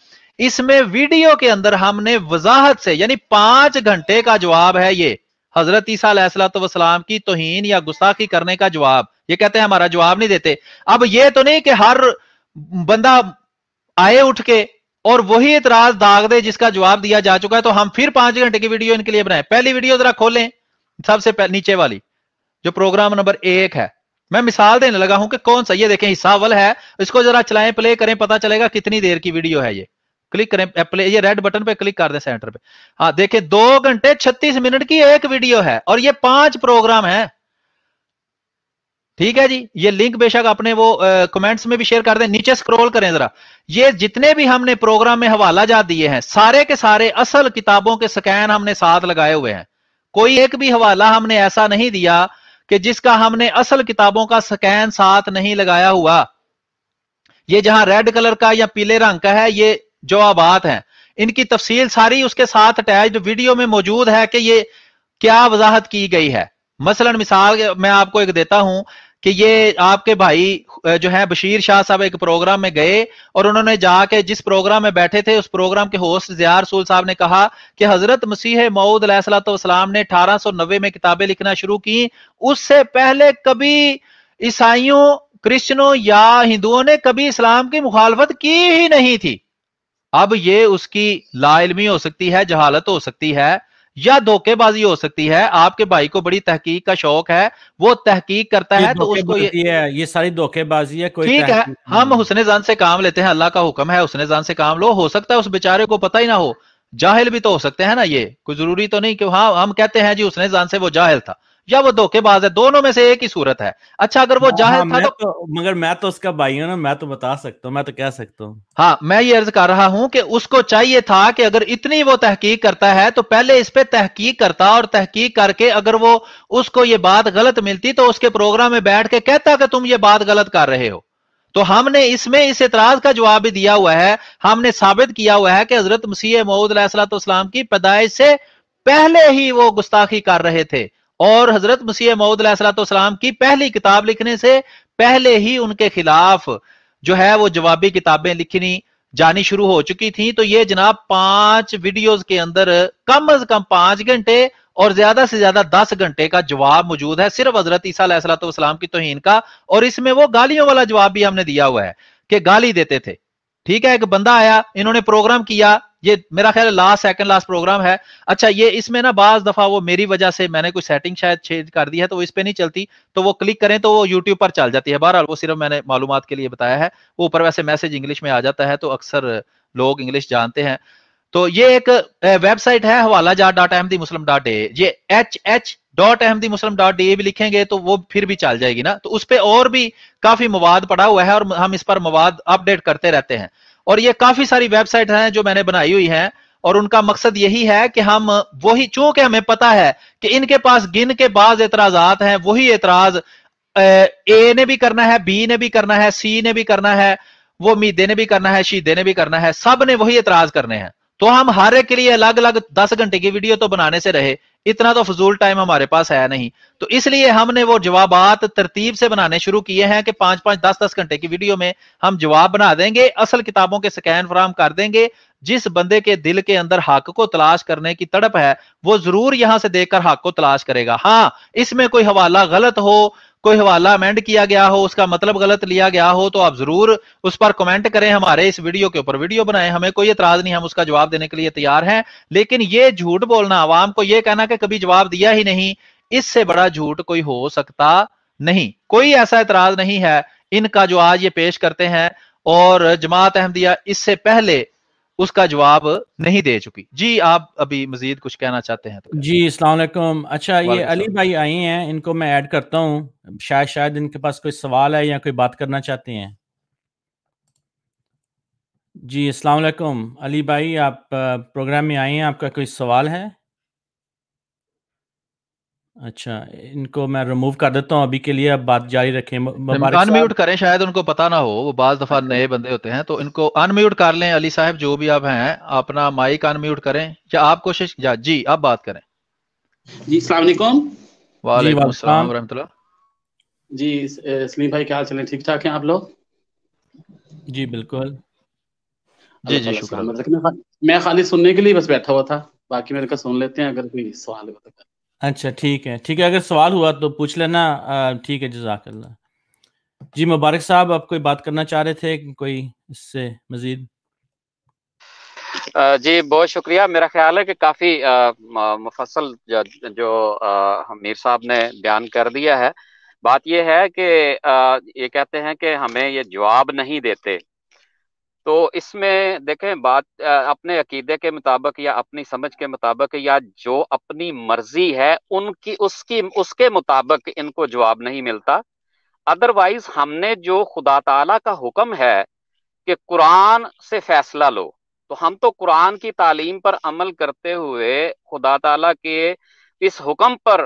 इसमें वीडियो के अंदर हमने वजाहत से यानी पांच घंटे का जवाब है ये हजरत ईसा तो की तोहन या गुस्ताखी करने का जवाब ये कहते हैं हमारा जवाब नहीं देते अब ये तो नहीं कि हर बंदा आए उठ के और वही इतराज दाग दे जिसका जवाब दिया जा चुका है तो हम फिर पांच घंटे की वीडियो इनके लिए बनाए पहली वीडियो जरा खोलें सबसे नीचे वाली जो प्रोग्राम नंबर एक है मैं मिसाल देने लगा हूं कि कौन सा ये देखें हिस्सा है इसको जरा चलाएं प्ले करें पता चलेगा कितनी देर की वीडियो है ये क्लिक करें अपले ये रेड बटन पे क्लिक कर दें सेंटर पे हाँ देखें दो घंटे छत्तीस मिनट की एक वीडियो है और ये पांच प्रोग्राम है ठीक है जी ये लिंक बेशक अपने वो कमेंट्स में भी शेयर कर दें नीचे स्क्रॉल करें जरा ये जितने भी हमने प्रोग्राम में हवाला जा दिए हैं सारे के सारे असल किताबों के स्कैन हमने साथ लगाए हुए हैं कोई एक भी हवाला हमने ऐसा नहीं दिया कि जिसका हमने असल किताबों का स्कैन साथ नहीं लगाया हुआ ये जहां रेड कलर का या पीले रंग का है ये आबाद हैं इनकी तफसील सारी उसके साथ अटैच वीडियो में मौजूद है कि ये क्या वजाहत की गई है मसलन मिसाल मैं आपको एक देता हूं कि ये आपके भाई जो है बशीर शाह साहब एक प्रोग्राम में गए और उन्होंने जाके जिस प्रोग्राम में बैठे थे उस प्रोग्राम के होस्ट जिया रसूल साहब ने कहा कि हजरत मसीह मऊद सलाम ने 1890 में किताबें लिखना शुरू की उससे पहले कभी ईसाइयों क्रिश्चनों या हिंदुओं ने कभी इस्लाम की मुखालफत की ही नहीं थी अब ये उसकी लाइलमी हो सकती है जहालत हो सकती है या धोखेबाजी हो सकती है आपके भाई को बड़ी तहकीक का शौक है वो तहकीक करता है तो उसको ये है, ये सारी धोखेबाजी है कोई ठीक है हम हुसने जान से काम लेते हैं अल्लाह का हुक्म है उसने जान से काम लो हो सकता है उस बेचारे को पता ही ना हो जाहिल भी तो हो सकते हैं ना ये कोई जरूरी तो नहीं कि हाँ हम कहते हैं जी उसने जान से वो जाहिल था या वो धोखेबाज है दोनों में से एक ही सूरत है अच्छा अगर वो हाँ, जाहिर हाँ, था तो, तो मगर मैं तो उसका भाई हूँ ना मैं तो बता सकता हूँ मैं तो कह सकता हूँ हाँ मैं ये अर्ज कर रहा हूँ कि उसको चाहिए था कि अगर इतनी वो तहकीक करता है तो पहले इस पे तहकीक करता और तहकीक करके अगर वो उसको ये बात गलत मिलती तो उसके प्रोग्राम में बैठ के कहता कि तुम ये बात गलत कर रहे हो तो हमने इसमें इस इतराज का जवाब भी दिया हुआ है हमने साबित किया हुआ है कि हजरत मसीह महूद की पैदाइश से पहले ही वो गुस्ताखी कर रहे थे और हजरत मसीह सलाम की पहली किताब लिखने से पहले ही उनके खिलाफ जो है वो जवाबी किताबें लिखनी जानी शुरू हो चुकी थी तो ये जनाब पांच वीडियोस के अंदर कम अज कम पांच घंटे और ज्यादा से ज्यादा दस घंटे का जवाब मौजूद है सिर्फ हजरत ईसा की तोहन का और इसमें वो गालियों वाला जवाब भी हमने दिया हुआ है कि गाली देते थे ठीक है एक बंदा आया इन्होंने प्रोग्राम किया ये मेरा ख्याल लास्ट सेकंड लास्ट प्रोग्राम है अच्छा ये इसमें ना बाज दफा वो मेरी वजह से मैंने कोई सेटिंग शायद चेंज कर दी है तो वो इस पर नहीं चलती तो वो क्लिक करें तो वो यूट्यूब पर चल जाती है बहरहाल वो सिर्फ मैंने मालूम के लिए बताया है वो ऊपर वैसे मैसेज इंग्लिश में आ जाता है तो अक्सर लोग इंग्लिश जानते हैं तो ये एक वेबसाइट है हवाला जा dot Ahmadi muslim dot A e। ये H H dot Ahmadi muslim dot D e भी लिखेंगे तो वो फिर भी चल जाएगी ना तो उस पर और भी काफी मवाद पड़ा हुआ है और हम इस पर मवाद अपडेट करते रहते हैं और ये काफी सारी वेबसाइट हैं जो मैंने बनाई हुई हैं और उनका मकसद यही है कि हम वही चूंकि हमें पता है कि इनके पास गिन के बाद एतराजात हैं वही एतराज ए ने भी करना है बी ने भी करना है सी ने भी करना है वो मीदे ने भी करना है शीदे ने भी करना है सब ने वही एतराज करने हैं तो हम हर एक के लिए अलग अलग दस घंटे की वीडियो तो बनाने से रहे इतना तो फजूल टाइम हमारे पास है नहीं तो इसलिए हमने वो जवाब तरतीब से बनाने शुरू किए हैं कि पांच पांच दस दस घंटे की वीडियो में हम जवाब बना देंगे असल किताबों के स्कैन फ्राहम कर देंगे जिस बंदे के दिल के अंदर हक को तलाश करने की तड़प है वो जरूर यहां से देखकर हक को तलाश करेगा हाँ इसमें कोई हवाला गलत हो कोई हवाला अमेंड किया गया हो उसका मतलब गलत लिया गया हो तो आप जरूर उस पर कमेंट करें हमारे इस वीडियो के ऊपर वीडियो बनाएं हमें कोई एतराज नहीं हम उसका जवाब देने के लिए तैयार हैं लेकिन ये झूठ बोलना आवाम को यह कहना कि कभी जवाब दिया ही नहीं इससे बड़ा झूठ कोई हो सकता नहीं कोई ऐसा इतराज नहीं है इनका जो आज ये पेश करते हैं और जमात अहमदिया इससे पहले उसका जवाब नहीं दे चुकी जी आप अभी मजीद कुछ कहना चाहते हैं तो जी असलाकुम अच्छा ये अली भाई आई हैं इनको मैं ऐड करता हूँ शायद शायद इनके पास कोई सवाल है या कोई बात करना चाहते हैं जी अस्सलाम अली भाई आप प्रोग्राम में आए हैं आपका कोई सवाल है अच्छा इनको मैं रिमूव कर देता हूँ अभी के लिए अब बात जारी रखें अनम्यूट करें शायद उनको पता ना हो वो बाज दफा नए बंदे होते हैं तो इनको अनम्यूट कर लें अली साहब जो भी आप हैं अपना माइक अनम्यूट करें या आप कोशिश या जी आप बात करें जी सलाम वाले अस्सलाम जी सलीम भाई क्या हाल चल ठीक ठाक हैं आप लोग जी बिल्कुल जी जी शुक्रिया मैं खाली सुनने के लिए बस बैठा हुआ था बाकी मेरे का सुन लेते हैं अगर कोई सवाल है तो। अच्छा ठीक है ठीक है अगर सवाल हुआ तो पूछ लेना ठीक है जजाक जी मुबारक साहब आप कोई बात करना चाह रहे थे कोई इससे मजीद जी बहुत शुक्रिया मेरा ख्याल है कि काफ़ी मुफसल जो, जो मीर साहब ने बयान कर दिया है बात यह है कि ये कहते हैं कि हमें ये जवाब नहीं देते तो इसमें देखें बात अपने अकीदे के मुताबिक या अपनी समझ के मुताबिक या जो अपनी मर्जी है उनकी उसकी उसके मुताबिक इनको जवाब नहीं मिलता अदरवाइज हमने जो खुदा तला का हुक्म है कि कुरान से फैसला लो तो हम तो कुरान की तालीम पर अमल करते हुए खुदा तला के इस हुक्म पर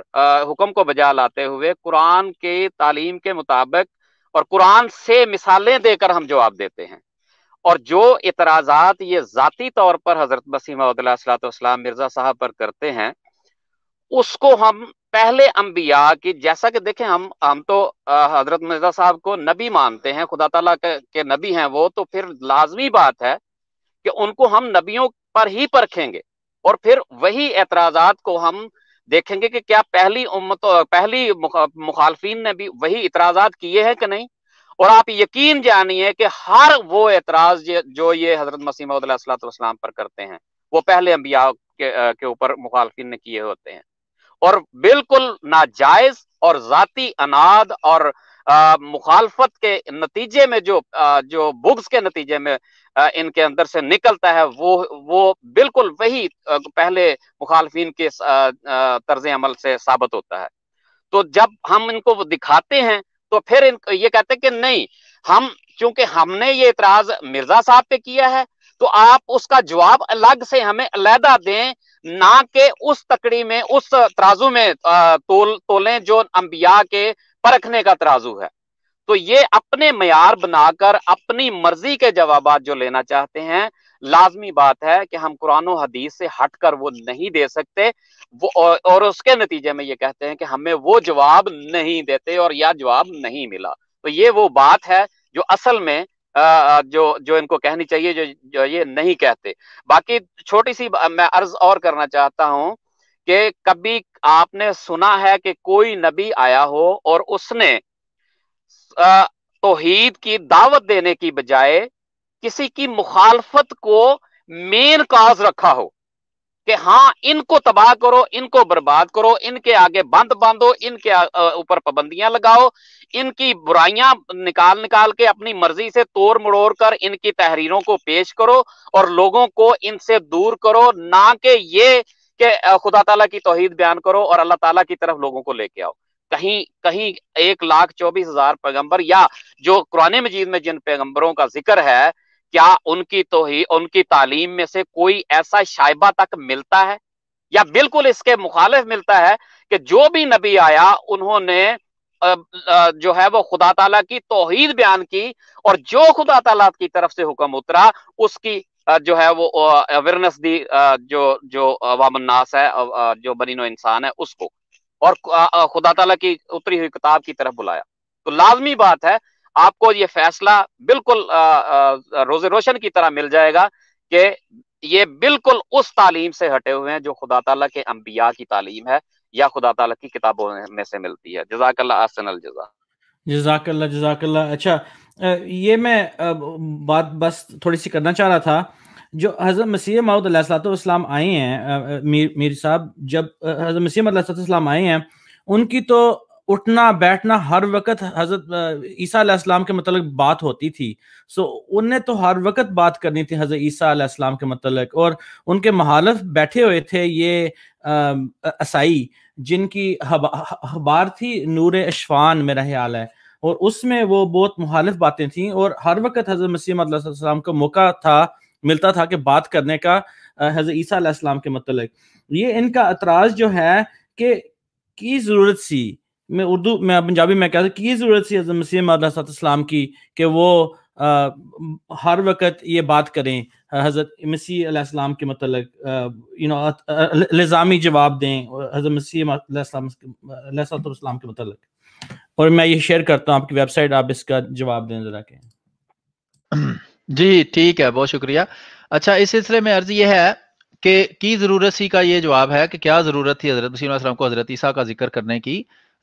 हुक्म को बजा लाते हुए कुरान के तालीम के मुताबिक और कुरान से मिसालें देकर हम जवाब देते हैं और जो इतराजात ये जाती तौर पर हजरत मसीम मिर्जा साहब पर करते हैं उसको हम पहले अम्बिया की जैसा कि देखें हम हम तो हजरत मिर्जा साहब को नबी मानते हैं खुदा तला के, के नबी हैं वो तो फिर लाजमी बात है कि उनको हम नबियों पर ही परखेंगे और फिर वही एतराजात को हम देखेंगे कि क्या पहली उम्मत पहली मुखालफिन ने भी वही इतराजात किए हैं कि नहीं और आप यकीन जानिए कि हर वो एतराज जो ये हजरत मसीम पर करते हैं वो पहले अम्बिया के, ऊपर मुखालफिन ने किए होते हैं और बिल्कुल नाजायज और जाति अनाद और मुखालफत के नतीजे में जो आ, जो बुग्स के नतीजे में आ, इनके अंदर से निकलता है वो वो बिल्कुल वही पहले मुखालफिन के तर्ज अमल से साबित होता है तो जब हम इनको दिखाते हैं तो फिर इन, ये कहते कि नहीं हम क्योंकि हमने ये इतराज मिर्जा साहब पे किया है तो आप उसका जवाब अलग से हमें अलहदा दें ना के उस तकड़ी में उस तराजू में तोल तोलें जो अंबिया के परखने का तराजू है तो ये अपने मैार बनाकर अपनी मर्जी के जवाब जो लेना चाहते हैं लाजमी बात है कि हम कुरान हदीस से हट कर वो नहीं दे सकते वो और, उसके नतीजे में ये कहते हैं कि हमें वो जवाब नहीं देते और या जवाब नहीं मिला तो ये वो बात है जो असल में जो जो इनको कहनी चाहिए जो, जो ये नहीं कहते बाकी छोटी सी मैं अर्ज और करना चाहता हूं कि कभी आपने सुना है कि कोई नबी आया हो और उसने तोहीद की दावत देने की बजाय किसी की मुखालफत को मेन काज रखा हो कि हाँ इनको तबाह करो इनको बर्बाद करो इनके आगे बंद बांधो इनके ऊपर पाबंदियां लगाओ इनकी बुराइयां निकाल निकाल के अपनी मर्जी से तोड़ मड़ोड़ कर इनकी तहरीरों को पेश करो और लोगों को इनसे दूर करो ना कि ये के खुदा तला की तोहद बयान करो और अल्लाह तला की तरफ लोगों को लेके आओ कहीं कहीं एक लाख चौबीस हजार पैगम्बर या जो कुरने मजीद में जिन पैगम्बरों का जिक्र है क्या उनकी तो ही उनकी तालीम में से कोई ऐसा शायबा तक मिलता है या बिल्कुल इसके मुखालिफ मिलता है कि जो भी नबी आया उन्होंने जो है वो खुदा तला की तोहीद बयान की और जो खुदा तला की तरफ से हुक्म उतरा उसकी जो है वो अवेयरनेस दी जो जो वामन्नास है जो बनिनो इंसान है उसको और खुदा तला की उतरी हुई किताब की तरफ बुलाया तो लाजमी बात है आपको ये फैसला बिल्कुल रोज रोशन की तरह मिल जाएगा कि ये बिल्कुल उस तालीम से हटे हुए हैं जो खुदा तला के अम्बिया की तालीम है या खुदा तला की किताबों में से मिलती है जजाकल्ला आसन जजा जजाकल्ला जजाकल्ला अच्छा ये मैं बात बस थोड़ी सी करना चाह रहा था जो हज़रत मसीह सलाम आए हैं मीर मीर साहब जब हज़रत मसीह मदलाम आए हैं उनकी तो उठना बैठना हर वक्त हजरत ईसा अलैहिस्सलाम के मतलब बात होती थी सो उन्हें तो हर वक्त बात करनी थी हजरत ईसा अलैहिस्सलाम के मतलब और उनके महालफ बैठे हुए थे ये असाई जिनकी हबार थी नूर अशफान मेरा ख्याल है और उसमें वो बहुत मुहालफ बातें थी और हर वक्त हजरत मसीह को मौका था मिलता था कि बात करने का हजरत ईसा के मतलब ये इनका अतराज जो है कि की ज़रूरत सी मैं उर्दू मैं पंजाबी में कहता की ज़रूरत सी हज़रत मसीह मदसलाम की कि वो आ, हर वक्त ये बात करें हज़रत मसीह के मतलब यू नो लज़ामी जवाब दें हज़रत मसीह के मतलब और मैं ये शेयर करता हूँ आपकी वेबसाइट आप इसका जवाब दें ज़रा के जी ठीक है बहुत शुक्रिया अच्छा इस सिलसिले में अर्ज ये है कि की ज़रूरत सी का ये जवाब है कि क्या ज़रूरत थी हज़रत मसीम को हज़रत ईसा का जिक्र करने की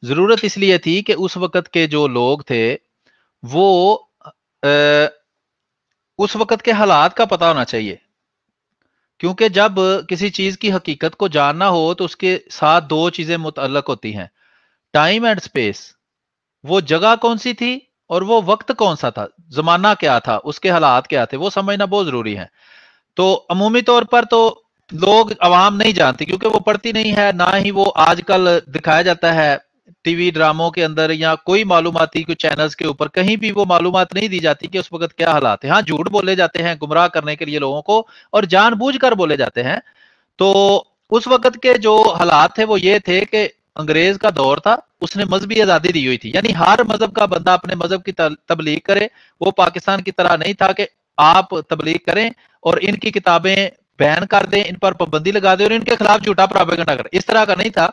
जरूरत इसलिए थी कि उस वक्त के जो लोग थे वो आ, उस वक्त के हालात का पता होना चाहिए क्योंकि जब किसी चीज की हकीकत को जानना हो तो उसके साथ दो चीजें मुतलक होती हैं टाइम एंड स्पेस वो जगह कौन सी थी और वो वक्त कौन सा था जमाना क्या था उसके हालात क्या थे वो समझना बहुत जरूरी है तो अमूमी तौर पर तो लोग आवाम नहीं जानते क्योंकि वो पढ़ती नहीं है ना ही वो आजकल दिखाया जाता है टीवी ड्रामों के अंदर या कोई मालूमती को चैनल्स के ऊपर कहीं भी वो मालूम नहीं दी जाती कि उस वक्त क्या हालात है हाँ झूठ बोले जाते हैं गुमराह करने के लिए लोगों को और जानबूझकर बोले जाते हैं तो उस वक्त के जो हालात थे वो ये थे कि अंग्रेज का दौर था उसने मजहबी आज़ादी दी हुई थी यानी हर मजहब का बंदा अपने मजहब की तबलीग करे वो पाकिस्तान की तरह नहीं था कि आप तबलीग करें और इनकी किताबें बैन कर दें इन पर पाबंदी लगा दें और इनके खिलाफ झूठा प्रापेगंडा कर इस तरह का नहीं था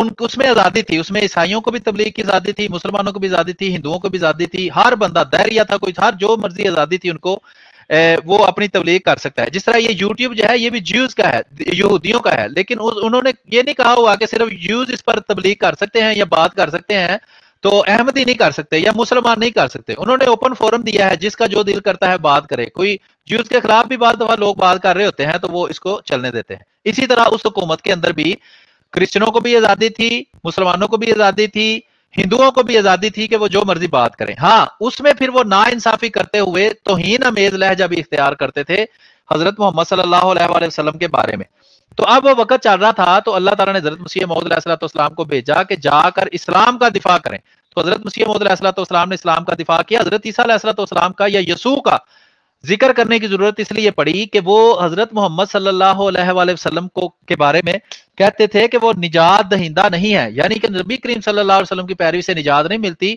उन उसमें आजादी थी उसमें ईसाइयों को भी तबलीग की आजादी थी मुसलमानों को भी आजादी थी हिंदुओं को भी आजादी थी हर बंदा दहरिया था कोई हर जो मर्जी आजादी थी उनको वो अपनी तबलीग कर सकता है जिस तरह ये यूट्यूब जो है ये भी ज्यूज का है यहूदियों का है लेकिन उन्होंने ये नहीं कहा हुआ कि सिर्फ यूज इस पर तबलीग कर सकते हैं या बात कर सकते हैं तो अहमदी नहीं कर सकते या मुसलमान नहीं कर सकते उन्होंने ओपन फोरम दिया है जिसका जो दिल करता है बात करे कोई ज्यूज के खिलाफ भी बात दफा लोग बात कर रहे होते हैं तो वो इसको चलने देते हैं इसी तरह उस हुकूमत के अंदर भी क्रिश्चनों को भी आजादी थी मुसलमानों को भी आजादी थी हिंदुओं को भी आजादी थी कि वो जो मर्जी बात करें हाँ उसमें फिर वो ना इंसाफी करते हुए तोहन अमेज लहजा भी इख्तियार करते थे हजरत मोहम्मद सल्लल्लाहु के बारे में तो अब वो वक्त चल रहा था तो अल्लाह तला ने हजरत मसीह महमदलाम को भेजा कि जाकर इस्लाम का दिफा करें तो हजरत मसीह महमदलाम ने इस्लाम का दिफा किया हजरत ईसीम का या यसू का जिक्र करने की जरूरत इसलिए पड़ी कि वो हजरत मोहम्मद सल्लाम को के बारे में कहते थे कि वो निजात दहिंदा नहीं है यानी कि नबी करीम सल्लाम की पैरवी से निजात नहीं मिलती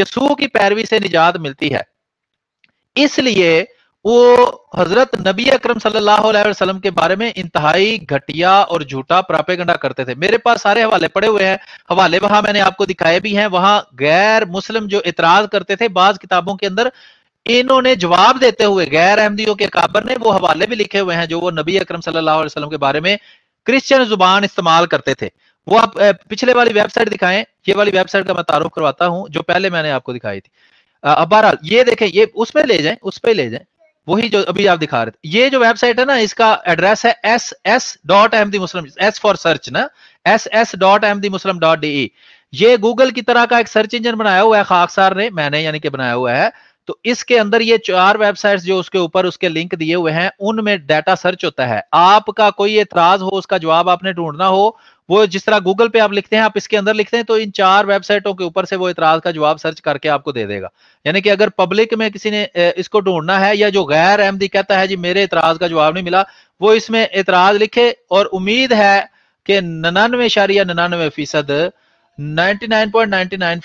यसू की पैरवी से निजात मिलती है इसलिए वो हजरत नबी अक्रम सल्लल्लाहु के बारे में इंतहाई घटिया और झूठा प्रापे प्रापेगंडा करते थे मेरे पास सारे हवाले पड़े हुए हैं हवाले वहां मैंने आपको दिखाए भी हैं वहां गैर मुस्लिम जो इतराज करते थे बाज किताबों के अंदर इन्होंने जवाब देते हुए गैर अहमदियों के काबर ने वो हवाले भी लिखे हुए हैं जो वो नबी अक्रम सल्लल्लाहु के बारे में क्रिश्चियन जुबान इस्तेमाल करते थे वो आप पिछले वाली वेबसाइट दिखाएं ये वाली वेबसाइट का मैं तारुफ करवाता हूँ जो पहले मैंने आपको दिखाई थी अब बहरहाल ये देखें ये उस पर ले जाए उस पर ले जाए वही जो अभी आप दिखा रहे थे ये जो वेबसाइट है ना इसका एड्रेस है S S dot M the muslim S for search ना S S dot M the muslim dot D ये गूगल की तरह का एक सर्च इंजन बनाया हुआ है खाकसार ने मैंने यानी कि बनाया हुआ है तो इसके अंदर ये चार वेबसाइट्स जो उसके ऊपर उसके लिंक दिए हुए हैं उनमें डाटा सर्च होता है आपका कोई एतराज हो उसका जवाब आपने ढूंढना हो वो जिस तरह गूगल पे आप लिखते हैं आप इसके अंदर लिखते हैं तो इन चार वेबसाइटों के ऊपर से वो इतराज का जवाब सर्च करके आपको दे देगा यानी कि अगर पब्लिक में किसी ने इसको ढूंढना है या जो गैर अहमदी कहता है जी मेरे इतराज का जवाब नहीं मिला वो इसमें इतराज लिखे और उम्मीद है कि ननानवे इशारिया ननानवे फीसद 99.99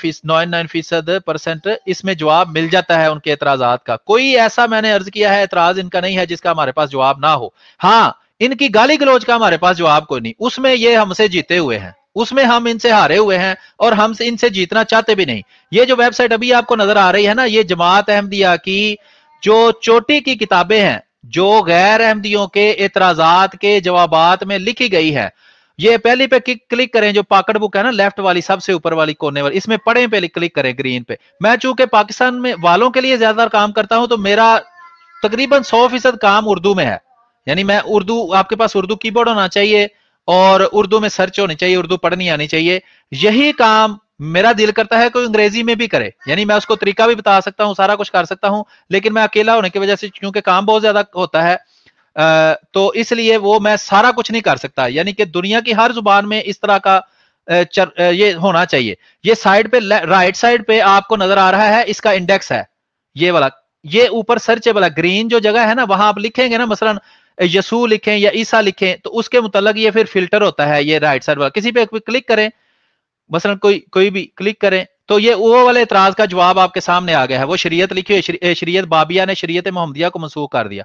फीसद परसेंट इसमें जवाब मिल जाता है उनके एतराजात का कोई ऐसा मैंने अर्ज किया है एतराज इनका नहीं है जिसका हमारे पास जवाब ना हो हाँ इनकी गाली गलोज का हमारे पास जवाब कोई नहीं उसमें ये हमसे जीते हुए हैं उसमें हम इनसे हारे हुए हैं और हम इनसे जीतना चाहते भी नहीं ये जो वेबसाइट अभी आपको नजर आ रही है ना ये जमात अहमदिया की जो चोटी की किताबें हैं जो गैर अहमदियों के एतराजात के जवाबात में लिखी गई है ये पहली पे क्लिक करें जो पॉकेट बुक है ना लेफ्ट वाली सबसे ऊपर वाली कोने वाली इसमें पढ़े पहले क्लिक करें ग्रीन पे मैं चूंकि पाकिस्तान में वालों के लिए ज्यादातर काम करता हूं तो मेरा तकरीबन सौ फीसद काम उर्दू में है यानी मैं उर्दू आपके पास उर्दू कीबोर्ड होना चाहिए और उर्दू में सर्च होनी चाहिए उर्दू पढ़नी आनी चाहिए यही काम मेरा दिल करता है कोई अंग्रेजी में भी करे यानी मैं उसको तरीका भी बता सकता हूँ सारा कुछ कर सकता हूँ लेकिन मैं अकेला होने की वजह से क्योंकि काम बहुत ज्यादा होता है तो इसलिए वो मैं सारा कुछ नहीं कर सकता यानी कि दुनिया की हर जुबान में इस तरह का चर, ये होना चाहिए ये साइड पे राइट साइड पे आपको नजर आ रहा है इसका इंडेक्स है ये वाला ये ऊपर सर्च वाला ग्रीन जो जगह है ना वहां आप लिखेंगे ना मसलन यसू लिखें या ईसा लिखें तो उसके मुतलक ये फिर फिल्टर होता है ये राइट साइड वाला किसी पे क्लिक करें मसलन कोई कोई भी क्लिक करें तो ये वो वाले इतराज का जवाब आपके सामने आ गया है वो शरीयत लिखी हुई शरीयत बाबिया ने शरीयत मोहम्मदिया को मनसूख कर दिया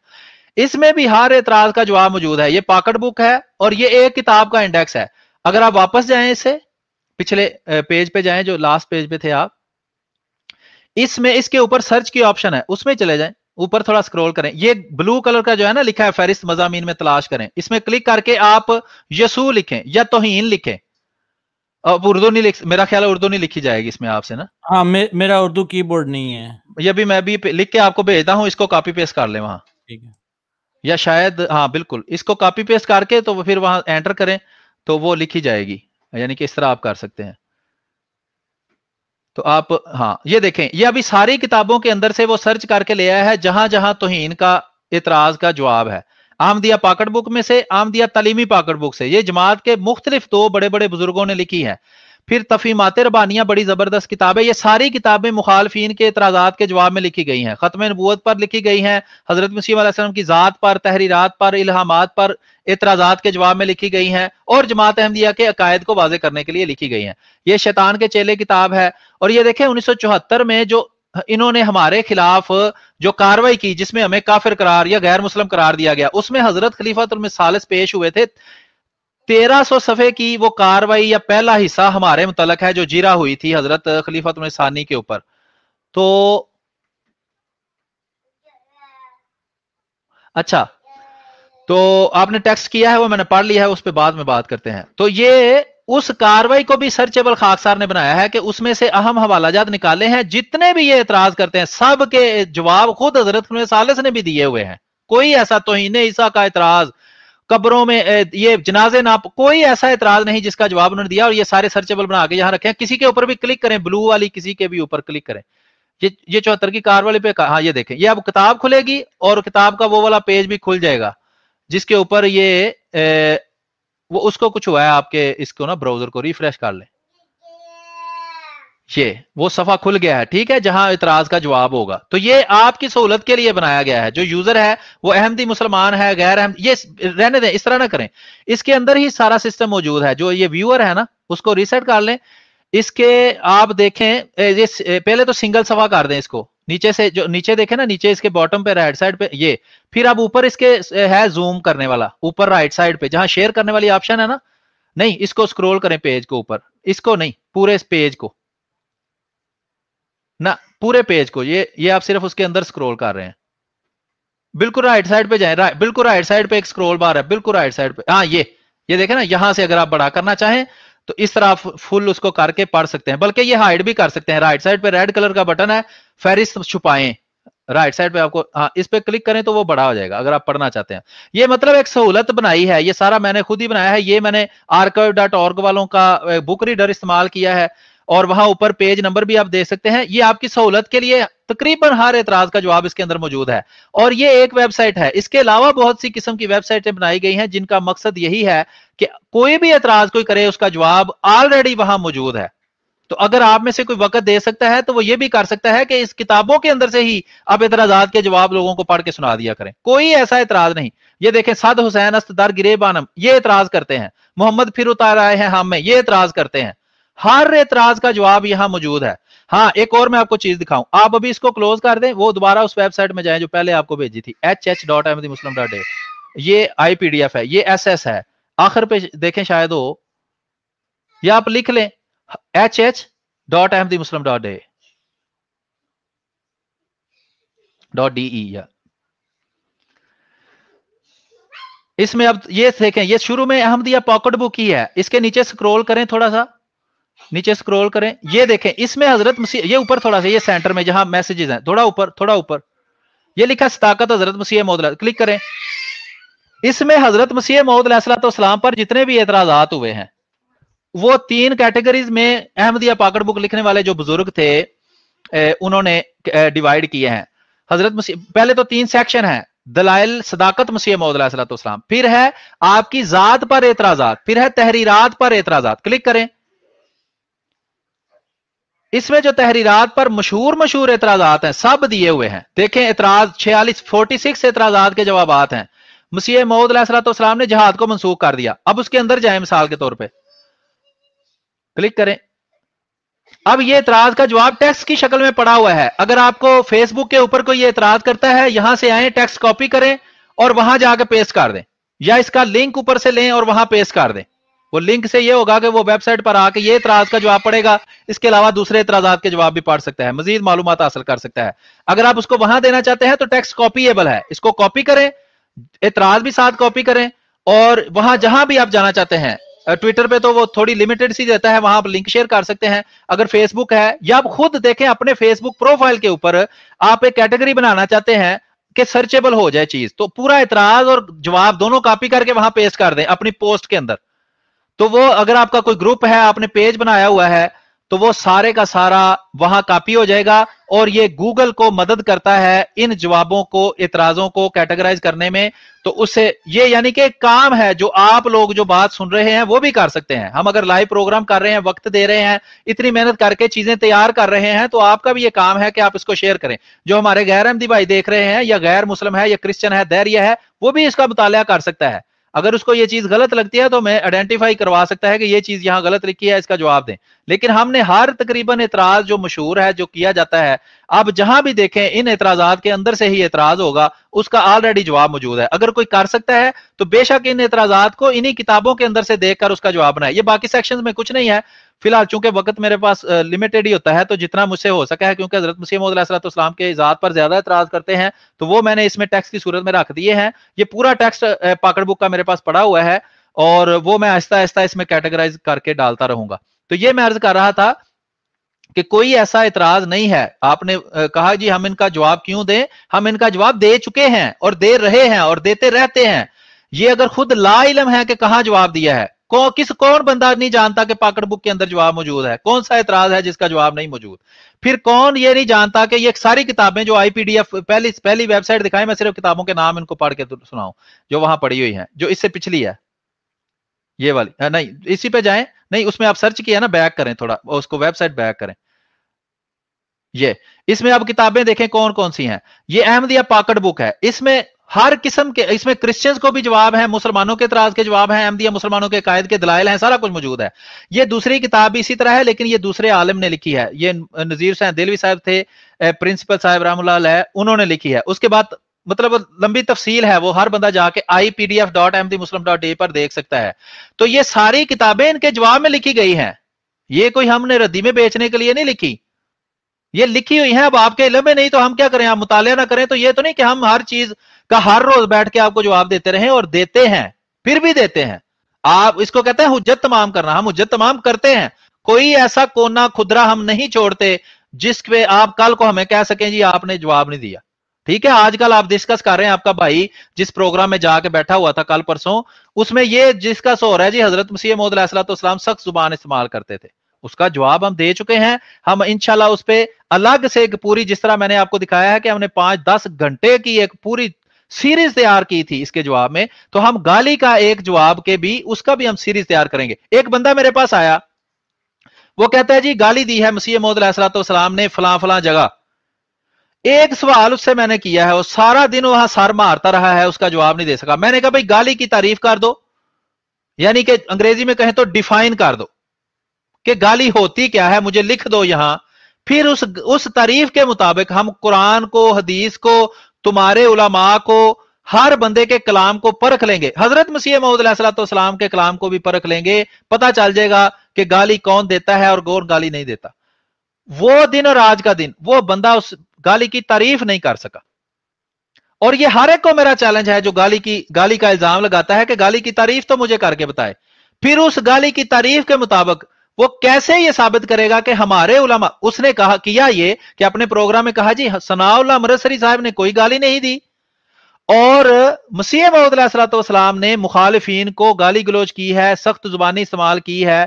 इसमें भी हर एतराज का जवाब मौजूद है ये पॉकेट बुक है और ये एक किताब का इंडेक्स है अगर आप वापस जाए इसे पिछले पेज पे जाए जो लास्ट पेज पे थे आप इसमें इसके ऊपर सर्च की ऑप्शन है उसमें चले जाए ऊपर थोड़ा स्क्रॉल करें ये ब्लू कलर का जो है ना लिखा है फहरिस्त मजामीन में तलाश करें इसमें क्लिक करके आप यसू लिखें या तोहीन लिखें अब उर्दू नहीं लिख मेरा ख्याल उर्दू नहीं लिखी जाएगी इसमें आपसे ना हाँ मे, मेरा उर्दू कीबोर्ड नहीं है ये भी मैं भी लिख के आपको भेजता हूँ इसको कॉपी पेस्ट कर ले वहां ठीक है या शायद हाँ बिल्कुल इसको कॉपी पेस्ट करके तो फिर वहां एंटर करें तो वो लिखी जाएगी यानी कि इस तरह आप कर सकते हैं तो आप हाँ ये देखें ये अभी सारी किताबों के अंदर से वो सर्च करके ले आया है जहां जहां तोहन का इतराज का जवाब है आम दिया पाकट बुक में से आम दिया तलीमी पाकट बुक से ये जमात के मुख्तलिफ दो बड़े बड़े बुजुर्गों ने लिखी है फिर तफीमाते रबानिया बड़ी ज़बरदस्त किताब है ये सारी किताबें मुखालफी के इतराज़ात के जवाब में लिखी गई हैं ख़त्म नबूत पर लिखी गई हैं हज़रत मसीम की ज़ात पर तहरीरत पर इल्हामात पर इतराज़ात के जवाब में लिखी गई हैं और जमात अहमदिया के अकायद को वाजे करने के लिए लिखी गई हैं ये शैतान के चेले किताब है और ये देखें उन्नीस सौ चौहत्तर में जो इन्होंने हमारे खिलाफ जो कार्रवाई की जिसमें हमें काफिर करार या गैर मुस्लिम करार दिया गया उसमें हजरत खलीफा मिसालस पेश हुए थे तेरह सौ सफ़े की वो कार्रवाई या पहला हिस्सा हमारे मुतलक है जो जीरा हुई थी हजरत खलीफत सानी के ऊपर तो अच्छा तो आपने टेक्स्ट किया है वो मैंने पढ़ लिया है उस पर बाद में बात करते हैं तो ये उस कार्रवाई को भी सर्चेबल खाकसार ने बनाया है कि उसमें से अहम हवालाजात निकाले हैं जितने भी ये एतराज करते हैं सब के जवाब खुद हजरत ने भी दिए हुए हैं कोई ऐसा तोहन ईसा का एतराज कब्रों में ये जनाजे ना कोई ऐसा इतराज नहीं जिसका जवाब उन्होंने दिया और ये सारे सर्चेबल बना के यहां रखे किसी के ऊपर भी क्लिक करें ब्लू वाली किसी के भी ऊपर क्लिक करें ये ये चौहत्तर की कार वाले पे हाँ ये देखें ये अब किताब खुलेगी और किताब का वो वाला पेज भी खुल जाएगा जिसके ऊपर ये ए, वो उसको कुछ हुआ है आपके इसको ना ब्राउजर को रिफ्रेश कर लें ये वो सफा खुल गया है ठीक है जहां इतराज का जवाब होगा तो ये आपकी सहूलत के लिए बनाया गया है जो यूजर है वो अहमदी मुसलमान है गैर अहम ये रहने दें इस तरह ना करें इसके अंदर ही सारा सिस्टम मौजूद है जो ये व्यूअर है ना उसको रिसेट कर लें इसके आप देखें ये पहले तो सिंगल सफा कर दें इसको नीचे से जो नीचे देखें ना नीचे इसके बॉटम पे राइट साइड पे ये फिर आप ऊपर इसके है जूम करने वाला ऊपर राइट साइड पे जहां शेयर करने वाली ऑप्शन है ना नहीं इसको स्क्रोल करें पेज को ऊपर इसको नहीं पूरे इस पेज को ना पूरे पेज को ये ये आप सिर्फ उसके अंदर स्क्रॉल कर रहे हैं बिल्कुल राइट साइड पे जाए बिल्कुल राइट साइड पे एक स्क्रॉल बार है बिल्कुल राइट साइड पे हाँ ये ये देखे ना यहां से अगर आप बड़ा करना चाहें तो इस तरह आप फुल उसको करके पढ़ सकते हैं बल्कि ये हाइड भी कर सकते हैं राइट साइड पे रेड कलर का बटन है फेरिस्त छुपाए राइट साइड पे आपको हाँ इस पे क्लिक करें तो वो बड़ा हो जाएगा अगर आप पढ़ना चाहते हैं ये मतलब एक सहूलत बनाई है ये सारा मैंने खुद ही बनाया है ये मैंने आर्कव वालों का बुक रीडर इस्तेमाल किया है और वहां ऊपर पेज नंबर भी आप देख सकते हैं ये आपकी सहूलत के लिए तकरीबन हर एतराज का जवाब इसके अंदर मौजूद है और ये एक वेबसाइट है इसके अलावा बहुत सी किस्म की वेबसाइटें बनाई गई हैं जिनका मकसद यही है कि कोई भी एतराज कोई करे उसका जवाब ऑलरेडी वहां मौजूद है तो अगर आप में से कोई वक्त दे सकता है तो वो ये भी कर सकता है कि इस किताबों के अंदर से ही आप इतराजात के जवाब लोगों को पढ़ के सुना दिया करें कोई ऐसा इतराज नहीं ये देखें सद हुसैन अस्तदार बानम ये इतराज करते हैं मोहम्मद फिर उतार आए हैं हम में ये इतराज करते हैं हर एतराज का जवाब यहां मौजूद है हाँ एक और मैं आपको चीज दिखाऊं आप अभी इसको क्लोज कर दें वो दोबारा उस वेबसाइट में जाए जो पहले आपको भेजी थी H H dot the muslim dot A ये आई पी डी एफ है ये एस एस है आखिर पे देखें शायद हो या आप लिख लें H H dot the muslim dot A dot D E या इसमें अब ये देखें ये शुरू में अहमदिया पॉकेट बुक ही है इसके नीचे स्क्रॉल करें थोड़ा सा नीचे स्क्रॉल करें ये देखें इसमें हजरत मसीह ये ऊपर थोड़ा सा ये सेंटर में जहां मैसेजेस हैं थोड़ा ऊपर थोड़ा ऊपर ये लिखा सताकत हजरत मसीह मौदला क्लिक करें इसमें हजरत मसीह मौदलाम पर जितने भी एतराजात हुए हैं वो तीन कैटेगरीज में अहमदिया पाकड़ बुक लिखने वाले जो बुजुर्ग थे उन्होंने डिवाइड किए हैं हजरत मसीह पहले तो तीन सेक्शन है दलाइल सदाकत मसीह मौदलाम फिर है आपकी जात पर एतराजात फिर है तहरीरात पर एतराजात क्लिक करें इसमें जो तहरीरात पर मशहूर मशहूर एतराजात हैं सब दिए हुए हैं देखें एतराज छियालीस फोर्टी सिक्स एतराजात के जवाब हैं मसीह मोहम्मद ने जहाद को मनसूख कर दिया अब उसके अंदर जाए मिसाल के तौर पर क्लिक करें अब ये एतराज का जवाब टैक्स की शक्ल में पड़ा हुआ है अगर आपको फेसबुक के ऊपर कोई एतराज करता है यहां से आए टैक्स कॉपी करें और वहां जाकर पेस्ट कर दें या इसका लिंक ऊपर से लें और वहां पेस्ट कर दें वो लिंक से ये होगा कि वो वेबसाइट पर आके ये इतराज का जवाब पड़ेगा इसके अलावा दूसरे इतराजात के जवाब भी पढ़ सकता है मजीद मालूम हासिल कर सकता है अगर आप उसको वहां देना चाहते हैं तो टेक्स्ट कॉपीएबल है इसको कॉपी करें इतराज भी साथ कॉपी करें और वहां जहां भी आप जाना चाहते हैं ट्विटर पे तो वो थोड़ी लिमिटेड सी देता है वहां आप लिंक शेयर कर सकते हैं अगर फेसबुक है या आप खुद देखें अपने फेसबुक प्रोफाइल के ऊपर आप एक कैटेगरी बनाना चाहते हैं कि सर्चेबल हो जाए चीज तो पूरा इतराज और जवाब दोनों कॉपी करके वहां पेस्ट कर दें अपनी पोस्ट के अंदर तो वो अगर आपका कोई ग्रुप है आपने पेज बनाया हुआ है तो वो सारे का सारा वहां कॉपी हो जाएगा और ये गूगल को मदद करता है इन जवाबों को इतराजों को कैटेगराइज करने में तो उससे ये यानी कि काम है जो आप लोग जो बात सुन रहे हैं वो भी कर सकते हैं हम अगर लाइव प्रोग्राम कर रहे हैं वक्त दे रहे हैं इतनी मेहनत करके चीजें तैयार कर रहे हैं तो आपका भी ये काम है कि आप इसको शेयर करें जो हमारे गैर अहमदी भाई देख रहे हैं या गैर मुस्लिम है या क्रिश्चियन है धैर्य है वो भी इसका मुताया कर सकता है अगर उसको ये चीज गलत लगती है तो मैं आइडेंटिफाई करवा सकता है कि ये चीज यहाँ गलत लिखी है इसका जवाब दें लेकिन हमने हर तकरीबन एतराज जो मशहूर है जो किया जाता है आप जहां भी देखें इन एतराजात के अंदर से ही एतराज होगा उसका ऑलरेडी जवाब मौजूद है अगर कोई कर सकता है तो बेशक इन एतराजात को इन्हीं किताबों के अंदर से देखकर उसका जवाब बनाए ये बाकी सेक्शन में कुछ नहीं है फिलहाल चूंकि वक्त मेरे पास लिमिटेड ही होता है तो जितना मुझसे हो सका है क्योंकि हजरत मसीम के इजाद पर ज्यादा इतराज करते हैं तो वो मैंने इसमें टैक्स की सूरत में रख दिए हैं ये पूरा टैक्स पाकड़ बुक का मेरे पास पड़ा हुआ है और वो मैं आहिस्ता आहिस्ता इसमें कैटेगराइज करके डालता रहूंगा तो ये मैं अर्ज कर रहा था कि कोई ऐसा इतराज नहीं है आपने कहा जी हम इनका जवाब क्यों दें हम इनका जवाब दे चुके हैं और दे रहे हैं और देते रहते हैं ये अगर खुद ला इलम है कि कहा जवाब दिया है कौ, किस कौन बंदा नहीं जानता कि पॉकेट बुक के अंदर जवाब मौजूद है कौन सा एतराज है जिसका जवाब नहीं मौजूद फिर कौन ये नहीं जानता कि ये सारी किताबें जो आईपीडीएफ पहली पहली वेबसाइट दिखाई मैं सिर्फ किताबों के नाम इनको पढ़ के तो सुनाऊ जो वहां पड़ी हुई है जो इससे पिछली है ये वाली हाँ, नहीं इसी पे जाए नहीं उसमें आप सर्च किया ना बैक करें थोड़ा उसको वेबसाइट बैक करें ये इसमें आप किताबें देखें कौन कौन सी हैं ये अहमदिया पाकड़ बुक है इसमें हर किस्म के इसमें क्रिश्चियंस को भी जवाब है मुसलमानों के तराज के जवाब है अहमदिया मुसलमानों के कायद के दलाइल हैं सारा कुछ मौजूद है ये दूसरी किताब भी इसी तरह है लेकिन ये दूसरे आलम ने लिखी है ये नजीर साहब दिलवी साहब थे प्रिंसिपल साहब राम है उन्होंने लिखी है उसके बाद मतलब लंबी तफसील है वो हर बंदा जाके I P D F dot M the muslim dot A पर देख सकता है तो ये सारी किताबें इनके जवाब में लिखी गई हैं ये कोई हमने रद्दी में बेचने के लिए नहीं लिखी ये लिखी हुई है अब आपके इलम में नहीं तो हम क्या करें आप मुतालिया ना करें तो ये तो नहीं कि हम हर चीज का हर रोज बैठ के आपको जवाब देते रहे और देते हैं फिर भी देते हैं आप इसको कहते हैं हुज्जत तमाम करना हम हुज्जत तमाम करते हैं कोई ऐसा कोना खुदरा हम नहीं छोड़ते जिस पे आप कल को हमें कह सकें जी आपने जवाब नहीं दिया ठीक है आजकल आप डिस्कस कर रहे हैं आपका भाई जिस प्रोग्राम में जाके बैठा हुआ था कल परसों उसमें ये डिस्कस हो रहा है जी हजरत मसीह मोदलाम सख्त जुबान इस्तेमाल करते थे उसका जवाब हम दे चुके हैं हम इनशाला उस पर अलग से एक पूरी जिस तरह मैंने आपको दिखाया है कि हमने पांच दस घंटे की एक पूरी सीरीज तैयार की थी इसके जवाब में तो हम गाली का एक जवाब के भी उसका भी हम सीरीज तैयार करेंगे एक बंदा मेरे पास आया वो कहता है जी गाली दी है मसीह मोहम्मद ने फला फला जगह एक सवाल उससे मैंने किया है वो सारा दिन वहां सर मारता रहा है उसका जवाब नहीं दे सका मैंने कहा भाई गाली की तारीफ कर दो यानी कि अंग्रेजी में कहें तो डिफाइन कर दो कि गाली होती क्या है मुझे लिख दो यहां फिर उस उस तारीफ के मुताबिक हम कुरान को हदीस को तुम्हारे उलामा को हर बंदे के कलाम को परख लेंगे हजरत मसीह सलाम के कलाम को भी परख लेंगे पता चल जाएगा कि गाली कौन देता है और गौर गाली नहीं देता वो दिन और आज का दिन वो बंदा उस गाली की तारीफ नहीं कर सका और ये हर एक को मेरा चैलेंज है जो गाली की गाली का इल्जाम लगाता है कि गाली की तारीफ तो मुझे करके बताए फिर उस गाली की तारीफ के मुताबिक वो कैसे ये साबित करेगा कि हमारे उलमा उसने कहा किया ये कि अपने प्रोग्राम में कहा जी सनाउल्ला अमृतसरी साहब ने कोई गाली नहीं दी और मसीह महमदलाम ने मुखालफन को गाली गलोज की है सख्त जुबानी इस्तेमाल की है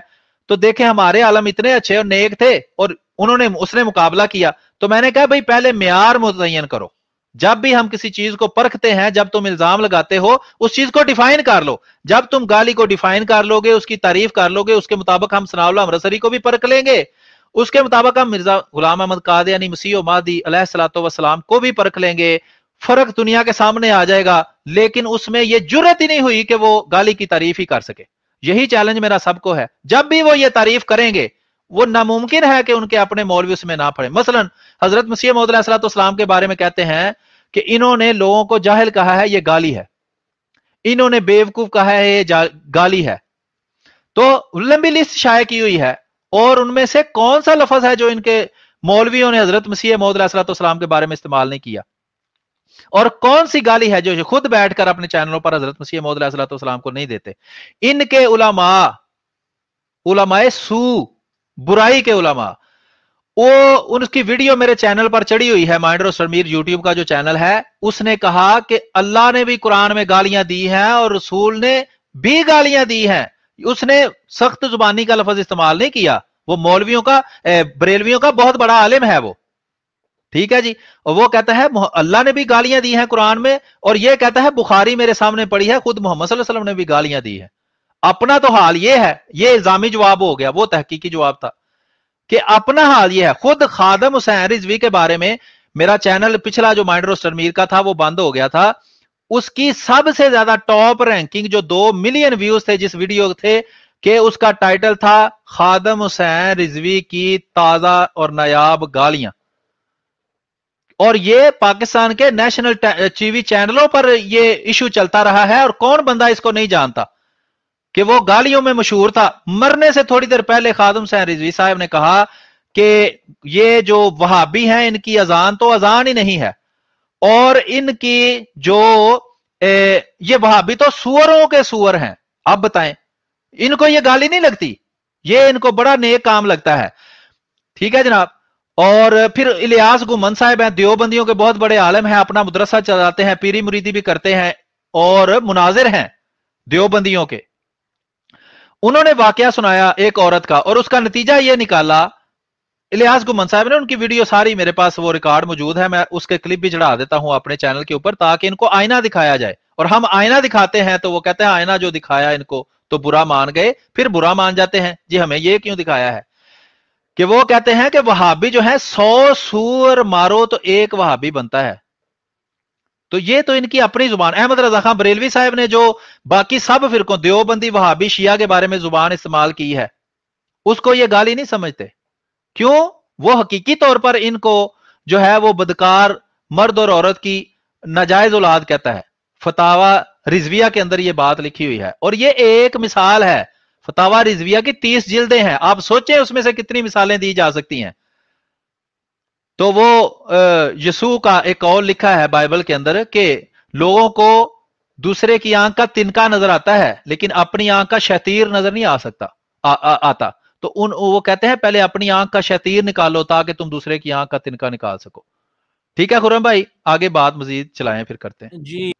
तो देखे हमारे आलम इतने अच्छे और नेक थे और उन्होंने उसने मुकाबला किया तो मैंने कहा भाई पहले मैार मुतयन करो जब भी हम किसी चीज को परखते हैं जब तुम इल्जाम लगाते हो उस चीज को डिफाइन कर लो जब तुम गाली को डिफाइन कर लोगे उसकी तारीफ कर लोगे उसके मुताबिक हम सनाउल्ला अमृतसरी को भी परख लेंगे उसके मुताबिक हम मिर्जा गुलाम अहमद यानी मसीह मादी सलाम को भी परख लेंगे फर्क दुनिया के सामने आ जाएगा लेकिन उसमें यह जुर्रत ही नहीं हुई कि वो गाली की तारीफ ही कर सके यही चैलेंज मेरा सबको है जब भी वो ये तारीफ करेंगे वो नामुमकिन है कि उनके अपने मौलवी उसमें ना पड़े मसलन हजरत मसीह मोदलाम के बारे में कहते हैं कि इन्होंने लोगों को जाहिल कहा है ये गाली है इन्होंने बेवकूफ कहा है ये गाली है तो लंबी लिस्ट शाये की हुई है और उनमें से कौन सा लफज है जो इनके मौलवियों ने हजरत मसीह मोदलाम के बारे में इस्तेमाल नहीं किया और कौन सी गाली है जो खुद बैठकर अपने चैनलों पर हजरत मसीह मोदलाम को नहीं देते इनके उलमा उलमाए सू बुराई के उलमा वो उनकी वीडियो मेरे चैनल पर चढ़ी हुई है माइंडर शर्मीर यूट्यूब का जो चैनल है उसने कहा कि अल्लाह ने भी कुरान में गालियां दी हैं और रसूल ने भी गालियां दी हैं उसने सख्त जुबानी का लफज इस्तेमाल नहीं किया वो मौलवियों का बरेलवियों का बहुत बड़ा आलिम है वो ठीक है जी और वो कहता है अल्लाह ने भी गालियां दी हैं कुरान में और ये कहता है बुखारी मेरे सामने पड़ी है खुद मोहम्मद ने भी गालियां दी है अपना तो हाल ये है ये इल्जामी जवाब हो गया वो तहकीकी जवाब था कि अपना हाल ये है खुद खादम हुसैन रिजवी के बारे में मेरा चैनल पिछला जो माइंड रोस्टर मीर का था वो बंद हो गया था उसकी सबसे ज्यादा टॉप रैंकिंग जो दो मिलियन व्यूज थे जिस वीडियो थे कि उसका टाइटल था खादम हुसैन रिजवी की ताजा और नायाब गालियां और ये पाकिस्तान के नेशनल टीवी चैनलों पर ये इशू चलता रहा है और कौन बंदा इसको नहीं जानता कि वो गालियों में मशहूर था मरने से थोड़ी देर पहले खादम सैन रिजवी साहब ने कहा कि ये जो वहाबी हैं इनकी अजान तो अजान ही नहीं है और इनकी जो ए, ये वहाबी तो सुअरों के सुअर हैं आप बताएं इनको ये गाली नहीं लगती ये इनको बड़ा नेक काम लगता है ठीक है जनाब और फिर इलियास गुमन साहब हैं देवबंदियों के बहुत बड़े आलम हैं अपना मदरसा चलाते हैं पीरी मुरीदी भी करते हैं और मुनाजिर हैं देवबंदियों के उन्होंने वाकया सुनाया एक औरत का और उसका नतीजा यह निकाला इलियास गुमन साहब ने उनकी वीडियो सारी मेरे पास वो रिकॉर्ड मौजूद है मैं उसके क्लिप भी चढ़ा देता हूं अपने चैनल के ऊपर ताकि इनको आईना दिखाया जाए और हम आईना दिखाते हैं तो वो कहते हैं आईना जो दिखाया इनको तो बुरा मान गए फिर बुरा मान जाते हैं जी हमें ये क्यों दिखाया है कि वो कहते हैं कि वहाबी जो है सौ सूअर मारो तो एक वहाबी बनता है तो ये तो इनकी अपनी जुबान अहमद रजा खान बरेलवी साहब ने जो बाकी सब फिरकों देवबंदी वहाबी शिया के बारे में जुबान इस्तेमाल की है उसको ये गाली नहीं समझते क्यों वो हकीकी तौर पर इनको जो है वो बदकार मर्द और औरत की नाजायज औलाद कहता है फतावा रिजविया के अंदर ये बात लिखी हुई है और ये एक मिसाल है फतावा रिजविया की तीस जिल्दे हैं आप सोचें उसमें से कितनी मिसालें दी जा सकती हैं तो वो यसु का एक और लिखा है बाइबल के अंदर के लोगों को दूसरे की आंख का तिनका नजर आता है लेकिन अपनी आंख का शतीर नजर नहीं आ सकता आ, आ, आता तो उन वो कहते हैं पहले अपनी आंख का शतीर निकालो ताकि तुम दूसरे की आंख का तिनका निकाल सको ठीक है खुरम भाई आगे बात मजीद चलाएं फिर करते हैं जी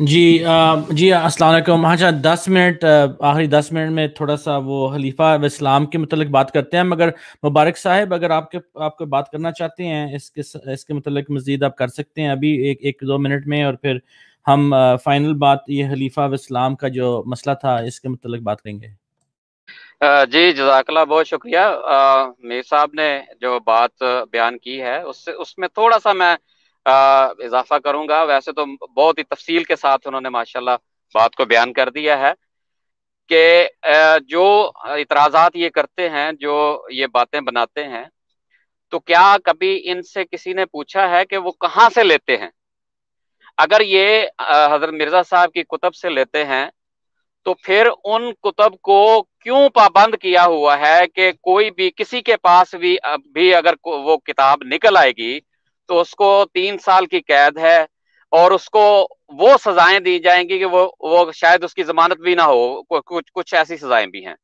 जी आ, जी असल हाँ, हाँ दस मिनट आखिरी दस मिनट में थोड़ा सा वो खलीफा इस्लाम के मतलब बात करते हैं मगर मुबारक साहब अगर आपके आपको बात करना चाहते हैं इसके इसके मतलब मज़ीद आप कर सकते हैं अभी एक एक दो मिनट में और फिर हम आ, फाइनल बात ये खलीफा इस्लाम का जो मसला था इसके मतलब बात करेंगे जी जजाकला बहुत शुक्रिया मीर साहब ने जो बात बयान की है उससे उसमें थोड़ा सा मैं इजाफा करूंगा वैसे तो बहुत ही तफसील के साथ उन्होंने माशाल्लाह बात को बयान कर दिया है कि जो इतराज़ात ये करते हैं जो ये बातें बनाते हैं तो क्या कभी इनसे किसी ने पूछा है कि वो कहाँ से लेते हैं अगर ये हजरत मिर्जा साहब की कुतब से लेते हैं तो फिर उन कुतब को क्यों पाबंद किया हुआ है कि कोई भी किसी के पास भी भी अगर वो किताब निकल आएगी तो उसको तीन साल की कैद है और उसको वो सजाएं दी जाएंगी कि वो वो शायद उसकी जमानत भी ना हो कुछ कुछ ऐसी सजाएं भी हैं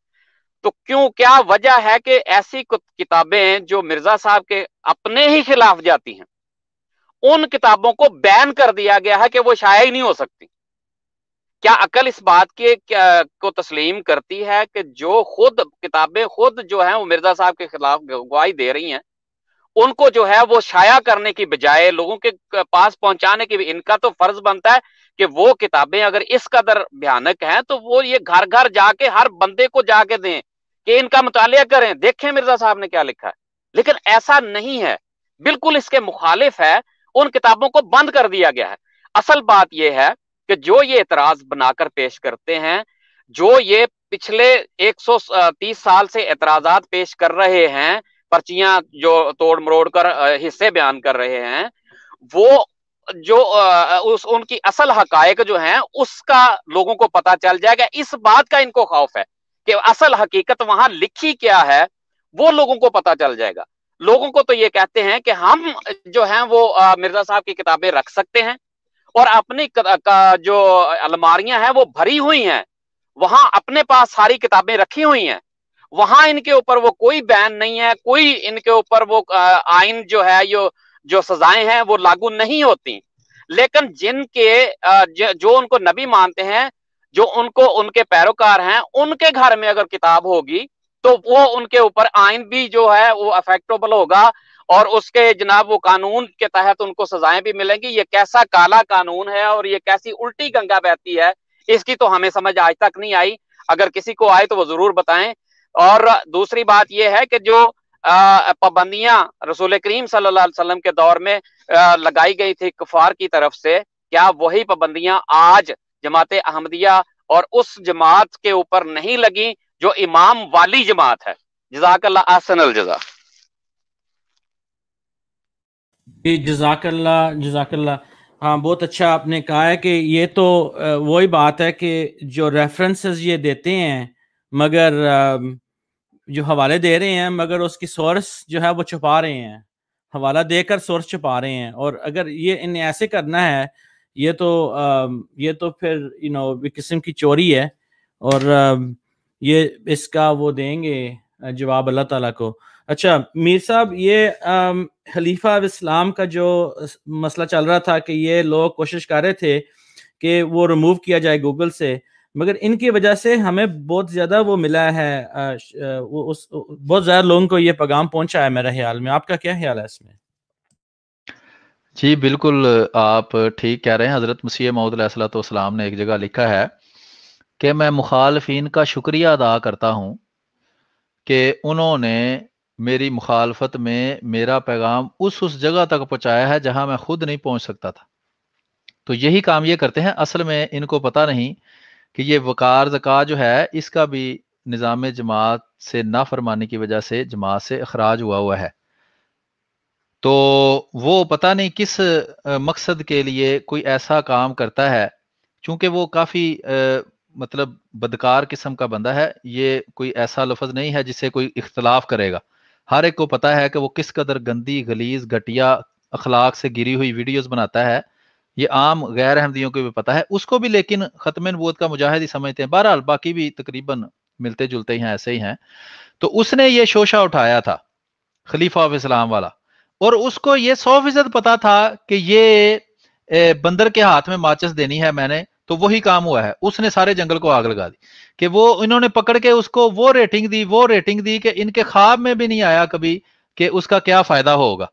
तो क्यों क्या वजह है कि ऐसी किताबें जो मिर्जा साहब के अपने ही खिलाफ जाती हैं उन किताबों को बैन कर दिया गया है कि वो शाया ही नहीं हो सकती क्या अकल इस बात के क्या, को तस्लीम करती है कि जो खुद किताबें खुद जो है वो मिर्जा साहब के खिलाफ गवाही दे रही हैं उनको जो है वो शाया करने की बजाय लोगों के पास पहुंचाने की इनका तो फर्ज बनता है कि वो किताबें अगर इस कदर भयानक हैं तो वो ये घर घर जाके हर बंदे को जाके दें कि इनका मुतालिया करें देखें मिर्जा साहब ने क्या लिखा है लेकिन ऐसा नहीं है बिल्कुल इसके मुखालिफ है उन किताबों को बंद कर दिया गया है असल बात यह है कि जो ये एतराज बनाकर पेश करते हैं जो ये पिछले 130 साल से एतराजात पेश कर रहे हैं पर्चियां जो तोड़ मरोड़ कर हिस्से बयान कर रहे हैं वो जो उस उनकी असल हकायक जो है उसका लोगों को पता चल जाएगा इस बात का इनको खौफ है कि असल हकीकत वहां लिखी क्या है वो लोगों को पता चल जाएगा लोगों को तो ये कहते हैं कि हम जो हैं वो मिर्जा साहब की किताबें रख सकते हैं और अपनी जो अलमारियां हैं वो भरी हुई हैं वहां अपने पास सारी किताबें रखी हुई हैं वहां इनके ऊपर वो कोई बैन नहीं है कोई इनके ऊपर वो आइन जो है यो जो सजाएं हैं वो लागू नहीं होती लेकिन जिनके जो उनको नबी मानते हैं जो उनको उनके पैरोकार हैं उनके घर में अगर किताब होगी तो वो उनके ऊपर आइन भी जो है वो अफेक्टेबल होगा और उसके जनाब वो कानून के तहत उनको सजाएं भी मिलेंगी ये कैसा काला कानून है और ये कैसी उल्टी गंगा बहती है इसकी तो हमें समझ आज तक नहीं आई अगर किसी को आए तो वो जरूर बताएं और दूसरी बात यह है कि जो पाबंदियां रसूल करीम सल्लाम के दौर में लगाई गई थी कुफार की तरफ से क्या वही पाबंदियां आज जमात अहमदिया और उस जमात के ऊपर नहीं लगी जो इमाम वाली जमात है जजाकल्ला आसनल जजा जजाकल्ला जजाकल्ला हाँ बहुत अच्छा आपने कहा है कि ये तो वही बात है कि जो रेफरेंसेस ये देते हैं मगर जो हवाले दे रहे हैं मगर उसकी सोर्स जो है वो छुपा रहे हैं हवाला देकर सोर्स छुपा रहे हैं और अगर ये इन ऐसे करना है ये तो आ, ये तो फिर यू नो किस्म की चोरी है और आ, ये इसका वो देंगे जवाब अल्लाह ताला को अच्छा मीर साहब ये खलीफा इस्लाम का जो मसला चल रहा था कि ये लोग कोशिश कर रहे थे कि वो रिमूव किया जाए गूगल से मगर इनकी वजह से हमें बहुत ज्यादा वो मिला है आ, वो उस बहुत ज्यादा लोगों को ये पैगाम पहुंचा है मेरे ख्याल में आपका क्या ख्याल है इसमें जी बिल्कुल आप ठीक कह रहे हैं हजरत मसीह महदलाम ने एक जगह लिखा है कि मैं मुखालफी का शुक्रिया अदा करता हूँ कि उन्होंने मेरी मुखालफत में मेरा पैगाम उस उस जगह तक पहुँचाया है जहाँ मैं खुद नहीं पहुँच सकता था तो यही काम ये करते हैं असल में इनको पता नहीं कि ये वकार जक़ा जो है इसका भी निज़ाम जमात से ना फरमाने की वजह से जमात से अखराज हुआ हुआ है तो वो पता नहीं किस मकसद के लिए कोई ऐसा काम करता है चूंकि वो काफ़ी मतलब बदकार किस्म का बंदा है ये कोई ऐसा लफज नहीं है जिससे कोई इख्तलाफ करेगा हर एक को पता है कि वो किस कदर गंदी गलीज घटिया अखलाक से गिरी हुई वीडियोस बनाता है ये आम गैर अहमदियों को भी पता है उसको भी लेकिन खत्म नबूत का मुजाहिद ही समझते हैं बहरहाल बाकी भी तकरीबन मिलते जुलते ही हैं ऐसे ही हैं तो उसने ये शोशा उठाया था खलीफा ऑफ इस्लाम वाला और उसको ये सौ फीसद पता था कि ये बंदर के हाथ में माचिस देनी है मैंने तो वही काम हुआ है उसने सारे जंगल को आग लगा दी कि वो इन्होंने पकड़ के उसको वो रेटिंग दी वो रेटिंग दी कि इनके ख्वाब में भी नहीं आया कभी कि उसका क्या फायदा होगा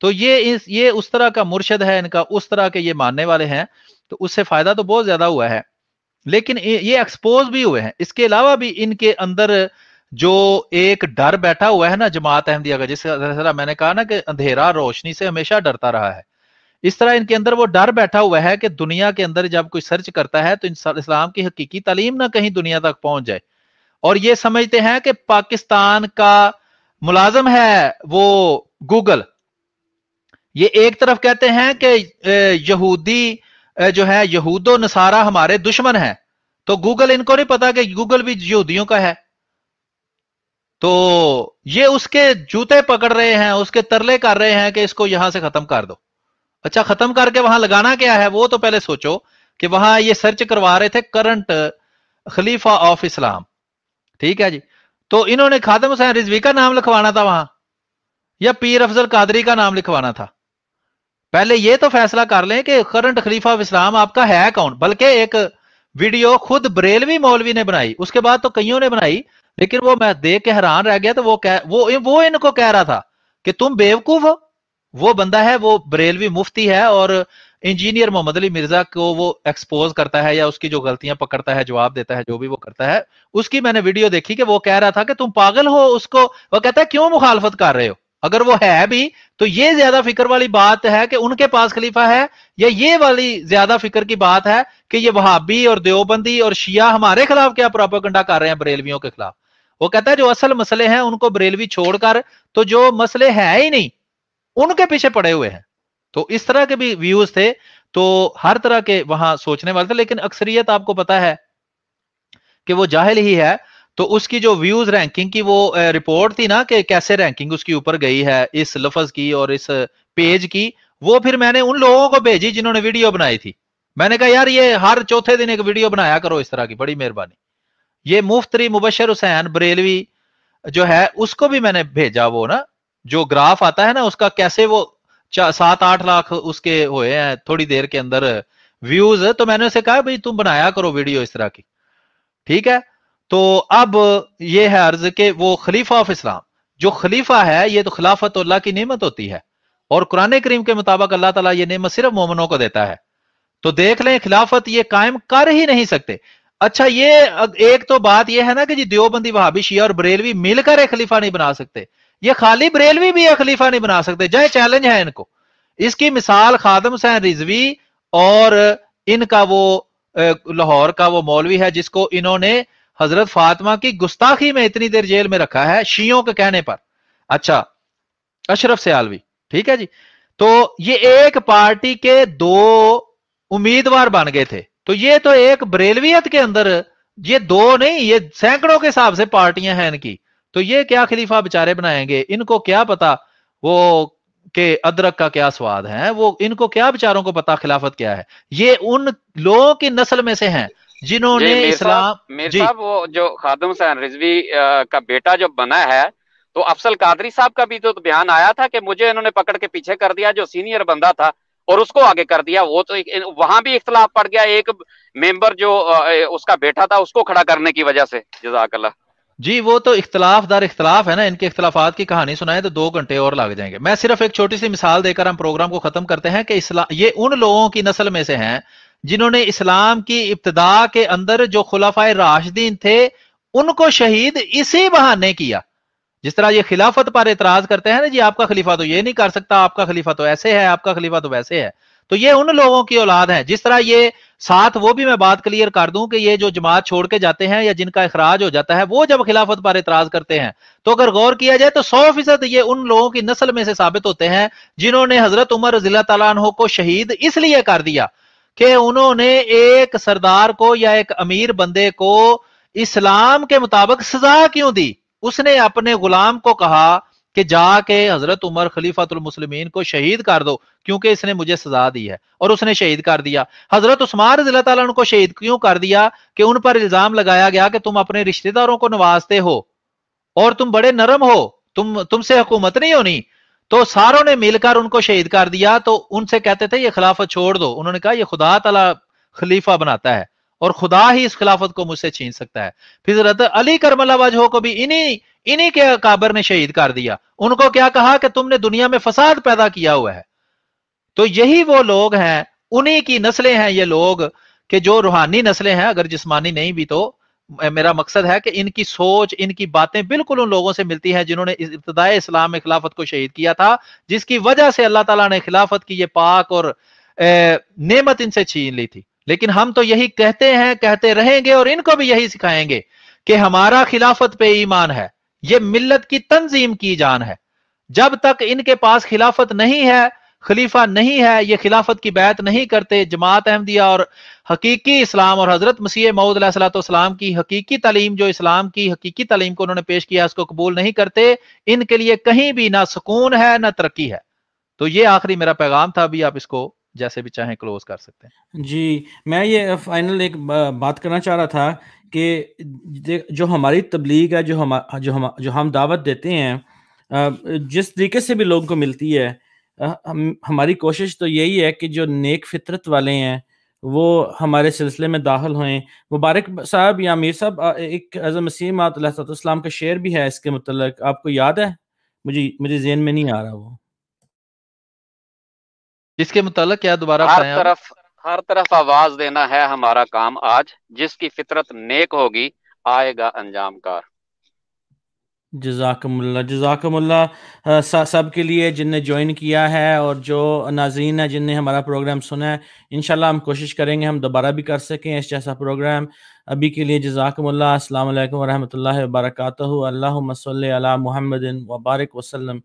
तो ये इस ये उस तरह का मुर्शद है इनका उस तरह के ये मानने वाले हैं तो उससे फायदा तो बहुत ज्यादा हुआ है लेकिन ये एक्सपोज भी हुए हैं इसके अलावा भी इनके अंदर जो एक डर बैठा हुआ है ना जमात अहमदिया का जिस मैंने कहा ना कि अंधेरा रोशनी से हमेशा डरता रहा है इस तरह इनके अंदर वो डर बैठा हुआ है कि दुनिया के अंदर जब कोई सर्च करता है तो इस्लाम की हकीकी तालीम ना कहीं दुनिया तक पहुंच जाए और ये समझते हैं कि पाकिस्तान का मुलाजम है वो गूगल ये एक तरफ कहते हैं कि यहूदी जो है यहूदो नसारा हमारे दुश्मन है तो गूगल इनको नहीं पता कि गूगल भी यहूदियों का है तो ये उसके जूते पकड़ रहे हैं उसके तरले कर रहे हैं कि इसको यहां से खत्म कर दो अच्छा खत्म करके वहां लगाना क्या है वो तो पहले सोचो कि वहां ये सर्च करवा रहे थे करंट खलीफा ऑफ इस्लाम ठीक है जी तो इन्होंने खादम हुसैन रिजवी का नाम लिखवाना था वहां या पीर अफजल कादरी का नाम लिखवाना था पहले ये तो फैसला कर लें कि करंट खलीफा इस्लाम आपका है कौन बल्कि एक वीडियो खुद बरेलवी मौलवी ने बनाई उसके बाद तो कईयों ने बनाई लेकिन वो मैं देख के हैरान रह गया तो वो कह, वो वो इनको कह रहा था कि तुम बेवकूफ हो वो बंदा है वो बरेलवी मुफ्ती है और इंजीनियर मोहम्मद अली मिर्जा को वो एक्सपोज करता है या उसकी जो गलतियां पकड़ता है जवाब देता है जो भी वो करता है उसकी मैंने वीडियो देखी कि वो कह रहा था कि तुम पागल हो उसको वो कहता है क्यों मुखालफत कर रहे हो अगर वो है भी तो ये ज्यादा फिक्र वाली बात है कि उनके पास खलीफा है या ये वाली ज्यादा फिक्र की बात है कि ये वहाबी और देवबंदी और शिया हमारे खिलाफ क्या प्रोपागंडा कर रहे हैं बरेलवियों के खिलाफ वो कहता है जो असल मसले हैं उनको बरेलवी छोड़कर तो जो मसले है ही नहीं उनके पीछे पड़े हुए हैं तो इस तरह के भी व्यूज थे तो हर तरह के वहां सोचने वाले थे लेकिन अक्सरियत आपको पता है कि वो जाहिल ही है तो उसकी जो व्यूज रैंकिंग की वो रिपोर्ट थी ना कि कैसे रैंकिंग उसकी ऊपर गई है इस लफज की और इस पेज की वो फिर मैंने उन लोगों को भेजी जिन्होंने वीडियो बनाई थी मैंने कहा यार ये हर चौथे दिन एक वीडियो बनाया करो इस तरह की बड़ी मेहरबानी ये मुफ्तरी मुबशर हुसैन बरेलवी जो है उसको भी मैंने भेजा वो ना जो ग्राफ आता है ना उसका कैसे वो सात आठ लाख उसके हुए हैं थोड़ी देर के अंदर व्यूज तो मैंने उसे कहा भाई तुम बनाया करो वीडियो इस तरह की ठीक है तो अब यह है अर्ज के वो खलीफा ऑफ इस्लाम जो खलीफा है ये तो खिलाफत अल्लाह की नियमत होती है और कुरान करीम के मुताबिक अल्लाह तला ये नियमत सिर्फ मोमनों को देता है तो देख लें खिलाफत ये कायम कर ही नहीं सकते अच्छा ये एक तो बात ये है ना कि जी देवबंदी वहाबी शिया और बरेलवी मिलकर खलीफा नहीं बना सकते ये खाली बरेलवी भी खलीफा नहीं बना सकते जय चैलेंज है इनको इसकी मिसाल खादम सैन रिजवी और इनका वो लाहौर का वो मौलवी है जिसको इन्होंने हजरत फातिमा की गुस्ताखी में इतनी देर जेल में रखा है शियों के कहने पर अच्छा अशरफ सयालवी ठीक है जी तो ये एक पार्टी के दो उम्मीदवार बन गए थे तो ये तो एक बरेलवियत के अंदर ये दो नहीं ये सैकड़ों के हिसाब से पार्टियां हैं इनकी तो ये क्या खलीफा बेचारे बनाएंगे इनको क्या पता वो के अदरक का क्या स्वाद है वो इनको क्या बेचारों को पता खिलाफत क्या है ये उन लोगों की नस्ल में से हैं जिन्होंने इस्लाम वो जो खादम रिजवी का बेटा जो बना है तो अफसल कादरी साहब का भी तो बयान आया था कि मुझे इन्होंने पकड़ के पीछे कर दिया जो सीनियर बंदा था और उसको आगे कर दिया वो तो वहां भी इख्तलाफ पड़ गया एक मेंबर जो उसका बेटा था उसको खड़ा करने की वजह से जजाकल्ला जी वो तो इख्तलाफ दर इख्तलाफ है ना इनके इख्तलाफात की कहानी सुनाए तो दो घंटे और लग जाएंगे मैं सिर्फ एक छोटी सी मिसाल देकर हम प्रोग्राम को खत्म करते हैं कि इस्लाम ये उन लोगों की नस्ल में से हैं जिन्होंने इस्लाम की इब्तदा के अंदर जो खुलाफा राशदीन थे उनको शहीद इसी बहाने किया जिस तरह ये खिलाफत पर एतराज करते हैं ना जी आपका खलीफा तो ये नहीं कर सकता आपका खलीफा तो ऐसे है आपका खलीफा तो वैसे है तो ये उन लोगों की औलाद है जिस तरह ये साथ वो भी मैं बात क्लियर कर दूं कि ये जो जमात छोड़ के जाते हैं या जिनका अखराज हो जाता है वो जब खिलाफत पर एतराज करते हैं तो अगर गौर किया जाए तो सौ फीसद ये उन लोगों की नस्ल में से साबित होते हैं जिन्होंने हजरत उमर जिला तला को शहीद इसलिए कर दिया कि उन्होंने एक सरदार को या एक अमीर बंदे को इस्लाम के मुताबिक सजा क्यों दी उसने अपने गुलाम को कहा कि जाके हजरत उमर खलीफातुल मुस्लिमीन को शहीद कर दो क्योंकि इसने मुझे सजा दी है और उसने शहीद कर दिया हजरत उस्मान रजी तन को शहीद क्यों कर दिया कि उन पर इल्जाम लगाया गया कि तुम अपने रिश्तेदारों को नवाजते हो और तुम बड़े नरम हो तुम तुमसे हुकूमत नहीं होनी तो सारों ने मिलकर उनको शहीद कर दिया तो उनसे कहते थे ये खिलाफत छोड़ दो उन्होंने कहा ये खुदा तला खलीफा बनाता है और खुदा ही इस खिलाफत को मुझसे छीन सकता है फिर अली अली वजह को भी इन्हीं इन्हीं के काबर ने शहीद कर दिया उनको क्या कहा कि तुमने दुनिया में फसाद पैदा किया हुआ है तो यही वो लोग हैं उन्हीं की नस्लें हैं ये लोग कि जो रूहानी नस्लें हैं अगर जिस्मानी नहीं भी तो मेरा मकसद है कि इनकी सोच इनकी बातें बिल्कुल उन लोगों से मिलती हैं जिन्होंने इब्तदाई इस्लाम में खिलाफत को शहीद किया था जिसकी वजह से अल्लाह ताला ने खिलाफत की ये पाक और नेमत इनसे छीन ली थी लेकिन हम तो यही कहते हैं कहते रहेंगे और इनको भी यही सिखाएंगे कि हमारा खिलाफत पे ईमान है ये मिल्लत की तंजीम की जान है जब तक इनके पास खिलाफत नहीं है खलीफा नहीं है ये खिलाफत की बैत नहीं करते जमात अहमदिया और हकीकी इस्लाम और हजरत मसीह मऊद सलाम की हकीकी तलीम जो इस्लाम की हकीकी तलीम को उन्होंने पेश किया उसको कबूल नहीं करते इनके लिए कहीं भी ना सुकून है ना तरक्की है तो ये आखिरी मेरा पैगाम था अभी आप इसको जैसे भी चाहें क्लोज कर सकते हैं जी मैं ये फाइनल एक बात करना चाह रहा था कि जो हमारी तबलीग है जो हम जो हम जो हम दावत देते हैं जिस तरीके से भी लोगों को मिलती है हम हमारी कोशिश तो यही है कि जो नेक फितरत वाले हैं वो हमारे सिलसिले में दाखिल हुए मुबारक साहब या मीर साहब एक अज़म मसीम आतम का शेर भी है इसके मतलब आपको याद है मुझे मुझे जेन में नहीं आ रहा वो जिसके मुतालिक क्या दोबारा हर तरफ हर तरफ आवाज देना है हमारा काम आज जिसकी फितरत नेक होगी आएगा अंजाम कार जजाकमल्ला जजाकमल्ला सब के लिए जिनने ज्वाइन किया है और जो नाजीन है जिनने हमारा प्रोग्राम सुना है इन हम कोशिश करेंगे हम दोबारा भी कर सकें इस जैसा प्रोग्राम अभी के लिए जजाकमल्ला असल वरहमल वबरक अल्लाम महमदिन वबारक वसलम